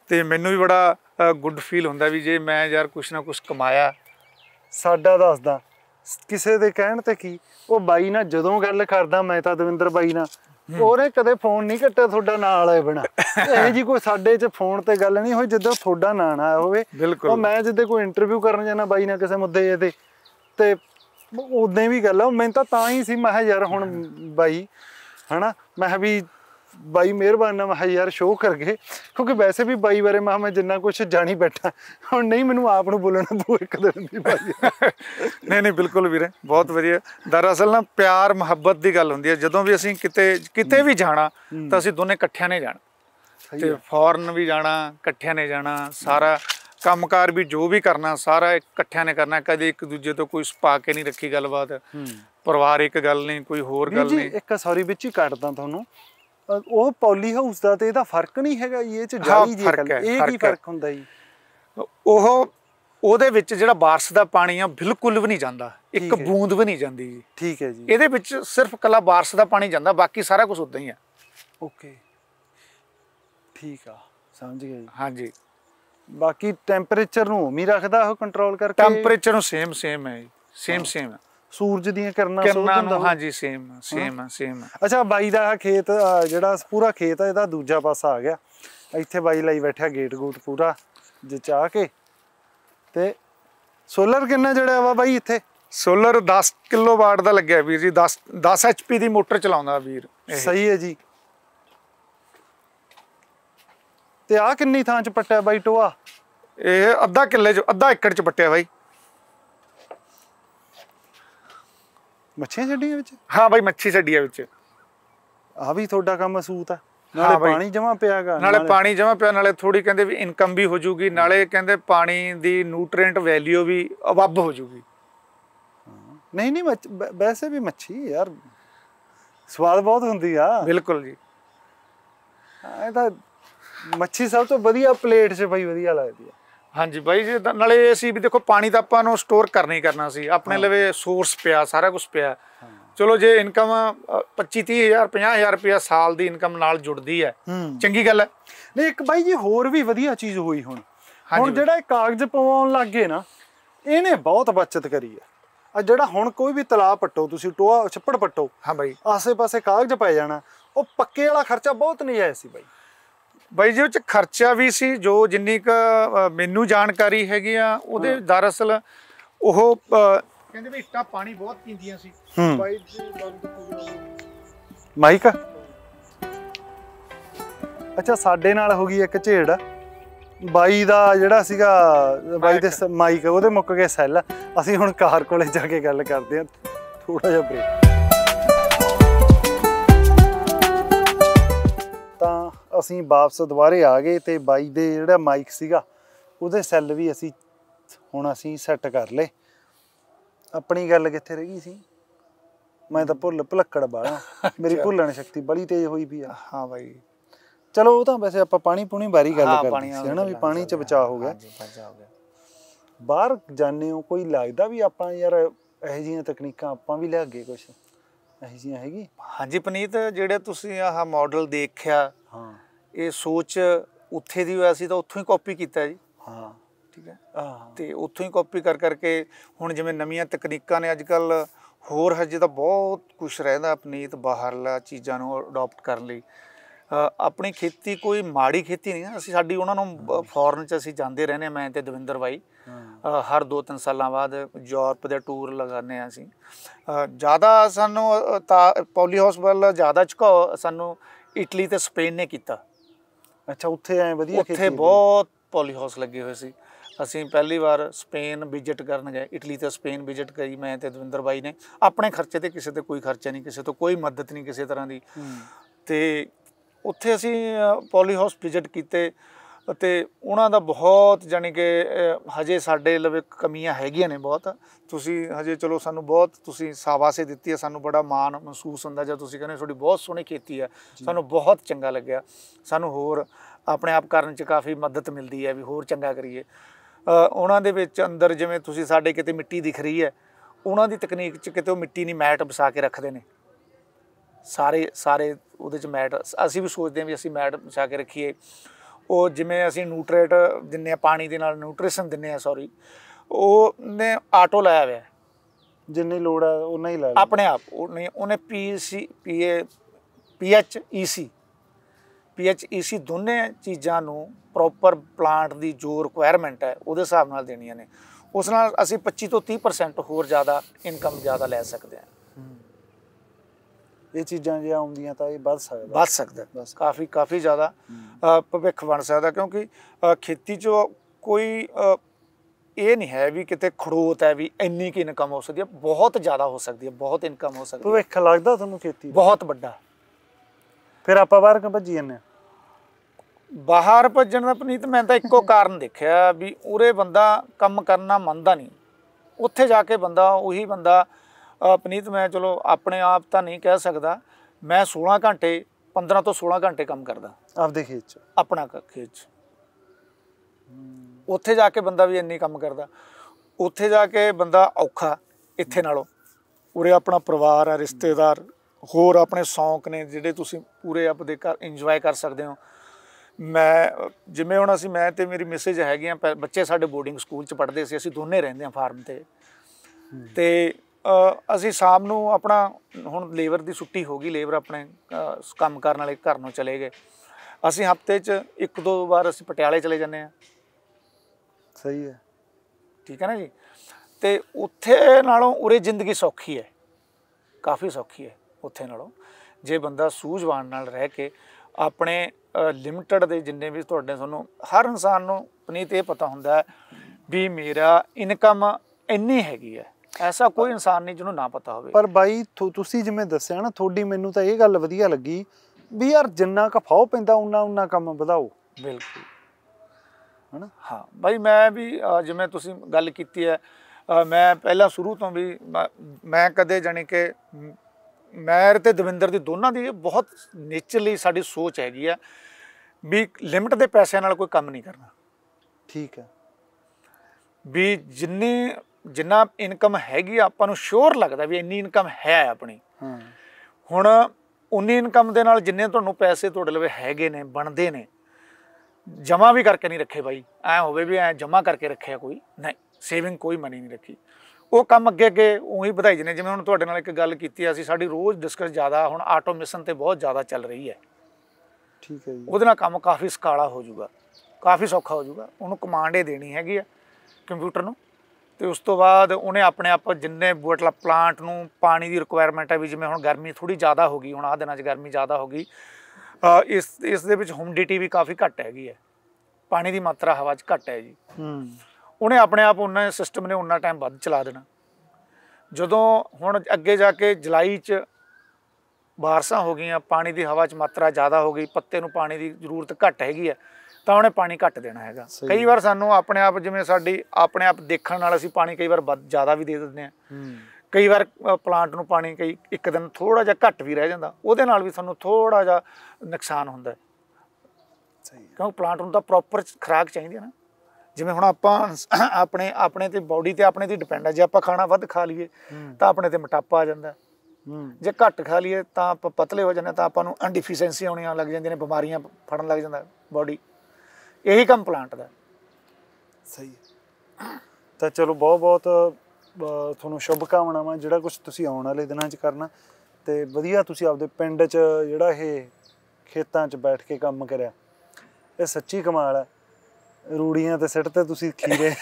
ਤੇ ਮੈਨੂੰ ਵੀ ਬੜਾ ਗੁੱਡ ਫੀਲ ਹੁੰਦਾ ਵੀ ਜੇ ਮੈਂ ਯਾਰ ਕੁਝ ਨਾ ਕੁਝ ਕਮਾਇਆ ਸਾਡਾ ਦੱਸਦਾ ਕਿਸੇ ਦੇ ਕਹਿਣ ਤੇ ਕੀ ਉਹ ਬਾਈ ਨਾਲ ਜਦੋਂ ਗੱਲ ਕਰਦਾ ਮੈਂ ਤਾਂ ਦਵਿੰਦਰ ਬਾਈ ਨਾਲ ਉਹਨੇ ਕਦੇ ਫੋਨ ਨਹੀਂ ਕੱਟਿਆ ਤੁਹਾਡਾ ਨਾਂ ਵਾਲੇ ਬਣਾ ਇਹ ਜੀ ਕੋਈ ਸਾਡੇ 'ਚ ਫੋਨ ਤੇ ਗੱਲ ਨਹੀਂ ਹੋਈ ਜਦੋਂ ਤੁਹਾਡਾ ਨਾਂ ਨਾ ਹੋਵੇ ਉਹ ਮੈਂ ਜਿੱਦੇ ਕੋਈ ਇੰਟਰਵਿਊ ਕਰਨ ਜਾਣਾ ਬਾਈ ਨਾਲ ਕਿਸੇ ਮੁੱਦੇ ਤੇ ਤੇ ਉਹਦੇ ਵੀ ਗੱਲ ਆ ਮੈਂ ਤਾਂ ਤਾਂ ਹੀ ਸੀ ਮੈਂ ਯਾਰ ਹੁਣ ਬਾਈ ਹਨਾ ਮੈਂ ਵੀ ਬਾਈ ਮਿਹਰਬਾਨ ਨਾ ਮਹਾ ਯਾਰ ਸ਼ੋਅ ਕਰਕੇ ਕਿਉਂਕਿ ਵੈਸੇ ਵੀ ਬਾਈ ਬਾਰੇ ਮੈਂ ਜਿੰਨਾ ਕੁਝ ਜਾਣੀ ਬੈਠਾ ਹੁਣ ਨਹੀਂ ਮੈਨੂੰ ਆਪ ਨੂੰ ਬੋਲਣਾ ਤੂੰ ਇੱਕ ਦਿਨ ਦੀ ਬਾਈ ਨਹੀਂ ਨਹੀਂ ਬਿਲਕੁਲ ਵੀਰੇ ਬਹੁਤ ਵਧੀਆ ਦਰਅਸਲ ਨਾ ਪਿਆਰ ਮੁਹੱਬਤ ਦੀ ਗੱਲ ਹੁੰਦੀ ਹੈ ਜਦੋਂ ਵੀ ਅਸੀਂ ਕਿਤੇ ਕਿਤੇ ਵੀ ਜਾਣਾ ਤਾਂ ਅਸੀਂ ਦੋਨੇ ਇਕੱਠਿਆਂ ਨੇ ਜਾਣਾ ਤੇ ਫੌਰਨ ਵੀ ਜਾਣਾ ਇਕੱਠਿਆਂ ਨੇ ਜਾਣਾ ਸਾਰਾ ਕੰਮਕਾਰ ਵੀ ਜੋ ਵੀ ਕਰਨਾ ਸਾਰਾ ਇਕੱਠਿਆਂ ਨੇ ਕਰਨਾ ਕਦੇ ਇੱਕ ਦੂਜੇ ਤੋਂ ਕੋਈ ਸਪਾ ਕੇ ਨਹੀਂ ਰੱਖੀ ਗੱਲਬਾਤ ਪਰਿਵਾਰ ਇੱਕ ਗੱਲ ਨਹੀਂ ਕੋਈ ਹੋਰ ਗੱਲ ਨਹੀਂ ਜੀ ਇੱਕ ਸੌਰੀ ਵਿੱਚ ਹੀ ਕੱਟਦਾ ਤੁਹਾਨੂੰ ਉਹ ਪੌਲੀ ਹਾਊਸ ਦਾ ਤੇ ਇਹਦਾ ਫਰਕ ਨਹੀਂ ਹੈਗਾ ਇਹ ਚ ਜਾਲੀ ਜੀ ਇਹ ਕੀ ਫਰਕ ਹੁੰਦਾ ਜੀ ਉਹ ਉਹਦੇ ਵਿੱਚ ਜਿਹੜਾ ਬਾਰਸ ਦਾ ਪਾਣੀ ਆ ਬਿਲਕੁਲ ਵੀ ਨਹੀਂ ਜਾਂਦਾ ਇੱਕ ਬੂੰਦ ਵੀ ਨਹੀਂ ਜਾਂਦੀ ਜੀ ਠੀਕ ਹੈ ਜੀ ਇਹਦੇ ਵਿੱਚ ਸਿਰਫ ਕੱਲਾ ਬਾਰਸ ਦਾ ਪਾਣੀ ਜਾਂਦਾ ਬਾਕੀ ਸਾਰਾ ਕੁਝ ਉਦਾਂ ਹੀ ਆ ਓਕੇ ਠੀਕ ਆ ਸਮਝ ਗਿਆ ਜੀ ਹਾਂਜੀ ਬਾਕੀ ਟੈਂਪਰੇਚਰ ਨੂੰ ਉਮੀ ਰੱਖਦਾ ਉਹ ਕੰਟਰੋਲ ਕਰਕੇ ਟੈਂਪਰੇਚਰ ਨੂੰ ਸੇਮ ਸੇਮ ਹੈ ਜੀ ਸੇਮ ਸੇਮ ਹੈ ਸੂਰਜ ਦੀਆਂ ਕਿਰਨਾਂ ਕਿਰਨਾਂ ਹਾਂ ਹਾਂਜੀ ਸੇਮ ਸੇਮ ਸੇਮ ਅੱਛਾ ਬਾਈ ਦਾ ਖੇਤ ਜਿਹੜਾ ਪੂਰਾ ਖੇਤ ਹੈ ਇਹਦਾ ਦੂਜਾ ਪਾਸਾ ਆ ਗਿਆ ਇੱਥੇ ਬਾਈ ਲਈ ਬੈਠਿਆ ਗੇਟ ਗੂਟ ਪੂਰਾ ਜਚਾ ਕੇ ਤੇ ਸੋਲਰ ਕਿੰਨਾ ਜਿਹੜਾ ਵਾ ਬਾਈ ਇੱਥੇ ਸੋਲਰ 10 ਕਿਲੋਵਾਟ ਦਾ ਲੱਗਿਆ ਵੀਰ ਜੀ 10 10 ਐਚਪੀ ਦੀ ਮੋਟਰ ਚਲਾਉਂਦਾ ਵੀਰ ਸਹੀ ਹੈ ਜੀ ਤੇ ਆ ਕਿੰਨੀ ਥਾਂ ਚ ਪੱਟਿਆ ਬਾਈ ਟੋਆ ਇਹ ਅੱਧਾ ਕਿੱਲੇ ਚ ਅੱਧਾ ਏਕੜ ਚ ਪੱਟਿਆ ਬਾਈ ਮੱਛੀਆਂ ਛੱਡੀਆਂ ਵਿੱਚ ਹਾਂ ਬਾਈ ਮੱਛੀ ਛੱਡੀਆਂ ਵਿੱਚ ਆ ਵੀ ਤੁਹਾਡਾ ਕੰਮ ਅਸੂਤ ਆ ਨਾਲੇ ਪਾਣੀ ਜਮਾ ਪਿਆਗਾ ਨਾਲੇ ਪਾਣੀ ਜਮਾ ਪਿਆ ਨਾਲੇ ਥੋੜੀ ਕਹਿੰਦੇ ਵੀ ਇਨਕਮ ਵੀ ਹੋ ਜੂਗੀ ਨਾਲੇ ਕਹਿੰਦੇ ਪਾਣੀ ਦੀ ਨਿਊਟ੍ਰੀਐਂਟ ਵੈਲਿਊ ਵੀ ਵੱਧ ਹੋ ਜੂਗੀ ਨਹੀਂ ਨਹੀਂ ਵੈਸੇ ਵੀ ਮੱਛੀ ਯਾਰ ਸਵਾਦ ਬਹੁਤ ਹੁੰਦੀ ਆ ਬਿਲਕੁਲ ਜੀ ਇਹ ਤਾਂ ਮੱਛੀ ਸਭ ਤੋਂ ਵਧੀਆ ਪਲੇਟ 'ਚ ਬਈ ਵਧੀਆ ਲੱਗਦੀ ਆ ਹਾਂਜੀ ਬਾਈ ਜੀ ਨਾਲੇ ਇਹ ਸੀ ਵੀ ਦੇਖੋ ਪਾਣੀ ਤਾਂ ਆਪਾਂ ਨੂੰ ਸਟੋਰ ਕਰਨੀ ਕਰਨਾ ਸੀ ਆਪਣੇ ਲਵੇ ਸੋਰਸ ਪਿਆ ਸਾਰਾ ਕੁਝ ਪਿਆ ਚਲੋ ਜੇ ਇਨਕਮ 25 30000 50000 ਰੁਪਿਆ ਸਾਲ ਦੀ ਇਨਕਮ ਨਾਲ ਜੁੜਦੀ ਹੈ ਚੰਗੀ ਗੱਲ ਹੈ ਨਹੀਂ ਇੱਕ ਬਾਈ ਜੀ ਹੋਰ ਵੀ ਵਧੀਆ ਚੀਜ਼ ਹੋਈ ਹੁਣ ਹੁਣ ਜਿਹੜਾ ਇਹ ਕਾਗਜ਼ ਪਵਾਉਣ ਲੱਗੇ ਨਾ ਇਹਨੇ ਬਹੁਤ ਬਚਤ ਕਰੀ ਹੈ ਆ ਜਿਹੜਾ ਹੁਣ ਕੋਈ ਵੀ ਤਲਾਬ ਪੱਟੋ ਤੁਸੀਂ ਟੋਆ ਛੱਪੜ ਪੱਟੋ ਹਾਂ ਬਾਈ ਆਸੇ-ਪਾਸੇ ਕਾਗਜ਼ ਪੈ ਜਾਣਾ ਉਹ ਪੱਕੇ ਵਾਲਾ ਖਰਚਾ ਬਹੁਤ ਨਹੀਂ ਆਇਆ ਸੀ ਬਾਈ ਬਾਈ ਜੀ ਉਹ ਚ ਖਰਚਾ ਵੀ ਸੀ ਜੋ ਜਿੰਨੀ ਕ ਮੈਨੂੰ ਜਾਣਕਾਰੀ ਹੈਗੀ ਆ ਉਹਦੇ ਦਰਅਸਲ ਉਹ ਕਹਿੰਦੇ ਵੀ ਇੱਟਾ ਪਾਣੀ ਬਹੁਤ ਪੀਂਦੀਆਂ ਸੀ ਬਾਈ ਜੀ ਮਾਈਕ ਅੱਛਾ ਸਾਡੇ ਨਾਲ ਹੋ ਗਈ ਇੱਕ ਝੇੜ ਬਾਈ ਦਾ ਜਿਹੜਾ ਸੀਗਾ ਬਾਈ ਦੇ ਮਾਈਕ ਉਹਦੇ ਮੁੱਕ ਗਏ ਸੈੱਲ ਅਸੀਂ ਹੁਣ ਕਾਰ ਕੋਲੇ ਜਾ ਕੇ ਗੱਲ ਕਰਦੇ ਆ ਥੋੜਾ ਜਿਹਾ ਬ੍ਰੇਕ ਅਸੀਂ ਵਾਪਸ ਦੁਬਾਰੇ ਆ ਗਏ ਤੇ ਬਾਈ ਦੇ ਜਿਹੜਾ ਮਾਈਕ ਸੀਗਾ ਉਹਦੇ ਸੈੱਲ ਵੀ ਅਸੀਂ ਹੁਣ ਅਸੀਂ ਸੈੱਟ ਕਰ ਲਏ ਆਪਣੀ ਗੱਲ ਕਿੱਥੇ ਰਹੀ ਸੀ ਮੈਂ ਤਾਂ ਭੁੱਲ ਭਲੱਕੜ ਬਾਲਾ ਮੇਰੀ ਭੁੱਲਣ ਸ਼ਕਤੀ ਬੜੀ ਤੇਜ਼ ਹੋਈ ਪਈ ਆ ਹਾਂ ਬਾਈ ਚਲੋ ਉਹ ਤਾਂ ਵੈਸੇ ਆਪਾਂ ਪਾਣੀ ਪੂਣੀ ਬਾਰੀ ਗੱਲ ਕਰਦੇ ਸੀ ਹਨਾ ਵੀ ਪਾਣੀ ਚ ਬਚਾ ਹੋ ਗਿਆ ਬਾਹਰ ਜਾਣੇ ਹੋ ਕੋਈ ਲੱਗਦਾ ਵੀ ਆਪਾਂ ਯਾਰ ਇਹੋ ਜੀਆਂ ਤਕਨੀਕਾਂ ਆਪਾਂ ਵੀ ਲੈ ਗਏ ਕੁਝ ਇਹੋ ਜੀਆਂ ਹੈਗੀ ਹਾਂਜੀ ਪਨੀਤ ਜਿਹੜੇ ਤੁਸੀਂ ਆਹ ਮਾਡਲ ਦੇਖਿਆ ਹਾਂ ਇਹ ਸੋਚ ਉੱਥੇ ਦੀ ਹੋਇਆ ਸੀ ਤਾਂ ਉੱਥੋਂ ਹੀ ਕਾਪੀ ਕੀਤਾ ਜੀ ਹਾਂ ਠੀਕ ਹੈ ਤੇ ਉੱਥੋਂ ਹੀ ਕਾਪੀ ਕਰ ਕਰਕੇ ਹੁਣ ਜਿਵੇਂ ਨਵੀਆਂ ਤਕਨੀਕਾਂ ਨੇ ਅੱਜ ਕੱਲ ਹੋਰ ਹਜੇ ਤਾਂ ਬਹੁਤ ਕੁਝ ਰਹਿੰਦਾ ਆਪਣੀਤ ਬਾਹਰਲਾ ਚੀਜ਼ਾਂ ਨੂੰ ਅਡਾਪਟ ਕਰਨ ਲਈ ਆਪਣੀ ਖੇਤੀ ਕੋਈ ਮਾੜੀ ਖੇਤੀ ਨਹੀਂ ਅਸੀਂ ਸਾਡੀ ਉਹਨਾਂ ਨੂੰ ਫੋਰਨ ਚ ਅਸੀਂ ਜਾਂਦੇ ਰਹਿੰਦੇ ਮੈਂ ਤੇ ਦਵਿੰਦਰ ਬਾਈ ਹਰ 2-3 ਸਾਲਾਂ ਬਾਅਦ ਯੂਰਪ ਦੇ ਟੂਰ ਲਗਾਉਂਦੇ ਆ ਅਸੀਂ ਜ਼ਿਆਦਾ ਸਾਨੂੰ ਪੌਲੀ ਹਾਊਸ ਵੱਲ ਜ਼ਿਆਦਾ ਝੁਕਾਅ ਸਾਨੂੰ ਇਟਲੀ ਤੇ ਸਪੇਨ ਨੇ ਕੀਤਾ ਅੱਛਾ ਉੱਥੇ ਐ ਵਧੀਆ ਖੇਤੀ ਉੱਥੇ ਬਹੁਤ ਪੋਲੀ ਹਾਊਸ ਲੱਗੇ ਹੋਏ ਸੀ ਅਸੀਂ ਪਹਿਲੀ ਵਾਰ ਸਪੇਨ ਵਿਜ਼ਿਟ ਕਰਨ ਗਏ ਇਟਲੀ ਤੇ ਸਪੇਨ ਵਿਜ਼ਿਟ ਕਰੀ ਮੈਂ ਤੇ ਦਵਿੰਦਰ ਬਾਈ ਨੇ ਆਪਣੇ ਖਰਚੇ ਤੇ ਕਿਸੇ ਤੇ ਕੋਈ ਖਰਚਾ ਨਹੀਂ ਕਿਸੇ ਤੋਂ ਕੋਈ ਮਦਦ ਨਹੀਂ ਕਿਸੇ ਤਰ੍ਹਾਂ ਦੀ ਤੇ ਉੱਥੇ ਅਸੀਂ ਪੋਲੀ ਹਾਊਸ ਵਿਜ਼ਿਟ ਕੀਤੇ ਅਤੇ ਉਹਨਾਂ ਦਾ ਬਹੁਤ ਜਾਨੀ ਕਿ ਹਜੇ ਸਾਡੇ ਲਵੇ ਕਮੀਆਂ ਹੈਗੀਆਂ ਨੇ ਬਹੁਤ ਤੁਸੀਂ ਹਜੇ ਚਲੋ ਸਾਨੂੰ ਬਹੁਤ ਤੁਸੀਂ ਸਾਬਾਸੇ ਦਿੱਤੀ ਹੈ ਸਾਨੂੰ ਬੜਾ ਮਾਣ ਮਹਿਸੂਸ ਹੁੰਦਾ ਜਦ ਤੁਸੀਂ ਕਹਿੰਦੇ ਤੁਹਾਡੀ ਬਹੁਤ ਸੋਹਣੀ ਖੇਤੀ ਹੈ ਸਾਨੂੰ ਬਹੁਤ ਚੰਗਾ ਲੱਗਿਆ ਸਾਨੂੰ ਹੋਰ ਆਪਣੇ ਆਪ ਕਰਨ 'ਚ ਕਾਫੀ ਮਦਦ ਮਿਲਦੀ ਹੈ ਵੀ ਹੋਰ ਚੰਗਾ ਕਰੀਏ ਉਹਨਾਂ ਦੇ ਵਿੱਚ ਅੰਦਰ ਜਿਵੇਂ ਤੁਸੀਂ ਸਾਡੇ ਕਿਤੇ ਮਿੱਟੀ ਦਿਖ ਰਹੀ ਹੈ ਉਹਨਾਂ ਦੀ ਤਕਨੀਕ 'ਚ ਕਿਤੇ ਉਹ ਮਿੱਟੀ ਨਹੀਂ ਮੈਟ ਬਸਾ ਕੇ ਰੱਖਦੇ ਨੇ ਸਾਰੇ ਸਾਰੇ ਉਹਦੇ 'ਚ ਮੈਟ ਅਸੀਂ ਵੀ ਸੋਚਦੇ ਹਾਂ ਵੀ ਅਸੀਂ ਮੈਟ ਬਸਾ ਕੇ ਰੱਖੀਏ ਉਹ ਜਿਵੇਂ ਅਸੀਂ ਨਿਊਟ੍ਰੇਟ ਦਿੰਨੇ ਆ ਪਾਣੀ ਦੇ ਨਾਲ ਨਿਊਟ੍ਰੀਸ਼ਨ ਦਿੰਨੇ ਆ ਸੌਰੀ ਉਹ ਨੇ ਆਟੋ ਲਾਇਆ ਹੋਇਆ ਜਿੰਨੀ ਲੋੜ ਹੈ ਉਨਾ ਹੀ ਲਾਇਆ ਆਪਣੇ ਆਪ ਉਹਨੇ ਉਹਨੇ PC PA pH EC pH EC ਦੋਨੇ ਚੀਜ਼ਾਂ ਨੂੰ ਪ੍ਰੋਪਰ ਪਲਾਂਟ ਦੀ ਜੋ ਰਿਕੁਆਇਰਮੈਂਟ ਹੈ ਉਹਦੇ ਹਿਸਾਬ ਨਾਲ ਦੇਣੀਆਂ ਨੇ ਉਸ ਨਾਲ ਅਸੀਂ 25 ਤੋਂ 30% ਹੋਰ ਜ਼ਿਆਦਾ ਇਨਕਮ ਜ਼ਿਆਦਾ ਲੈ ਸਕਦੇ ਹਾਂ ਇਹ ਚੀਜ਼ਾਂ ਜੇ ਆਉਂਦੀਆਂ ਤਾਂ ਇਹ ਵੱਧ ਸਕਦਾ ਵੱਧ ਸਕਦਾ ਕਾਫੀ ਕਾਫੀ ਜ਼ਿਆਦਾ ਭਵਿੱਖ ਬਣ ਸਕਦਾ ਕਿਉਂਕਿ ਖੇਤੀ 'ਚ ਕੋਈ ਇਹ ਨਹੀਂ ਹੈ ਵੀ ਕਿਤੇ ਖੜੋਤ ਹੈ ਵੀ ਇੰਨੀ ਕਿ ਇਨਕਮ ਹੋ ਸਕਦੀ ਹੈ ਬਹੁਤ ਜ਼ਿਆਦਾ ਹੋ ਸਕਦੀ ਹੈ ਬਹੁਤ ਇਨਕਮ ਹੋ ਸਕਦੀ ਹੈ ਭਵਿੱਖ ਲੱਗਦਾ ਤੁਹਾਨੂੰ ਖੇਤੀ ਬਹੁਤ ਵੱਡਾ ਫਿਰ ਆਪਾਂ ਬਾਹਰ ਕਿਉਂ ਭੱਜੀ ਜਾਂਦੇ ਬਾਹਰ ਭੱਜਣ ਦਾ ਪਨੀਤ ਮੈਂ ਤਾਂ ਇੱਕੋ ਕਾਰਨ ਦੇਖਿਆ ਵੀ ਉਰੇ ਬੰਦਾ ਕੰਮ ਕਰਨਾ ਮੰਨਦਾ ਨਹੀਂ ਉੱਥੇ ਜਾ ਕੇ ਬੰਦਾ ਉਹੀ ਬੰਦਾ ਪਨੀਤ ਮੈਂ ਚਲੋ ਆਪਣੇ ਆਪ ਤਾਂ ਨਹੀਂ ਕਹਿ ਸਕਦਾ ਮੈਂ 16 ਘੰਟੇ 15 ਤੋਂ 16 ਘੰਟੇ ਕੰਮ ਕਰਦਾ ਆਪਦੇ ਖੇਤ ਚ ਆਪਣਾ ਖੇਤ ਚ ਉੱਥੇ ਜਾ ਕੇ ਬੰਦਾ ਵੀ ਇੰਨੀ ਕੰਮ ਕਰਦਾ ਉੱਥੇ ਜਾ ਕੇ ਬੰਦਾ ਔਖਾ ਇੱਥੇ ਨਾਲੋਂ ਉਰੇ ਆਪਣਾ ਪਰਿਵਾਰ ਆ ਰਿਸ਼ਤੇਦਾਰ ਹੋਰ ਆਪਣੇ ਸ਼ੌਂਕ ਨੇ ਜਿਹੜੇ ਤੁਸੀਂ ਪੂਰੇ ਆਪ ਦੇ ਘਰ ਇੰਜੋਏ ਕਰ ਸਕਦੇ ਹੋ ਮੈਂ ਜਿਵੇਂ ਹੁਣ ਅਸੀਂ ਮੈਂ ਤੇ ਮੇਰੀ ਮਿਸੇਜ ਹੈਗੀਆਂ ਬੱਚੇ ਸਾਡੇ ਬੋਰਡਿੰਗ ਸਕੂਲ ਚ ਪੜ੍ਹਦੇ ਸੀ ਅਸੀਂ ਦੋਨੇ ਰਹਿੰਦੇ ਆ ਫਾਰਮ ਤੇ ਤੇ ਅਸੀਂ ਸ਼ਾਮ ਨੂੰ ਆਪਣਾ ਹੁਣ ਲੇਬਰ ਦੀ ਛੁੱਟੀ ਹੋ ਗਈ ਲੇਬਰ ਆਪਣੇ ਕੰਮ ਕਰਨ ਵਾਲੇ ਘਰ ਨੂੰ ਚਲੇ ਗਏ ਅਸੀਂ ਹਫਤੇ 'ਚ ਇੱਕ ਦੋ ਵਾਰ ਅਸੀਂ ਪਟਿਆਲੇ ਚਲੇ ਜਾਂਦੇ ਆ ਸਹੀ ਹੈ ਠੀਕ ਹੈ ਨਾ ਜੀ ਤੇ ਉੱਥੇ ਨਾਲੋਂ ਉਰੇ ਜ਼ਿੰਦਗੀ ਸੌਖੀ ਹੈ ਕਾਫੀ ਸੌਖੀ ਹੈ ਉੱਥੇ ਨਾਲੋਂ ਜੇ ਬੰਦਾ ਸੂਝਵਾਨ ਨਾਲ ਰਹਿ ਕੇ ਆਪਣੇ ਲਿਮਟਡ ਦੇ ਜਿੰਨੇ ਵੀ ਤੁਹਾਡੇ ਤੁਹਾਨੂੰ ਹਰ ਇਨਸਾਨ ਨੂੰ ਪਨੀਤ ਇਹ ਪਤਾ ਹੁੰਦਾ ਵੀ ਮੇਰਾ ਇਨਕਮ ਇੰਨੀ ਹੈਗੀ ਹੈ ਐਸਾ ਕੋਈ ਇਨਸਾਨ ਨਹੀਂ ਜਿਹਨੂੰ ਨਾ ਪਤਾ ਹੋਵੇ ਪਰ ਬਾਈ ਤੁਸੀਂ ਜਿਵੇਂ ਦੱਸਿਆ ਨਾ ਤੁਹਾਡੀ ਮੈਨੂੰ ਤਾਂ ਇਹ ਗੱਲ ਵਧੀਆ ਲੱਗੀ ਵੀ ਯਾਰ ਜਿੰਨਾ ਫਾਉ ਪੈਂਦਾ ਉਹਨਾਂ ਉਹਨਾਂ ਕੰਮ ਵਧਾਓ ਬਿਲਕੁਲ ਹਣਾ ਹਾਂ ਬਾਈ ਮੈਂ ਵੀ ਜਿਵੇਂ ਤੁਸੀਂ ਗੱਲ ਕੀਤੀ ਹੈ ਮੈਂ ਪਹਿਲਾਂ ਸ਼ੁਰੂ ਤੋਂ ਵੀ ਮੈਂ ਕਦੇ ਜਾਨੀ ਕਿ ਮੈਰ ਤੇ ਦਵਿੰਦਰ ਦੀ ਦੋਨਾਂ ਦੀ ਬਹੁਤ ਨੇਚਰਲੀ ਸਾਡੀ ਸੋਚ ਹੈਗੀ ਆ ਵੀ ਲਿਮਟ ਦੇ ਪੈਸਿਆਂ ਨਾਲ ਕੋਈ ਕੰਮ ਨਹੀਂ ਕਰਨਾ ਠੀਕ ਹੈ ਵੀ ਜਿੰਨੇ ਜਿੰਨਾ ਇਨਕਮ ਹੈਗੀ ਆਪਾਂ ਨੂੰ ਸ਼ੋਰ ਲੱਗਦਾ ਵੀ ਇੰਨੀ ਇਨਕਮ ਹੈ ਆਪਣੀ ਹੁਣ ਉਨੀ ਇਨਕਮ ਦੇ ਨਾਲ ਜਿੰਨੇ ਤੁਹਾਨੂੰ ਪੈਸੇ ਤੁਹਾਡੇ ਲਵੇ ਹੈਗੇ ਨੇ ਬਣਦੇ ਨੇ ਜਮਾ ਵੀ ਕਰਕੇ ਨਹੀਂ ਰੱਖੇ ਬਾਈ ਐ ਹੋਵੇ ਵੀ ਐ ਜਮਾ ਕਰਕੇ ਰੱਖਿਆ ਕੋਈ ਨਹੀਂ ਸੇਵਿੰਗ ਕੋਈ ਮਨੀ ਨਹੀਂ ਰੱਖੀ ਉਹ ਕੰਮ ਅੱਗੇ ਅੱਗੇ ਉਹੀ ਵਧਾਈ ਜਨੇ ਜਿਵੇਂ ਹੁਣ ਤੁਹਾਡੇ ਨਾਲ ਇੱਕ ਗੱਲ ਕੀਤੀ ਅਸੀਂ ਸਾਡੀ ਰੋਜ਼ ਡਿਸਕਸ ਜ਼ਿਆਦਾ ਹੁਣ ਆਟੋਮੇਸ਼ਨ ਤੇ ਬਹੁਤ ਜ਼ਿਆਦਾ ਚੱਲ ਰਹੀ ਹੈ ਠੀਕ ਹੈ ਜੀ ਉਹਦੇ ਨਾਲ ਕੰਮ ਕਾਫੀ ਸਕਾਲਾ ਹੋ ਜਾਊਗਾ ਕਾਫੀ ਸੌਖਾ ਹੋ ਜਾਊਗਾ ਉਹਨੂੰ ਕਮਾਂਡ ਹੀ ਦੇਣੀ ਹੈਗੀ ਆ ਕੰਪਿਊਟਰ ਨੂੰ ਤੇ ਉਸ ਤੋਂ ਬਾਅਦ ਉਹਨੇ ਆਪਣੇ ਆਪ ਜਿੰਨੇ ਬੋਟਲਾ ਪਲਾਂਟ ਨੂੰ ਪਾਣੀ ਦੀ ਰਿਕੁਆਇਰਮੈਂਟ ਹੈ ਵੀ ਜਿਵੇਂ ਹੁਣ ਗਰਮੀ ਥੋੜੀ ਜ਼ਿਆਦਾ ਹੋ ਗਈ ਹੁਣ ਆਹ ਦਿਨਾਂ 'ਚ ਗਰਮੀ ਜ਼ਿਆਦਾ ਹੋ ਗਈ ਇਸ ਇਸ ਦੇ ਵਿੱਚ ਹਿਊਮਿਡਿਟੀ ਵੀ ਕਾਫੀ ਘੱਟ ਹੈਗੀ ਹੈ ਪਾਣੀ ਦੀ ਮਾਤਰਾ ਹਵਾ 'ਚ ਘੱਟ ਹੈ ਜੀ ਹੂੰ ਉਹਨੇ ਆਪਣੇ ਆਪ ਉਹਨਾਂ ਸਿਸਟਮ ਨੇ ਉਹਨਾਂ ਟਾਈਮ ਵੱਧ ਚਲਾ ਦੇਣਾ ਜਦੋਂ ਹੁਣ ਅੱਗੇ ਜਾ ਕੇ ਜੁਲਾਈ 'ਚ ਬਾਰਸਾਂ ਹੋ ਗਈਆਂ ਪਾਣੀ ਦੀ ਹਵਾ 'ਚ ਮਾਤਰਾ ਜ਼ਿਆਦਾ ਹੋ ਗਈ ਪੱਤੇ ਨੂੰ ਪਾਣੀ ਦੀ ਜ਼ਰੂਰਤ ਘੱਟ ਹੈਗੀ ਹੈ ਤਾਂ ਉਹਨੇ ਪਾਣੀ ਘੱਟ ਦੇਣਾ ਹੈਗਾ ਕਈ ਵਾਰ ਸਾਨੂੰ ਆਪਣੇ ਆਪ ਜਿਵੇਂ ਸਾਡੀ ਆਪਣੇ ਆਪ ਦੇਖਣ ਨਾਲ ਅਸੀਂ ਪਾਣੀ ਕਈ ਵਾਰ ਜ਼ਿਆਦਾ ਵੀ ਦੇ ਦਿੰਦੇ ਆ ਕਈ ਵਾਰ ਪਲਾਂਟ ਨੂੰ ਪਾਣੀ ਕਈ ਇੱਕ ਦਿਨ ਥੋੜਾ ਜਿਹਾ ਘੱਟ ਵੀ ਰਹਿ ਜਾਂਦਾ ਉਹਦੇ ਨਾਲ ਵੀ ਸਾਨੂੰ ਥੋੜਾ ਜਿਹਾ ਨੁਕਸਾਨ ਹੁੰਦਾ ਸਹੀ ਕਿਉਂ ਪਲਾਂਟ ਨੂੰ ਤਾਂ ਪ੍ਰੋਪਰ ਖੁਰਾਕ ਚਾਹੀਦੀ ਹੈ ਨਾ ਜਿਵੇਂ ਹੁਣ ਆਪਾਂ ਆਪਣੇ ਆਪਣੇ ਤੇ ਬਾਡੀ ਤੇ ਆਪਣੇ ਤੇ ਡਿਪੈਂਡ ਹੈ ਜੇ ਆਪਾਂ ਖਾਣਾ ਵੱਧ ਖਾ ਲਈਏ ਤਾਂ ਆਪਣੇ ਤੇ ਮੋਟਾਪਾ ਆ ਜਾਂਦਾ ਜੇ ਘੱਟ ਖਾ ਲਈਏ ਤਾਂ ਆਪਾਂ ਪਤਲੇ ਹੋ ਜਾਂਦੇ ਤਾਂ ਆਪਾਂ ਨੂੰ ਅਨਡਿਫੀਸ਼ੀਐਂਸੀ ਆਉਣੀਆਂ ਲੱਗ ਜਾਂਦੀਆਂ ਨੇ ਬਿਮਾਰੀਆਂ ਫੜਨ ਲੱਗ ਜਾਂਦਾ ਬਾਡੀ ਇਹੀ ਕੰਮ ਪਲਾਂਟ ਦਾ ਸਹੀ ਤਾਂ ਚਲੋ ਬਹੁਤ ਬਹੁਤ ਤੁਹਾਨੂੰ ਸ਼ੁਭ ਕਾਮਨਾਵਾਂ ਜਿਹੜਾ ਕੁਝ ਤੁਸੀਂ ਆਉਣ ਵਾਲੇ ਦਿਨਾਂ 'ਚ ਕਰਨਾ ਤੇ ਵਧੀਆ ਤੁਸੀਂ ਆਪਦੇ ਪਿੰਡ 'ਚ ਜਿਹੜਾ ਇਹ ਖੇਤਾਂ 'ਚ ਬੈਠ ਕੇ ਕੰਮ ਕਰਿਆ ਇਹ ਸੱਚੀ ਕਮਾਲ ਹੈ ਰੂੜੀਆਂ ਤੇ ਸਿੱਟ ਤੇ ਤੁਸੀਂ ਖੀਰੇ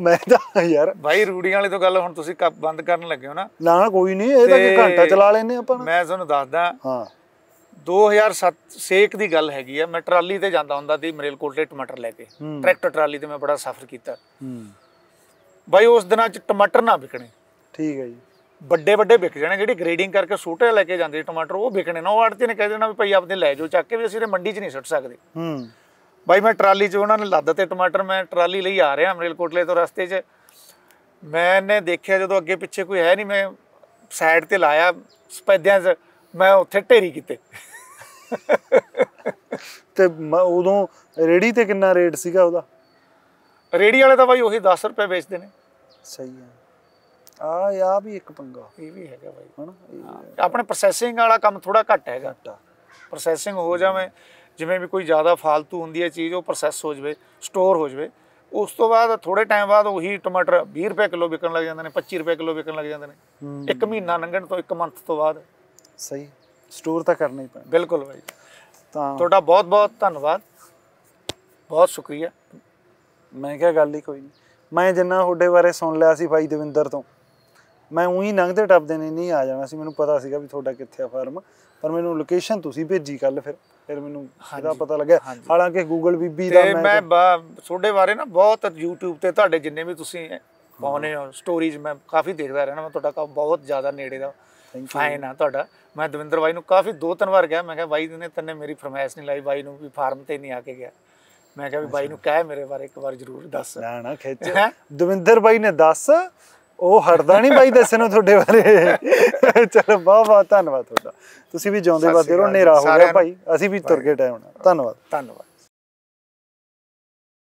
ਮੈਂ ਤਾਂ ਯਾਰ ਭਾਈ ਰੂੜੀਆਂ ਵਾਲੇ ਤੋਂ ਗੱਲ ਹੁਣ ਤੁਸੀਂ ਬੰਦ ਕਰਨ ਲੱਗੇ ਹੋ ਨਾ ਨਾ ਕੋਈ ਨਹੀਂ ਇਹ ਤਾਂ ਘੰਟਾ ਚਲਾ ਲੈਨੇ ਆਪਾਂ ਮੈਂ ਤੁਹਾਨੂੰ ਦੱਸਦਾ ਹਾਂ 2007 ਸੇਕ ਦੀ ਗੱਲ ਹੈਗੀ ਆ ਮੈਂ ਟਰਾਲੀ ਤੇ ਜਾਂਦਾ ਹੁੰਦਾ ਸੀ ਮਰੇਲਕੋਟਲੇ ਟਮਾਟਰ ਲੈ ਕੇ ਟਰੈਕਟਰ ਟਰਾਲੀ ਤੇ ਮੈਂ ਬੜਾ ਸਫ਼ਰ ਕੀਤਾ ਬਾਈ ਉਸ ਦਿਨਾਂ ਚ ਟਮਾਟਰ ਨਾ ਵਿਕਣੇ ਠੀਕ ਹੈ ਜੀ ਵੱਡੇ ਵੱਡੇ ਵਿਕ ਜਾਣੇ ਜਿਹੜੀ ਗ੍ਰੇਡਿੰਗ ਕਰਕੇ ਸੂਟੇ ਲੈ ਕੇ ਜਾਂਦੇ ਟਮਾਟਰ ਉਹ ਵਿਕਣੇ ਨਾ ਉਹ ਆੜਤੀ ਨੇ ਕਹਿ ਦੇਣਾ ਵੀ ਭਾਈ ਆਪਦੇ ਲੈ ਜਾਓ ਚੱਕ ਕੇ ਵੀ ਅਸੀਂ ਇਹ ਮੰਡੀ 'ਚ ਨਹੀਂ ਸੁੱਟ ਸਕਦੇ ਹੂੰ ਬਾਈ ਮੈਂ ਟਰਾਲੀ 'ਚ ਉਹਨਾਂ ਨੇ ਲੱਦਤੇ ਤੇ ਟਮਾਟਰ ਮੈਂ ਟਰਾਲੀ ਲਈ ਆ ਰਿਹਾ ਅਮਰੇਲਕੋਟਲੇ ਤੋਂ ਰਸਤੇ 'ਚ ਮੈਂ ਨੇ ਦੇਖਿਆ ਜਦੋਂ ਅੱਗੇ ਪਿੱਛੇ ਕੋਈ ਹੈ ਨਹੀਂ ਮੈਂ ਸਾਈਡ ਤੇ ਲਾਇਆ ਸਪੈਦਿਆਂ 'ਚ ਮੈਂ ਉੱਥੇ ਢੇਰੀ ਕੀਤੇ ਤੇ ਉਦੋਂ ਰੇੜੀ ਤੇ ਕਿੰਨਾ ਰੇਟ ਸੀਗਾ ਉਹਦਾ ਰੇੜੀ ਵਾਲੇ ਤਾਂ ਬਾਈ ਉਹੀ 10 ਰੁਪਏ ਵੇਚਦੇ ਨੇ ਸਹੀ ਹੈ ਆ ਯਾ ਵੀ ਇੱਕ ਪੰਗਾ ਇਹ ਵੀ ਹੈਗਾ ਬਾਈ ਹਣਾ ਆਪਣੇ ਪ੍ਰੋਸੈਸਿੰਗ ਵਾਲਾ ਕੰਮ ਥੋੜਾ ਘੱਟ ਹੈਗਾ ਪ੍ਰੋਸੈਸਿੰਗ ਹੋ ਜਾਵੇ ਜਿਵੇਂ ਵੀ ਕੋਈ ਜ਼ਿਆਦਾ ਫालतू ਹੁੰਦੀ ਹੈ ਚੀਜ਼ ਉਹ ਪ੍ਰੋਸੈਸ ਹੋ ਜਵੇ ਸਟੋਰ ਹੋ ਜਵੇ ਉਸ ਤੋਂ ਬਾਅਦ ਥੋੜੇ ਟਾਈਮ ਬਾਅਦ ਉਹੀ ਟਮਾਟਰ 20 ਰੁਪਏ ਕਿਲੋ ਵਿਕਣ ਲੱਗ ਜਾਂਦੇ ਨੇ 25 ਰੁਪਏ ਕਿਲੋ ਵਿਕਣ ਲੱਗ ਜਾਂਦੇ ਨੇ ਇੱਕ ਮਹੀਨਾ ਲੰਘਣ ਤੋਂ ਇੱਕ ਮੰਥ ਤੋਂ ਬਾਅਦ ਸਹੀ ਸਟੋਰ ਤਾਂ ਕਰਨਾ ਹੀ ਪੈਣਾ ਬਿਲਕੁਲ ਭਾਈ ਤਾਂ ਤੁਹਾਡਾ ਬਹੁਤ ਬਹੁਤ ਧੰਨਵਾਦ ਬਹੁਤ ਸ਼ੁਕਰੀਆ ਮੈਂ ਕਿਹਾ ਗੱਲ ਹੀ ਕੋਈ ਨਹੀਂ ਮੈਂ ਜਿੰਨਾ ਤੁਹਾਡੇ ਬਾਰੇ ਸੁਣ ਲਿਆ ਸੀ ਭਾਈ ਦਵਿੰਦਰ ਤੋਂ ਮੈਂ ਉਹੀ ਲੰਘਦੇ ਟੱਪਦੇ ਨੇ ਨਹੀਂ ਆ ਜਾਣਾ ਸੀ ਮੈਨੂੰ ਪਤਾ ਸੀਗਾ ਵੀ ਤੁਹਾਡਾ ਕਿੱਥੇ ਆ ਫਾਰਮ ਪਰ ਮੈਨੂੰ ਲੋਕੇਸ਼ਨ ਤੁਸੀਂ ਭੇਜੀ ਕੱਲ ਫਿਰ ਫਿਰ ਮੈਨੂੰ ਇਹਦਾ ਪਤਾ ਲੱਗਿਆ ਹਾਲਾਂਕਿ ਗੂਗਲ ਬੀਬੀ ਦਾ ਮੈਂ ਮੈਂ ਤੁਹਾਡੇ ਬਾਰੇ ਨਾ ਬਹੁਤ YouTube ਤੇ ਤੁਹਾਡੇ ਜਿੰਨੇ ਵੀ ਤੁਸੀਂ ਪਾਉਨੇ ਹੋ ਸਟੋਰੀਜ਼ ਮੈਂ ਕਾਫੀ ਦੇਖਦਾ ਰਹਿਣਾ ਮੈਂ ਤੁਹਾਡਾ ਬਹੁਤ ਜ਼ਿਆਦਾ ਨੇੜੇ ਦਾ ਫਾਈਨ ਆ ਤੁਹਾਡਾ ਮੈਂ ਦਵਿੰਦਰ ਬਾਈ ਨੂੰ ਕਾਫੀ ਦੋ ਤਿੰਨ ਵਾਰ ਗਿਆ ਮੈਂ ਕਿਹਾ ਬਾਈ ਨੇ ਤੰਨੇ ਮੇਰੀ ਫਰਮਾਇਸ਼ ਨਹੀਂ ਲਾਈ ਬਾਈ ਨੂੰ ਵੀ ਫਾਰਮ ਤੇ ਨਹੀਂ ਆ ਕੇ ਗਿਆ ਮੈਂ ਕਿਹਾ ਵੀ ਬਾਈ ਨੂੰ ਕਹਿ ਮੇਰੇ ਬਾਰੇ ਇੱਕ ਵਾਰ ਜ਼ਰੂਰ ਦੱਸ ਨਾ ਨਾ ਖਿੱਚ ਦਵਿੰਦਰ ਬਾਈ ਨੇ ਦੱਸ ਉਹ ਹਟਦਾ ਨਹੀਂ ਬਾਈ ਦੱਸੇ ਨੂੰ ਤੁਹਾਡੇ ਬਾਰੇ ਚਲੋ ਬਹੁਤ ਬਹੁਤ ਧੰਨਵਾਦ ਤੁਹਾਡਾ ਤੁਸੀਂ ਵੀ ਜਾਉਂਦੇ ਵਾਦੇ ਰੋ ਨੇਰਾ ਹੋ ਗਿਆ ਭਾਈ ਅਸੀਂ ਵੀ ਤੁਰ ਕੇ ਟਾਈਮ ਹੁਣ ਧੰਨਵਾਦ ਧੰਨਵਾਦ